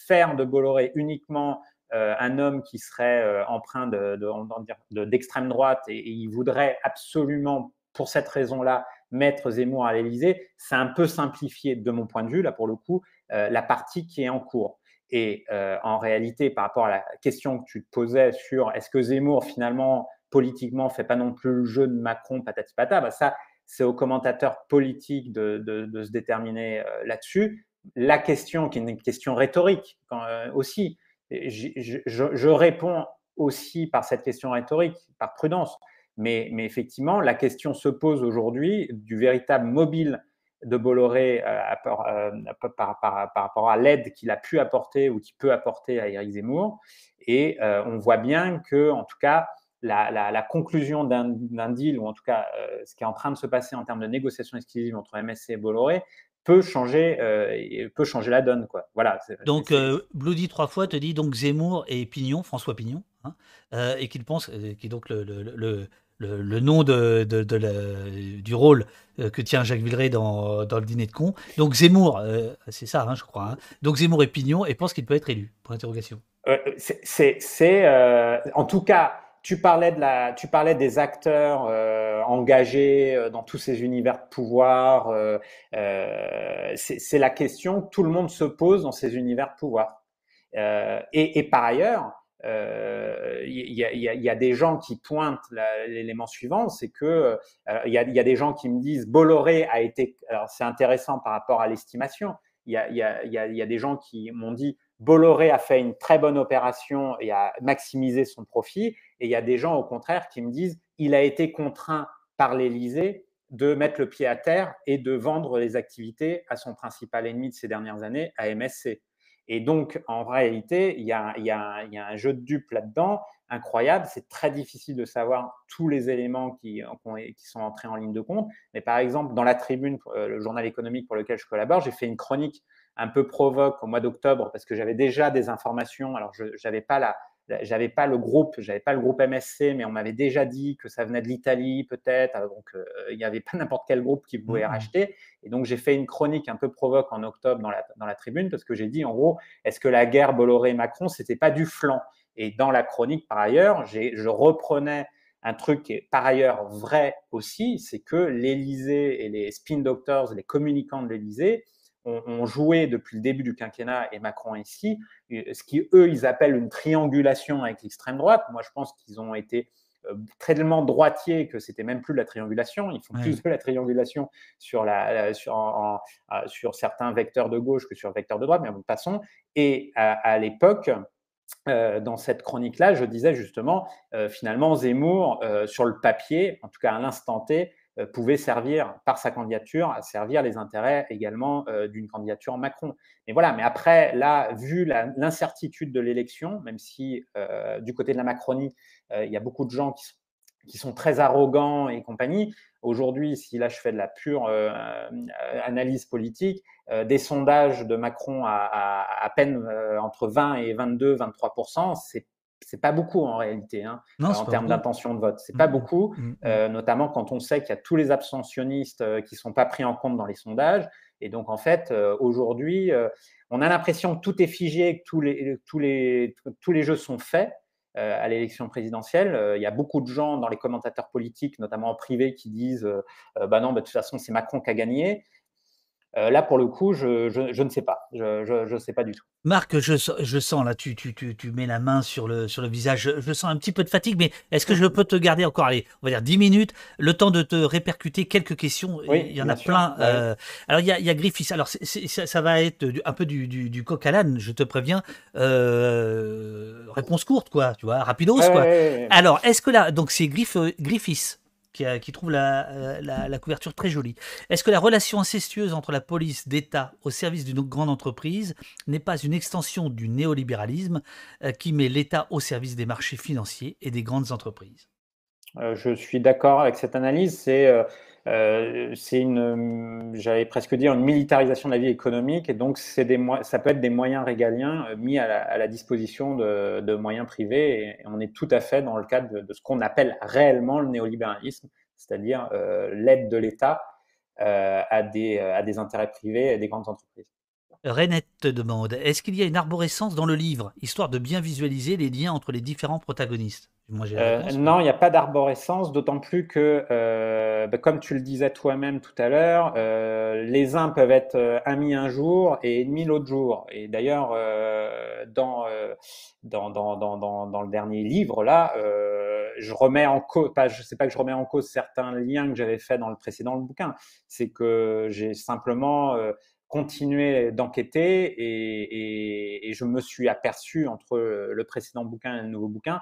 faire de Bolloré uniquement un homme qui serait emprunt empreint d'extrême de, droite et, il voudrait absolument, pour cette raison-là, mettre Zemmour à l'Élysée, c'est un peu simplifié de mon point de vue, là pour le coup, euh, la partie qui est en cours. Et euh, en réalité, par rapport à la question que tu te posais sur est-ce que Zemmour, finalement, politiquement, fait pas non plus le jeu de Macron, patati patata, bah ça, c'est aux commentateurs politiques de, se déterminer euh, là-dessus. La question, qui est une question rhétorique aussi, je réponds aussi par cette question rhétorique, par prudence. Mais, effectivement, la question se pose aujourd'hui du véritable mobile de Bolloré euh, euh, par, rapport à l'aide qu'il a pu apporter ou qu'il peut apporter à Éric Zemmour. Et euh, on voit bien que, en tout cas, la, la conclusion d'un deal, ou en tout cas ce qui est en train de se passer en termes de négociations exclusives entre MSC et Bolloré, peut changer, peut changer la donne. Quoi. Voilà, donc, Bloody trois fois te dit donc Zemmour et Pignon, François Pignon Hein, euh, et qu'il pense, euh, qui est donc le, le, le, nom de, de, de du rôle euh, que tient Jacques Villeray dans, dans, le dîner de cons ». Donc Zemmour, c'est ça, hein, je crois. Hein. donc Zemmour est pignon et pense qu'il peut être élu. Pour interrogation. c'est en tout cas. Tu parlais, de la, tu parlais des acteurs engagés dans tous ces univers de pouvoir. c'est la question que tout le monde se pose dans ces univers de pouvoir. Et, et, par ailleurs, il euh, y, a des gens qui pointent l'élément suivant, c'est que il euh, y, y, a des gens qui me disent Bolloré a été. Alors c'est intéressant par rapport à l'estimation. Il y a, des gens qui m'ont dit Bolloré a fait une très bonne opération et a maximisé son profit. Et il y a des gens au contraire qui me disent il a été contraint par l'Élysée de mettre le pied à terre et de vendre les activités à son principal ennemi de ces dernières années, à MSC. Et donc, en réalité, il y a, un jeu de dupes là-dedans incroyable. C'est très difficile de savoir tous les éléments qui, qui, sont entrés en ligne de compte. Mais par exemple, dans la tribune, euh, le journal économique pour lequel je collabore, j'ai fait une chronique un peu provoque au mois d'octobre parce que j'avais déjà des informations. Alors, je n'avais pas la, j'avais pas le groupe, j'avais pas le groupe MSC, mais on m'avait déjà dit que ça venait de l'Italie peut-être. Euh, donc euh, il n'y avait pas [laughs] n'importe quel groupe qui pouvait mmh. racheter. Et donc j'ai fait une chronique un peu provoque en octobre dans la, dans la tribune parce que j'ai dit en gros, est-ce que la guerre Bolloré-Macron, c'était pas du flanc Et dans la chronique par ailleurs, je reprenais un truc qui est par ailleurs vrai aussi, c'est que l'Élysée et les spin doctors, les communicants de l'Élysée, ont, joué depuis le début du quinquennat et Macron ici, ce qui eux ils appellent une triangulation avec l'extrême droite. Moi, je pense qu'ils ont été très euh, tellement droitiers que c'était même plus la triangulation. Ils font plus de la triangulation euh, sur, certains vecteurs de gauche que sur vecteurs de droite, mais bon, passons. Et à, l'époque, euh, dans cette chronique-là, je disais justement, finalement, Zemmour, sur le papier, en tout cas à l'instant T, euh, pouvait servir par sa candidature à servir les intérêts également euh, d'une candidature Macron. Mais voilà, mais après, là, vu l'incertitude de l'élection, même si euh, du côté de la Macronie, il y a beaucoup de gens qui sont très arrogants et compagnie. Aujourd'hui, si là je fais de la pure analyse politique, des sondages de Macron à à, peine entre 20 et 22, 23 c'est c'est pas beaucoup en réalité, hein, euh, en termes d'intention de vote. C'est mm, pas beaucoup, mm, mm, euh, notamment quand on sait qu'il y a tous les abstentionnistes qui euh, qui sont pas pris en compte dans les sondages. Et donc, en fait, aujourd'hui, on a l'impression que tout est figé, que tous les, jeux sont faits à l'élection présidentielle. il y a beaucoup de gens dans les commentateurs politiques, notamment en privé, qui disent bah non, de toute façon, c'est Macron qui a gagné. Euh, là, pour le coup, je, ne sais pas. Je ne sais pas du tout. Marc, je, sens, là, tu, mets la main sur le, sur le visage. Je, sens un petit peu de fatigue, mais est-ce que je peux te garder encore, allez, on va dire 10 minutes, le temps de te répercuter quelques questions Il y en a plein. Bah euh, alors, il y a, Griffiths. Alors, ça, va être un peu du, du, coq à l'âne, je te préviens. Euh, réponse courte, quoi, tu vois, rapidos, quoi. alors, est-ce que là, donc c'est Griffiths qui, trouve euh, la, couverture très jolie. Est-ce que la relation incestueuse entre la police d'État au service d'une grande entreprise n'est pas une extension du néolibéralisme euh, qui met l'État au service des marchés financiers et des grandes entreprises euh, Je suis d'accord avec cette analyse. C'est euh, c'est une, j'allais presque dire, une militarisation de la vie économique, et donc c'est des, ça peut être des moyens régaliens euh, mis à la, à la disposition de, de, moyens privés, et on est tout à fait dans le cadre de, ce qu'on appelle réellement le néolibéralisme, c'est-à-dire euh, l'aide de l'État euh, à, des, à des intérêts privés et des grandes entreprises. Renette te demande est-ce qu'il y a une arborescence dans le livre, histoire de bien visualiser les liens entre les différents protagonistes euh, Non, il n'y a pas d'arborescence, d'autant plus que, euh, bah, comme tu le disais toi-même tout à l'heure, euh, les uns peuvent être amis un jour et ennemis l'autre jour. Et d'ailleurs, dans dans, dans, dans, dans, le dernier livre, là, je remets en cause, pas, je sais pas que je remets en cause certains liens que j'avais faits dans le précédent le bouquin, c'est que j'ai simplement continuer d'enquêter et, je me suis aperçu entre le précédent bouquin et le nouveau bouquin,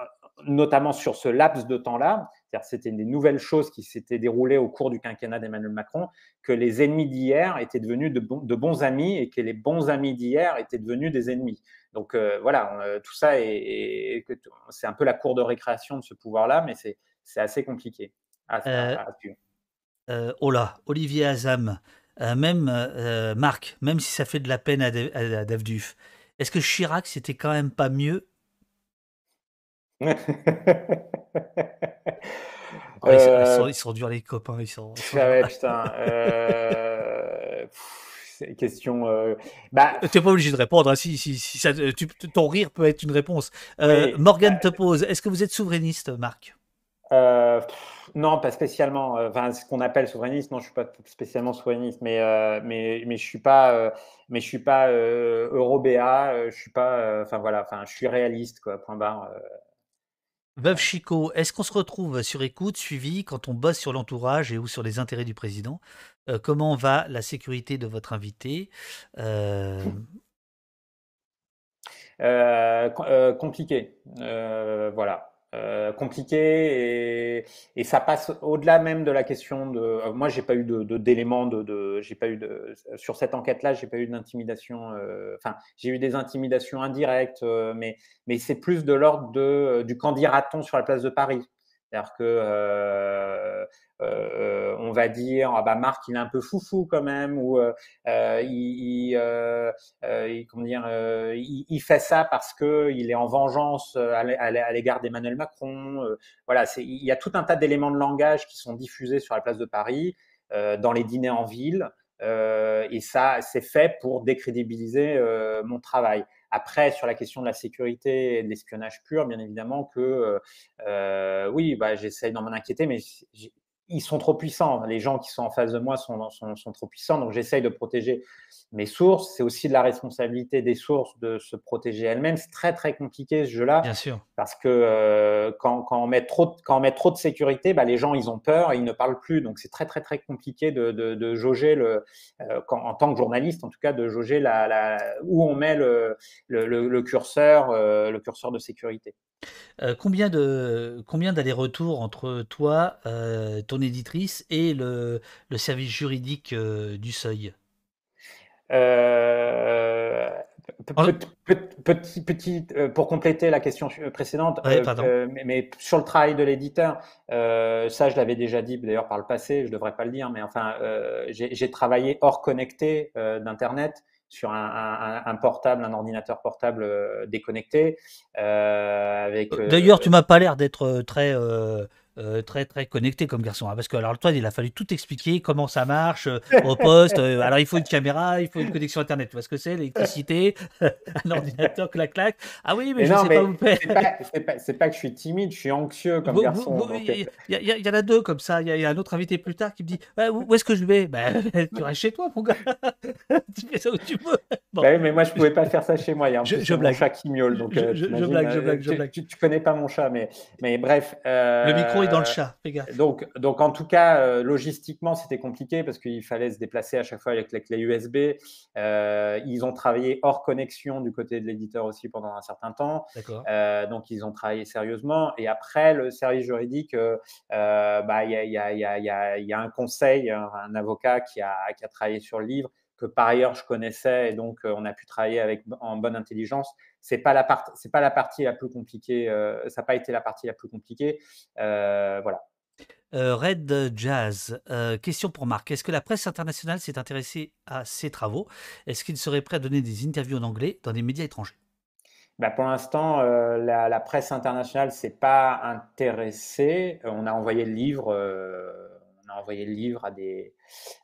euh, notamment sur ce laps de temps-là, c'était des nouvelles choses qui s'étaient déroulées au cours du quinquennat d'Emmanuel Macron, que les ennemis d'hier étaient devenus de, bons amis et que les bons amis d'hier étaient devenus des ennemis. Donc euh, voilà, euh, tout ça, est, c'est un peu la cour de récréation de ce pouvoir-là, mais c'est assez compliqué à, oh Olivier Azam, euh, même euh, euh, Marc, même si ça fait de la peine à, Dave Duf, est-ce que Chirac, c'était quand même pas mieux [laughs] ils, sont, durs les copains, ils sont. putain. question. tu' bah, t'es pas obligé de répondre. Hein, si, si, ça, ton rire peut être une réponse. Morgan bah te pose. Est-ce que vous êtes souverainiste, Marc non, pas spécialement. Euh, enfin, ce qu'on appelle souverainiste, non, je suis pas spécialement souverainiste, mais euh, mais mais je suis pas euh, mais je suis pas euh, eurobéa, je suis pas. Enfin voilà, enfin je suis réaliste quoi. Point barre. Veuve Chico, est-ce qu'on se retrouve sur écoute, suivi, quand on bosse sur l'entourage et ou sur les intérêts du président Comment va la sécurité de votre invité Compliqué, voilà. Euh, compliqué et, et, ça passe au-delà même de la question de. Euh, moi, j'ai pas eu de, d'éléments de, j'ai pas eu de sur cette enquête-là, j'ai pas eu d'intimidation. Euh, enfin, j'ai eu des intimidations indirectes, mais mais c'est plus de l'ordre de du candidaton on sur la place de Paris. C'est-à-dire que euh, euh, euh, on va dire ah bah, Marc il est un peu foufou quand même ou il, fait ça parce que il est en vengeance à l'égard d'Emmanuel Macron. voilà, il y a tout un tas d'éléments de langage qui sont diffusés sur la place de Paris, dans les dîners en ville, et ça c'est fait pour décrédibiliser mon travail. Après, sur la question de la sécurité et de l'espionnage pur, bien évidemment que euh, euh, oui, bah, j'essaye d'en m'en inquiéter, mais ils sont trop puissants. Les gens qui sont en face de moi sont, sont, sont trop puissants, donc j'essaye de protéger mes sources. C'est aussi de la responsabilité des sources de se protéger elles-mêmes. C'est très très compliqué ce jeu-là. Bien sûr. Parce que euh, quand, on met trop de, quand on met trop de sécurité, bah, les gens ils ont peur et ils ne parlent plus. Donc c'est très très très compliqué de, de, de jauger le, euh, en tant que journaliste en tout cas de jauger la, la où on met le, le, curseur euh, le curseur de sécurité. Euh, combien de combien d'allers-retours entre toi, euh, ton éditrice et le, service juridique euh, du seuil pour compléter la question précédente, mais, sur le travail de l'éditeur, ça je l'avais déjà dit d'ailleurs par le passé, je devrais pas le dire, mais enfin j'ai travaillé hors connecté d'internet sur un, portable, un ordinateur portable euh, déconnecté. Euh, D'ailleurs, euh, tu m'as pas l'air d'être très euh, très très connecté comme garçon. Hein, parce que alors toi, il a fallu tout expliquer comment ça marche euh, au poste. Euh, alors il faut une caméra, il faut une connexion internet. Tu vois ce que c'est L'électricité, [laughs] un ordinateur, clac clac. Ah oui, mais, je ne sais pas C'est pas, c'est pas, que je suis timide, je suis anxieux comme garçon. Il y, en a deux comme ça. Il y, a un autre invité plus tard qui me dit où, est-ce que je vais ben, [laughs] Tu restes chez toi, mon gars. [laughs] tu fais ça où tu veux. Ben mais moi je pouvais pas faire ça chez moi. Il y a un chat qui miaule, donc je, blague, je blague, je blague. Tu, tu, connais pas mon chat, mais mais bref. Le micro dans le euh, chat, les Donc, donc en tout cas, euh, logistiquement, c'était compliqué parce qu'il fallait se déplacer à chaque fois avec la clé USB. Euh, ils ont travaillé hors connexion du côté de l'éditeur aussi pendant un certain temps. donc, ils ont travaillé sérieusement. Et après, le service juridique, bah, il bah, y, a, y, un conseil, un avocat qui a, qui a travaillé sur le livre que par ailleurs je connaissais et donc euh, on a pu travailler avec, en bonne intelligence. C'est pas la partie c'est pas la partie la plus compliquée. Euh, ça n'a pas été la partie la plus compliquée. Euh, voilà. Red Jazz, question pour Marc. Est-ce que la presse internationale s'est intéressée à ses travaux Est-ce qu'il serait prêt à donner des interviews en anglais dans des médias étrangers bah, pour l'instant, la, presse internationale s'est pas intéressée. On a envoyé le livre euh, envoyer envoyé le livre à des,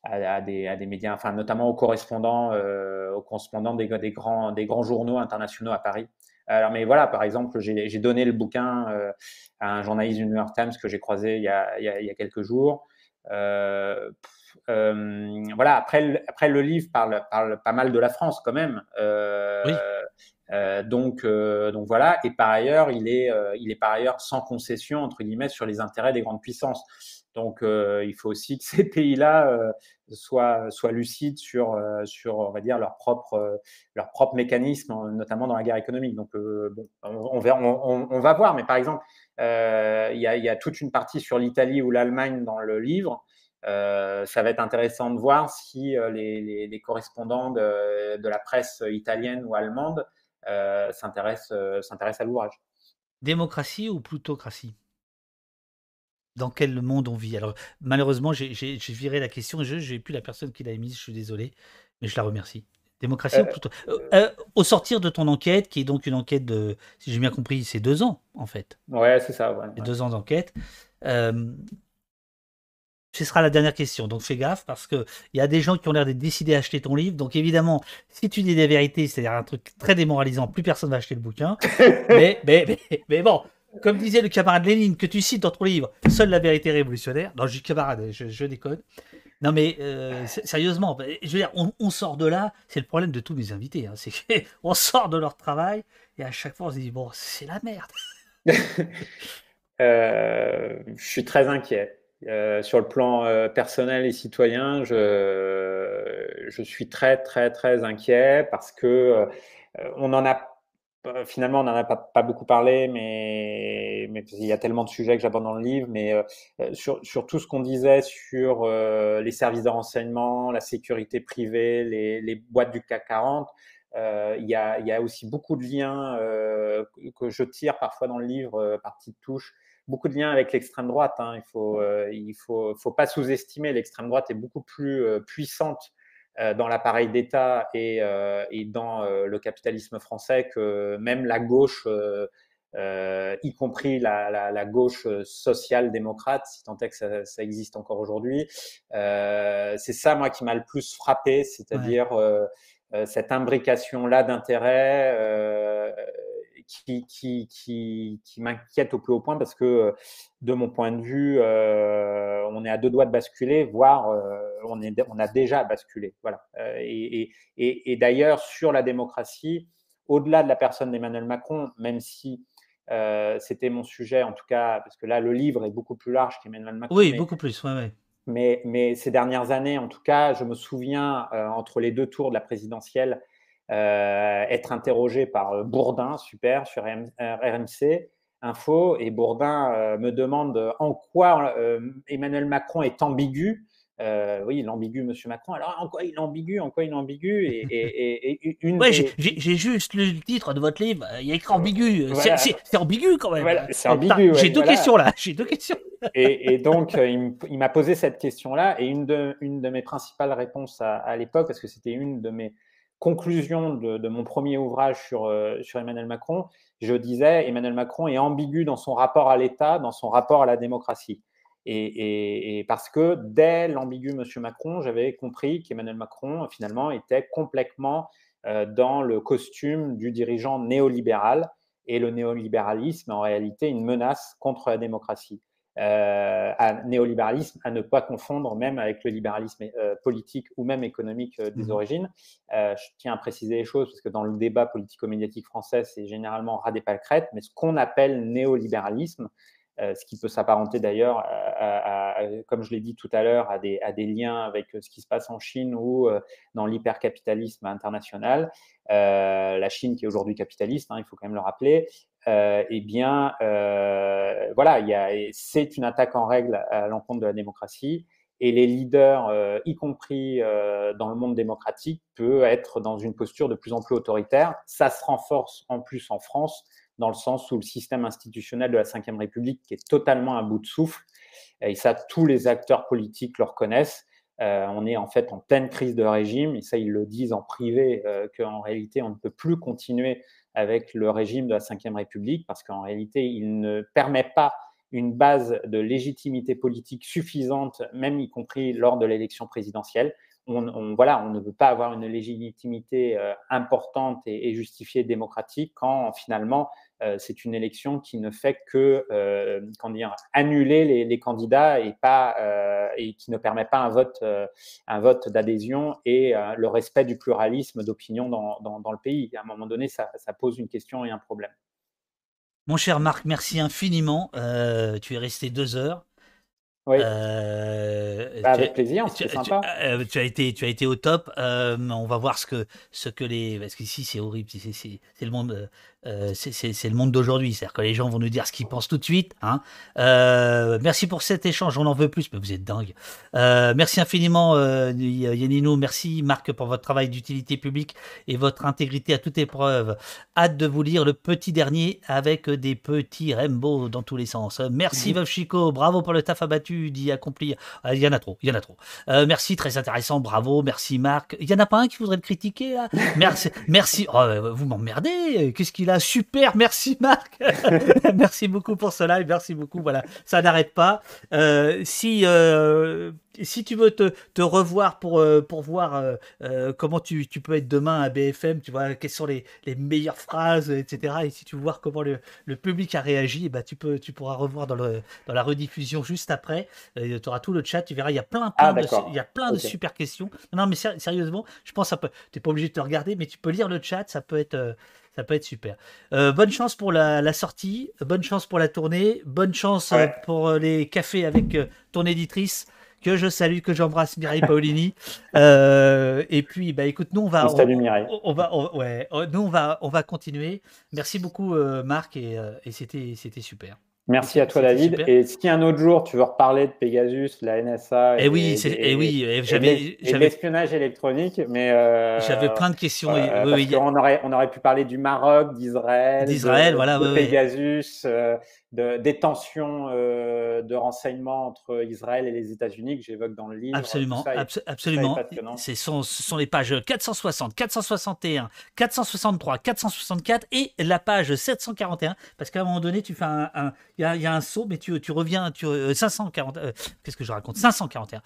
à, des, des médias, enfin, notamment aux correspondants, euh, aux correspondants des, des, grands, des grands journaux internationaux à Paris. Alors, mais voilà, par exemple, j'ai donné le bouquin euh, à un journaliste du New York Times que j'ai croisé il y, a, il, y a, quelques jours. Euh, voilà, après, après le livre parle, parle pas mal de la France quand même. donc, donc voilà. Et par ailleurs, il est, il est par ailleurs sans concession entre guillemets sur les intérêts des grandes puissances. Donc, euh, il faut aussi que ces [laughs] pays-là euh, soient, lucides sur, euh, sur, on va dire, leur propre, leur mécanisme, notamment dans la guerre économique. Donc, on, on, va voir. Mais par exemple, il y, a, toute une partie sur l'Italie ou l'Allemagne dans le livre. ça va être intéressant de voir si les, correspondants de, la presse italienne ou allemande s'intéressent à l'ouvrage. Démocratie ou plutocratie dans quel monde on vit. Alors, malheureusement, j'ai viré la question. Je n'ai plus la personne qui l'a émise. Je suis désolé, mais je la remercie. Démocratie euh, euh, euh, au sortir de ton enquête, qui est donc une enquête de, si j'ai bien compris, c'est deux ans en fait. Ouais, c'est ça. Ouais, Deux ans d'enquête. ce sera la dernière question, donc fais gaffe parce qu'il y a des gens qui ont l'air de décider à acheter ton livre. Donc évidemment, si tu dis des vérités, c'est-à-dire un truc très démoralisant, plus personne va acheter le bouquin. [laughs] mais bon, comme disait le camarade Lénine que tu cites dans ton livre, seule la vérité révolutionnaire. Non, je camarade, je, déconne. Non, mais euh, sérieusement, bah, je veux dire, on, sort de là, c'est le problème de tous mes invités. Hein, [laughs] c'est qu'on sort de leur travail et à chaque fois on se dit, bon, c'est la merde. [laughs] [laughs] Euh, je suis très inquiet. Euh, sur le plan personnel et citoyen, je, je, suis très, très, très inquiet parce que on en a finalement, on n'en a pas, beaucoup parlé, mais, mais, il y a tellement de sujets que j'aborde dans le livre, mais euh, euh, sur, sur, tout ce qu'on disait sur euh, les services de renseignement, la sécurité privée, les, les boîtes du CAC 40, il, y a, y a, aussi beaucoup de liens que je tire parfois dans le livre Partie touche touche », beaucoup de liens avec l'extrême droite. Hein, il ne faut, il faut, faut, pas sous-estimer, l'extrême droite est beaucoup plus puissante euh, dans l'appareil d'État et, euh, et, dans euh, le capitalisme français que même la gauche, y compris la, la, la gauche sociale-démocrate, si tant est que ça, existe encore aujourd'hui, c'est ça, moi, qui m'a le plus frappé, c'est-à-dire cette imbrication-là d'intérêts qui, qui, m'inquiète au plus haut point parce que, euh, de mon point de vue, euh, on est à deux doigts de basculer, voire euh, on, est, on a déjà basculé. Voilà. et, d'ailleurs, sur la démocratie, au-delà de la personne d'Emmanuel Macron, même si c'était mon sujet, en tout cas, parce que là, le livre est beaucoup plus large qu'Emmanuel Macron. Oui, beaucoup plus, Mais, mais, ces dernières années, en tout cas, je me souviens, entre les deux tours de la présidentielle, euh, être interrogé par euh, Bourdin, super, sur RMC euh, Info. Et Bourdin me demande en quoi Emmanuel Macron est ambigu. Euh, oui, l'ambigu, Monsieur Macron. Alors, en quoi il est ambigu En quoi il est ambigu et, [laughs] une. j'ai juste lu le titre de votre livre. Il y a écrit ambigu. C'est ambigu quand même. j'ai deux, questions là. J'ai deux questions. [laughs] Et, donc, il m'a posé cette question-là. Et une de, une de mes principales réponses à, à l'époque, parce que c'était une de mes conclusion de, mon premier ouvrage euh, sur, Emmanuel Macron, je disais Emmanuel Macron est ambigu dans son rapport à l'État, dans son rapport à la démocratie. Et, parce que dès l'ambigu Monsieur Macron, j'avais compris qu'Emmanuel Macron, finalement, était complètement euh, dans le costume du dirigeant néolibéral. Et le néolibéralisme, en réalité, une menace contre la démocratie. Euh, à néolibéralisme, à ne pas confondre même avec le libéralisme euh, politique ou même économique euh, des mhm. origines. je tiens à préciser les choses parce que dans le débat politico-médiatique français, c'est généralement ras des mais ce qu'on appelle néolibéralisme, euh, ce qui peut s'apparenter d'ailleurs, euh, comme je l'ai dit tout à l'heure, à des, liens avec euh, ce qui se passe en Chine ou dans l'hypercapitalisme international. la Chine qui est aujourd'hui capitaliste, hein, il faut quand même le rappeler, eh bien, voilà, c'est une attaque en règle à l'encontre de la démocratie. Et les leaders, y compris dans le monde démocratique, peuvent être dans une posture de plus en plus autoritaire. Ça se renforce en plus en France dans le sens où le système institutionnel de la Ve République est totalement à bout de souffle. Et ça, tous les acteurs politiques le reconnaissent. Euh, on est en fait en pleine crise de régime, et ça, ils le disent en privé, euh, qu'en réalité, on ne peut plus continuer avec le régime de la Ve République, parce qu'en réalité, il ne permet pas une base de légitimité politique suffisante, même y compris lors de l'élection présidentielle. On, voilà, on ne peut pas avoir une légitimité euh, importante et, justifiée démocratique quand finalement euh, c'est une élection qui ne fait que euh, dire, annuler les, candidats et, pas, euh, et qui ne permet pas un vote, un vote d'adhésion et le respect du pluralisme d'opinion dans, le pays. À un moment donné, ça, pose une question et un problème. Mon cher Marc, merci infiniment. tu es resté deux heures. Oui. Bah, avec plaisir, c'est sympa. Tu, as été, tu as été au top. on va voir ce que, ce que les, parce qu'ici c'est horrible, c'est le monde, euh, c'est le monde d'aujourd'hui. C'est-à-dire que les gens vont nous dire ce qu'ils pensent tout de suite. Hein. Euh, merci pour cet échange, on en veut plus, mais vous êtes dingue. Euh, merci infiniment, Yanino Merci, Marc, pour votre travail d'utilité publique et votre intégrité à toute épreuve. Hâte de vous lire le petit dernier avec des petits rainbows dans tous les sens. Merci, mmh. Veuve Chico. Bravo pour le taf abattu d'y accomplir. Il y en a trop, il y en a trop. merci, très intéressant. Bravo, merci, Marc. Il n'y en a pas un qui voudrait le critiquer, Merci, merci. Oh, vous m'emmerdez. Qu'est-ce qu'il a super, merci Marc. [laughs] merci beaucoup pour cela et merci beaucoup. Voilà, ça n'arrête pas. Euh, si euh, si tu veux te, revoir pour euh, pour voir comment tu, peux être demain à BFM, tu vois quelles sont les, meilleures phrases, etc. Et si tu veux voir comment le, public a réagi, eh ben, tu peux tu pourras revoir dans le la rediffusion juste après. tu auras tout le chat, tu verras, il y a plein, ah, de il y plein de super questions. Non mais sérieusement, je pense que ça peut. pas obligé de te regarder, mais tu peux lire le chat, ça peut être ça peut être super. Euh, bonne chance pour la, sortie, bonne chance pour la tournée, bonne chance euh, pour euh, les cafés avec ton éditrice que je salue, que j'embrasse Mireille [laughs] Paolini. et puis, bah, écoute, nous on va, on, va, ouais, oh, nous on va, on va continuer. Merci beaucoup Marc et, c'était, c'était super. Merci à toi, David. Et si un autre jour tu veux reparler de Pegasus, la NSA. Eh et, oui, et, eh et, oui, eh, j'avais l'espionnage électronique, mais euh, j'avais plein de questions. Euh, on aurait on aurait pu parler du Maroc, d'Israël, d'Israël, voilà, de Pegasus, euh, des tensions euh, de renseignement entre Israël et les États-Unis que j'évoque dans le livre. Absolument, absolument. Ce sont, les pages 460, 461, 463, 464 et la page 741, parce qu'à un moment donné, tu fais un, il y, a un saut, mais tu, tu reviens, tu, 540, euh, euh, qu'est-ce que je raconte 541,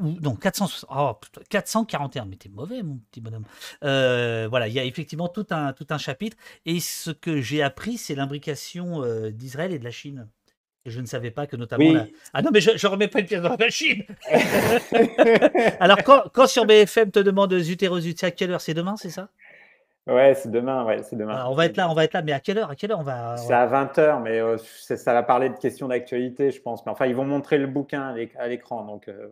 ou non 460, oh, 441, mais t'es mauvais, mon petit bonhomme. voilà, il y a effectivement tout un, tout un chapitre, et ce que j'ai appris, c'est l'imbrication euh, d'Israël et de la Chine. je ne savais pas que notamment. Ah non, mais je ne remets pas une pièce dans la Chine [laughs] Alors, quand, sur BFM te demande Zut et Zut, à quelle heure C'est demain, c'est ça Ouais, c'est demain, ouais, c'est demain. on va être là, on va être là, mais à quelle heure À quelle heure on va C'est à 20h, mais euh, ça va parler de questions d'actualité, je pense. Mais enfin, ils vont montrer le bouquin à l'écran, donc. Euh,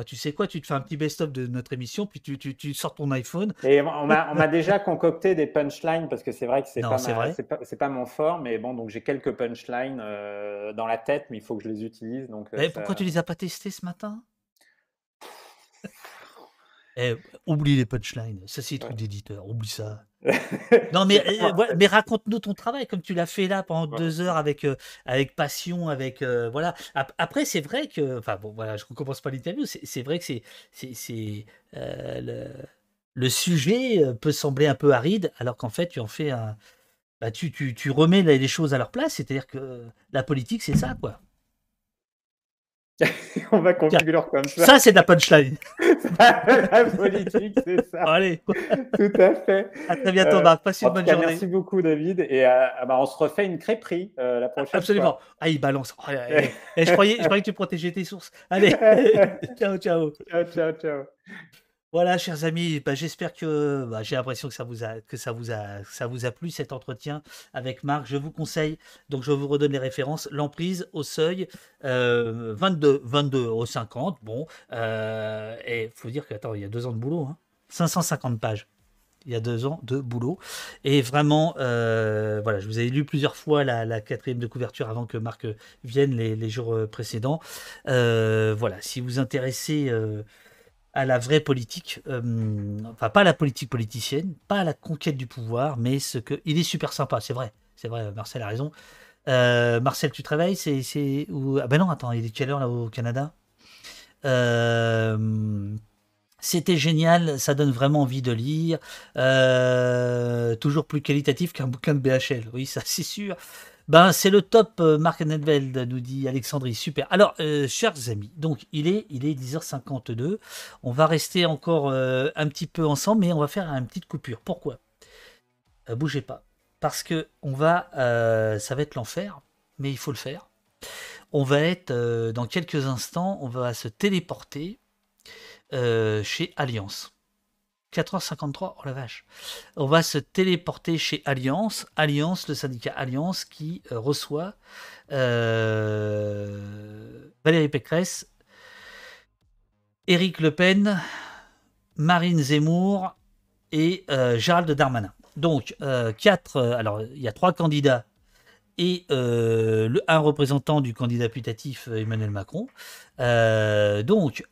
bah, tu sais quoi, tu te fais un petit best-of de notre émission, puis tu, tu, tu sors ton iPhone. Et on m'a déjà concocté des punchlines, parce que c'est vrai que c'est pas, pas, pas, mon fort, mais bon, donc j'ai quelques punchlines euh, dans la tête, mais il faut que je les utilise. Donc, mais euh, eh, Pourquoi tu les as pas testés ce matin eh, Oublie les punchlines, ça c'est le truc d'éditeur, oublie ça. [laughs] non, mais, euh, mais raconte-nous ton travail, comme tu l'as fait là pendant deux heures avec, euh, avec passion, avec. Euh, voilà. Après, c'est vrai que. Enfin, bon, voilà, je recommence pas l'interview. C'est vrai que c'est. c'est le, sujet peut sembler un peu aride, alors qu'en fait, tu en fais un. Bah, tu, tu remets les choses à leur place, c'est-à-dire que la politique, c'est ça, quoi on va configurer comme ça. Ça, c'est de la punchline. [laughs] la politique, c'est ça. Allez. Tout à fait. À très bientôt, euh, Marc. Passe une bonne journée. Merci beaucoup, David. Et euh, ah bah, on se refait une crêperie euh, la prochaine Absolument. Ah, il balance. Oh, eh, je, croyais, je croyais que tu protégeais tes sources. Allez. [laughs] ciao, ciao. Ciao, ciao, ciao. Voilà, chers amis, bah, j'espère que bah, j'ai l'impression que ça vous a que ça vous a ça vous a plu cet entretien avec Marc. Je vous conseille donc je vous redonne les références. L'emprise au seuil 22 euh, 22 au 50. Bon, euh, et faut dire que attends, il y a deux ans de boulot, hein. 550 pages il y a deux ans de boulot. Et vraiment, euh, voilà, je vous ai lu plusieurs fois la, quatrième de couverture avant que Marc vienne les, jours euh, précédents. voilà, si vous intéressez à la vraie politique, euh, enfin pas à la politique politicienne, pas à la conquête du pouvoir, mais ce que il est super sympa, c'est vrai, c'est vrai, Marcel a raison. Euh, Marcel, tu travailles, c'est ou ah ben non, attends, il est quelle heure là au Canada euh, C'était génial, ça donne vraiment envie de lire. toujours plus qualitatif qu'un bouquin de BHL, oui, ça [laughs] c'est sûr. Ben, c'est le top, euh, Mark Nedveld, nous dit Alexandrie. Super. Alors, euh, chers amis, donc il est, il est 10h52. On va rester encore euh, un petit peu ensemble, mais on va faire une petite coupure. Pourquoi Bougez pas. Parce que on va, ça va être l'enfer, mais il faut le faire. On va être, dans quelques instants, on va se téléporter chez Alliance. 4h53, oh la vache. On va se téléporter chez Alliance, Alliance, le syndicat Alliance qui euh, reçoit euh, Valérie Pécresse, Éric Le Pen, Marine Zemmour et euh, Gérald Darmanin. Donc, quatre, alors il y a trois candidats et euh, le, un représentant du candidat putatif euh, Emmanuel Macron. Euh, donc,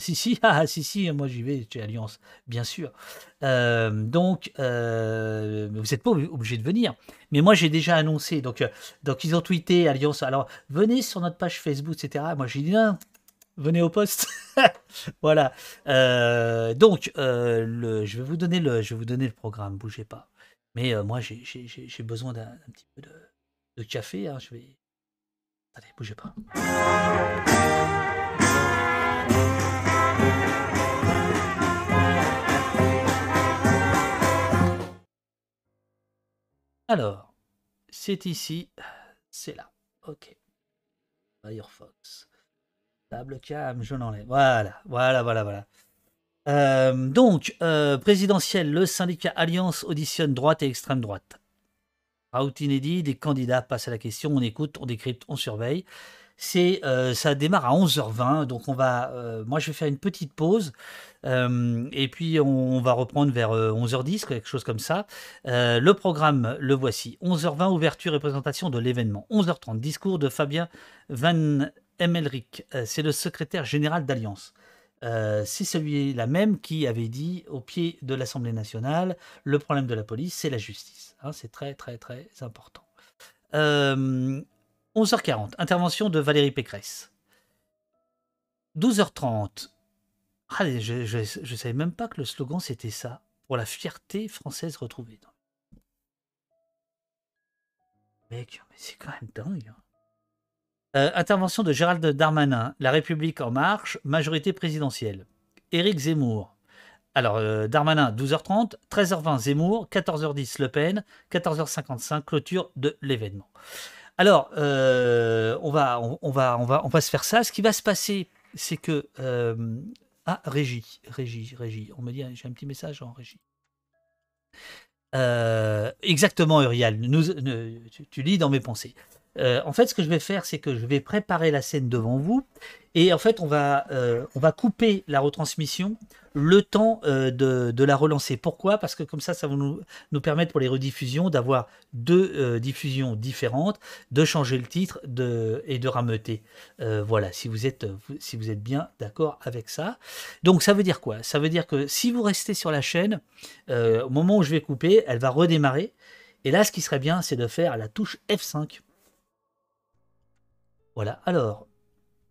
si, si, [laughs] ah, si, si, moi j'y vais chez Alliance, bien sûr. donc, vous n'êtes pas obligé de venir. Mais moi j'ai déjà annoncé, donc, donc ils ont tweeté Alliance, alors venez sur notre page Facebook, etc. Moi j'ai dit, venez au poste. [laughs] voilà. donc, le, je, vais vous donner le, je vais vous donner le programme, bougez pas. Mais euh, moi, j'ai besoin d'un petit peu de, café. Hein, je vais. Allez, bougez pas. Alors, c'est ici, c'est là. Ok. Firefox. Table cam, je l'enlève. Voilà, voilà, voilà, voilà. Euh, donc, euh, présidentielle, le syndicat Alliance auditionne droite et extrême droite. Out inédit, des candidats passent à la question, on écoute, on décrypte, on surveille. C'est, euh, ça démarre à 11h20, donc on va, euh, moi je vais faire une petite pause, et puis on, on, va reprendre vers 11h10, quelque chose comme ça. le programme, le voici. 11h20, ouverture et présentation de l'événement. 11h30, discours de Fabien Van Emelric, c'est le secrétaire général d'Alliance. Euh, c'est celui-là même qui avait dit au pied de l'Assemblée nationale, le problème de la police, c'est la justice. Hein, c'est très très très important. 11h40, euh, intervention de Valérie Pécresse. 12h30, allez, ah, je ne savais même pas que le slogan c'était ça, pour la fierté française retrouvée. Mec, c'est quand même dingue. Hein. Euh, intervention de Gérald Darmanin, La République en marche, majorité présidentielle. Éric Zemmour. Alors, euh, Darmanin, 12h30, 13h20, Zemmour, 14h10, Le Pen, 14h55, clôture de l'événement. Alors, euh, on, va, on, va, on, va, on va se faire ça. Ce qui va se passer, c'est que. ah, Régie, Régie, Régie. On me dit, hein, j'ai un petit message en Régie. exactement, Uriel. Nous, tu lis dans mes pensées. Euh, en fait, ce que je vais faire, c'est que je vais préparer la scène devant vous. Et en fait, on va, euh, on va couper la retransmission le temps euh, de, la relancer. Pourquoi Parce que comme ça, ça va nous, permettre pour les rediffusions d'avoir deux diffusions différentes, de changer le titre et de rameuter. voilà, si vous, êtes, si vous êtes bien d'accord avec ça. Donc ça veut dire quoi Ça veut dire que si vous restez sur la chaîne, au moment où je vais couper, elle va redémarrer. Et là, ce qui serait bien, c'est de faire la touche F5 voilà, alors,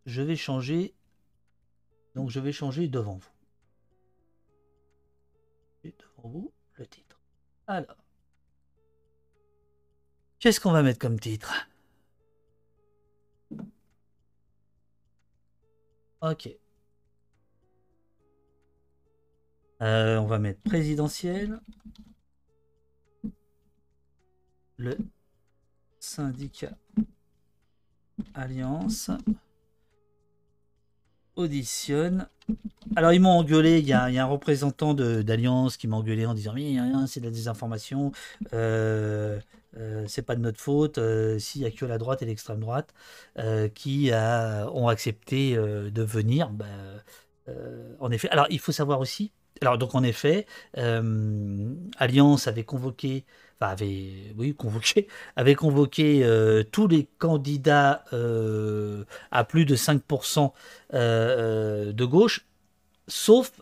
je vais changer. Donc, je vais changer devant vous. Et devant vous, le titre. Alors, qu'est-ce qu'on va mettre comme titre Ok. Euh, on va mettre présidentiel. Le syndicat Alliance. Auditionne. Alors, ils m'ont engueulé. Il y, a un représentant de d'Alliance qui m'a engueulé en disant rien c'est de la désinformation. Euh, euh, c'est pas de notre faute euh, s'il n'y a que la droite et l'extrême droite qui a, ont accepté de venir. Ben, en effet, alors il faut savoir aussi, alors donc en effet, Alliance avait convoqué avait, oui, convoqué, [laughs] avait convoqué euh, tous les candidats euh, à plus de 5% euh, de gauche, sauf.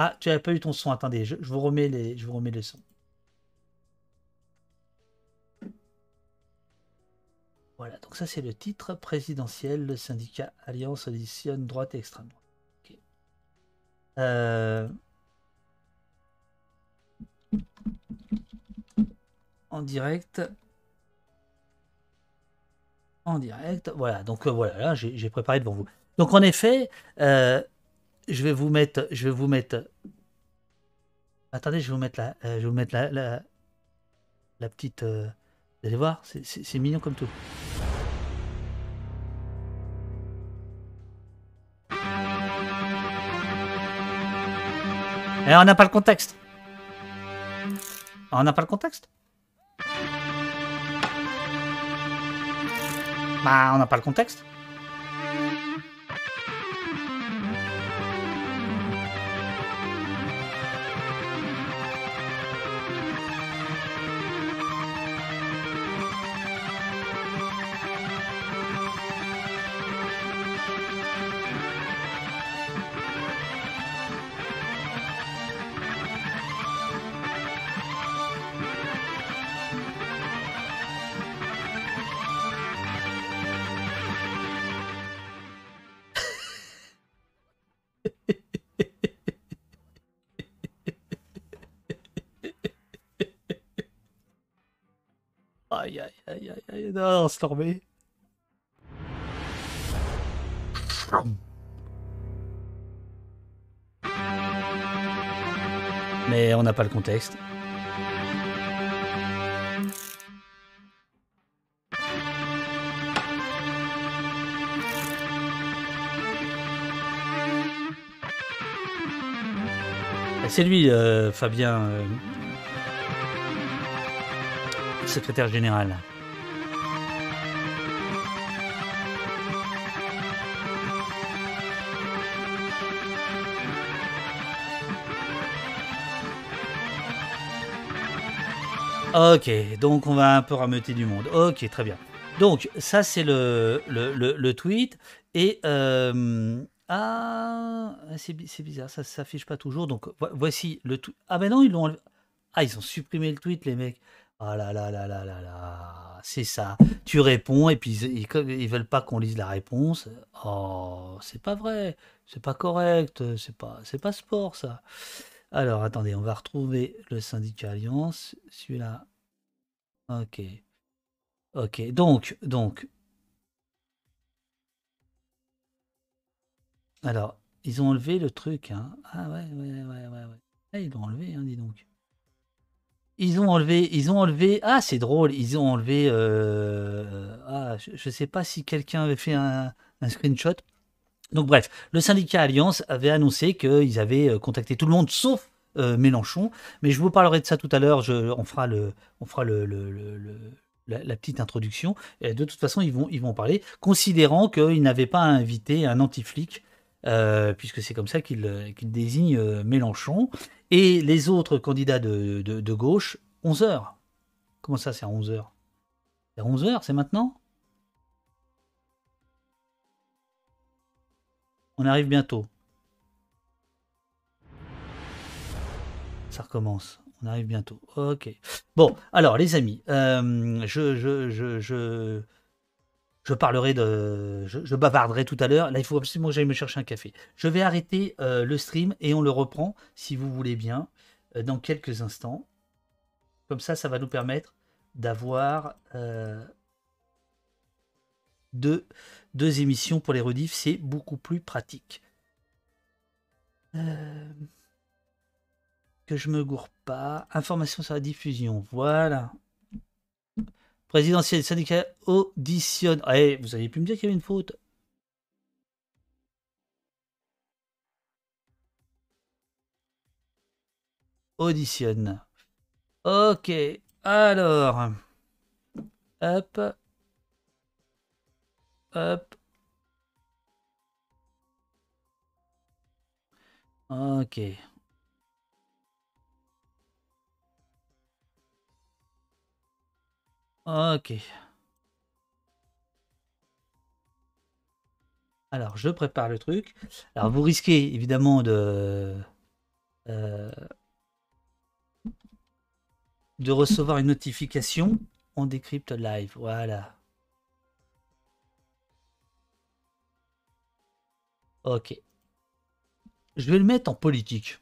Ah, tu n'avais pas eu ton son, attendez, je, vous remets les, je vous remets le son Voilà, donc ça c'est le titre présidentiel, le syndicat Alliance auditionne droite et extrême droite. En direct. En direct. Voilà, donc euh, voilà, là j'ai préparé devant vous. Donc en effet, euh, je vais vous mettre. Je vais vous mettre. Attendez, je vais vous mettre la. Euh, je vais vous mettre la. La, la petite. vous allez voir, c'est mignon comme tout. Et on n'a pas le contexte. On n'a pas le contexte Bah, on n'a pas le contexte. aïe, aïe, aïe, aïe, aïe, non, Stormé. Mais on n'a pas le contexte. C'est lui, euh, Fabien. Euh, secrétaire général. Ok, donc on va un peu rameuter du monde. Ok, très bien. Donc ça c'est le, le, tweet. Et... Euh, ah, c'est bizarre, ça ne s'affiche pas toujours. Donc voici le tweet. Ah mais ben non, ils l'ont Ah, ils ont supprimé le tweet, les mecs. Ah là là là là là là, c'est ça. Tu réponds et puis ils, veulent pas qu'on lise la réponse. Oh, c'est pas vrai, c'est pas correct, c'est pas, c'est pas sport ça. Alors attendez, on va retrouver le syndicat Alliance, celui-là. Ok, ok. Donc, donc. Alors, ils ont enlevé le truc. Hein. Ah ouais, ouais, ouais, ouais, ouais. Ah, ils l'ont enlevé, hein, dis donc. Ils ont enlevé, ils ont enlevé. Ah, c'est drôle. Ils ont enlevé. Euh, ah, je, ne sais pas si quelqu'un avait fait un, screenshot. Donc bref, le syndicat Alliance avait annoncé qu'ils avaient euh, contacté tout le monde sauf euh, Mélenchon. Mais je vous parlerai de ça tout à l'heure. On fera le, on fera le, la, petite introduction. Et de toute façon, ils vont, ils vont parler, considérant qu'ils n'avaient pas invité un anti-flic euh, puisque c'est comme ça qu'il euh, désigne euh, Mélenchon. Et les autres candidats de, gauche, 11h. Comment ça, c'est à 11h C'est à 11h, c'est maintenant On arrive bientôt. Ça recommence. On arrive bientôt. Ok. Bon, alors les amis, je, je, je je parlerai de. Je, bavarderai tout à l'heure. Là, il faut absolument que j'aille me chercher un café. Je vais arrêter euh, le stream et on le reprend, si vous voulez bien, euh, dans quelques instants. Comme ça, ça va nous permettre d'avoir euh, deux, deux, émissions pour les rediffs. C'est beaucoup plus pratique. Que je me gourre pas. Information sur la diffusion. Voilà présidentielle syndicat auditionne. Allez, ah, eh, vous avez pu me dire qu'il y avait une faute Auditionne. Ok, alors. Hop. Hop. Ok. Ok. Alors, je prépare le truc. Alors, vous risquez évidemment de... Euh, de recevoir une notification. On décrypte live. Voilà. Ok. Je vais le mettre en politique.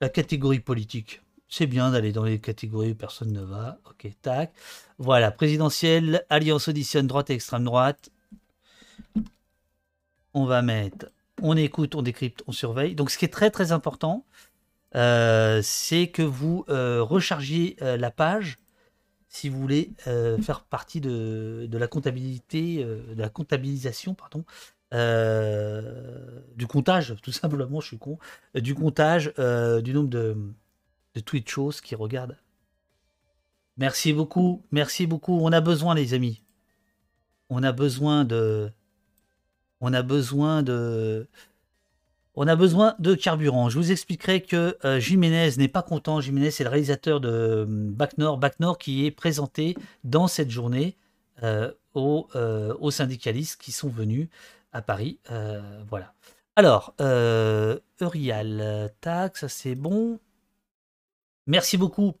La catégorie politique. C'est bien d'aller dans les catégories où personne ne va. Ok, tac. Voilà, présidentielle, alliance auditionne droite et extrême droite. On va mettre, on écoute, on décrypte, on surveille. Donc ce qui est très très important, euh, c'est que vous euh, rechargez euh, la page si vous voulez euh, faire partie de, de la comptabilité, de la comptabilisation, pardon, du comptage, [laughs] tout simplement, je suis con, du comptage du nombre de de toutes choses qui regardent. Merci beaucoup, merci beaucoup. On a besoin, les amis. On a besoin de. On a besoin de. On a besoin de carburant. Je vous expliquerai que euh, Jiménez n'est pas content. Jiménez, c'est le réalisateur de bacnor mm, bacnor qui est présenté dans cette journée euh, euh, aux, syndicalistes qui sont venus à Paris. voilà. Alors, Eurial, tac, ça c'est bon. Merci beaucoup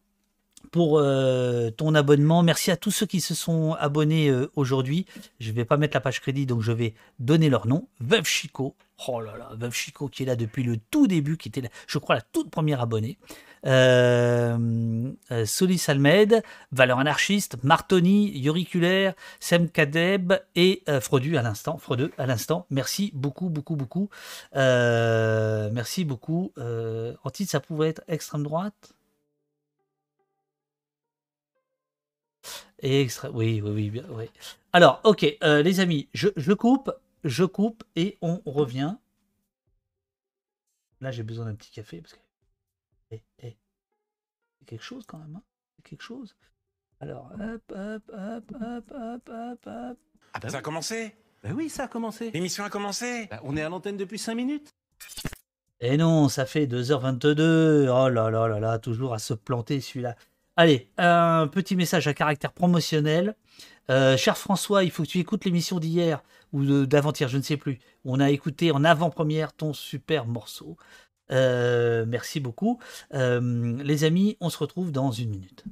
pour euh, ton abonnement. Merci à tous ceux qui se sont abonnés euh, aujourd'hui. Je ne vais pas mettre la page crédit, donc je vais donner leur nom. Veuve Chico. Oh là là, Veuve qui est là depuis le tout début, qui était, je crois, la toute première abonnée. Euh, Solis Almed, Valeur Anarchiste, Martoni, Yoriculaire, Semkadeb et Frodu à l'instant. à l'instant. Merci beaucoup, beaucoup, beaucoup. merci beaucoup. en ça pouvait être extrême droite Oui, oui, oui, bien, oui. Alors, ok, euh, les amis, je, coupe, je coupe et on revient. Là, j'ai besoin d'un petit café parce que. Eh, eh, quelque chose quand même, hein, quelque chose. Alors, hop, hop, hop, hop, hop, hop, hop. Ah bah ça a commencé bah oui, ça a commencé. L'émission a commencé bah, On est à l'antenne depuis 5 minutes. Et eh non, ça fait 2h22. Oh là là là là, toujours à se planter celui-là. Allez, un petit message à caractère promotionnel. Euh, cher François, il faut que tu écoutes l'émission d'hier ou d'avant-hier, je ne sais plus. On a écouté en avant-première ton super morceau. Euh, merci beaucoup. Euh, les amis, on se retrouve dans une minute.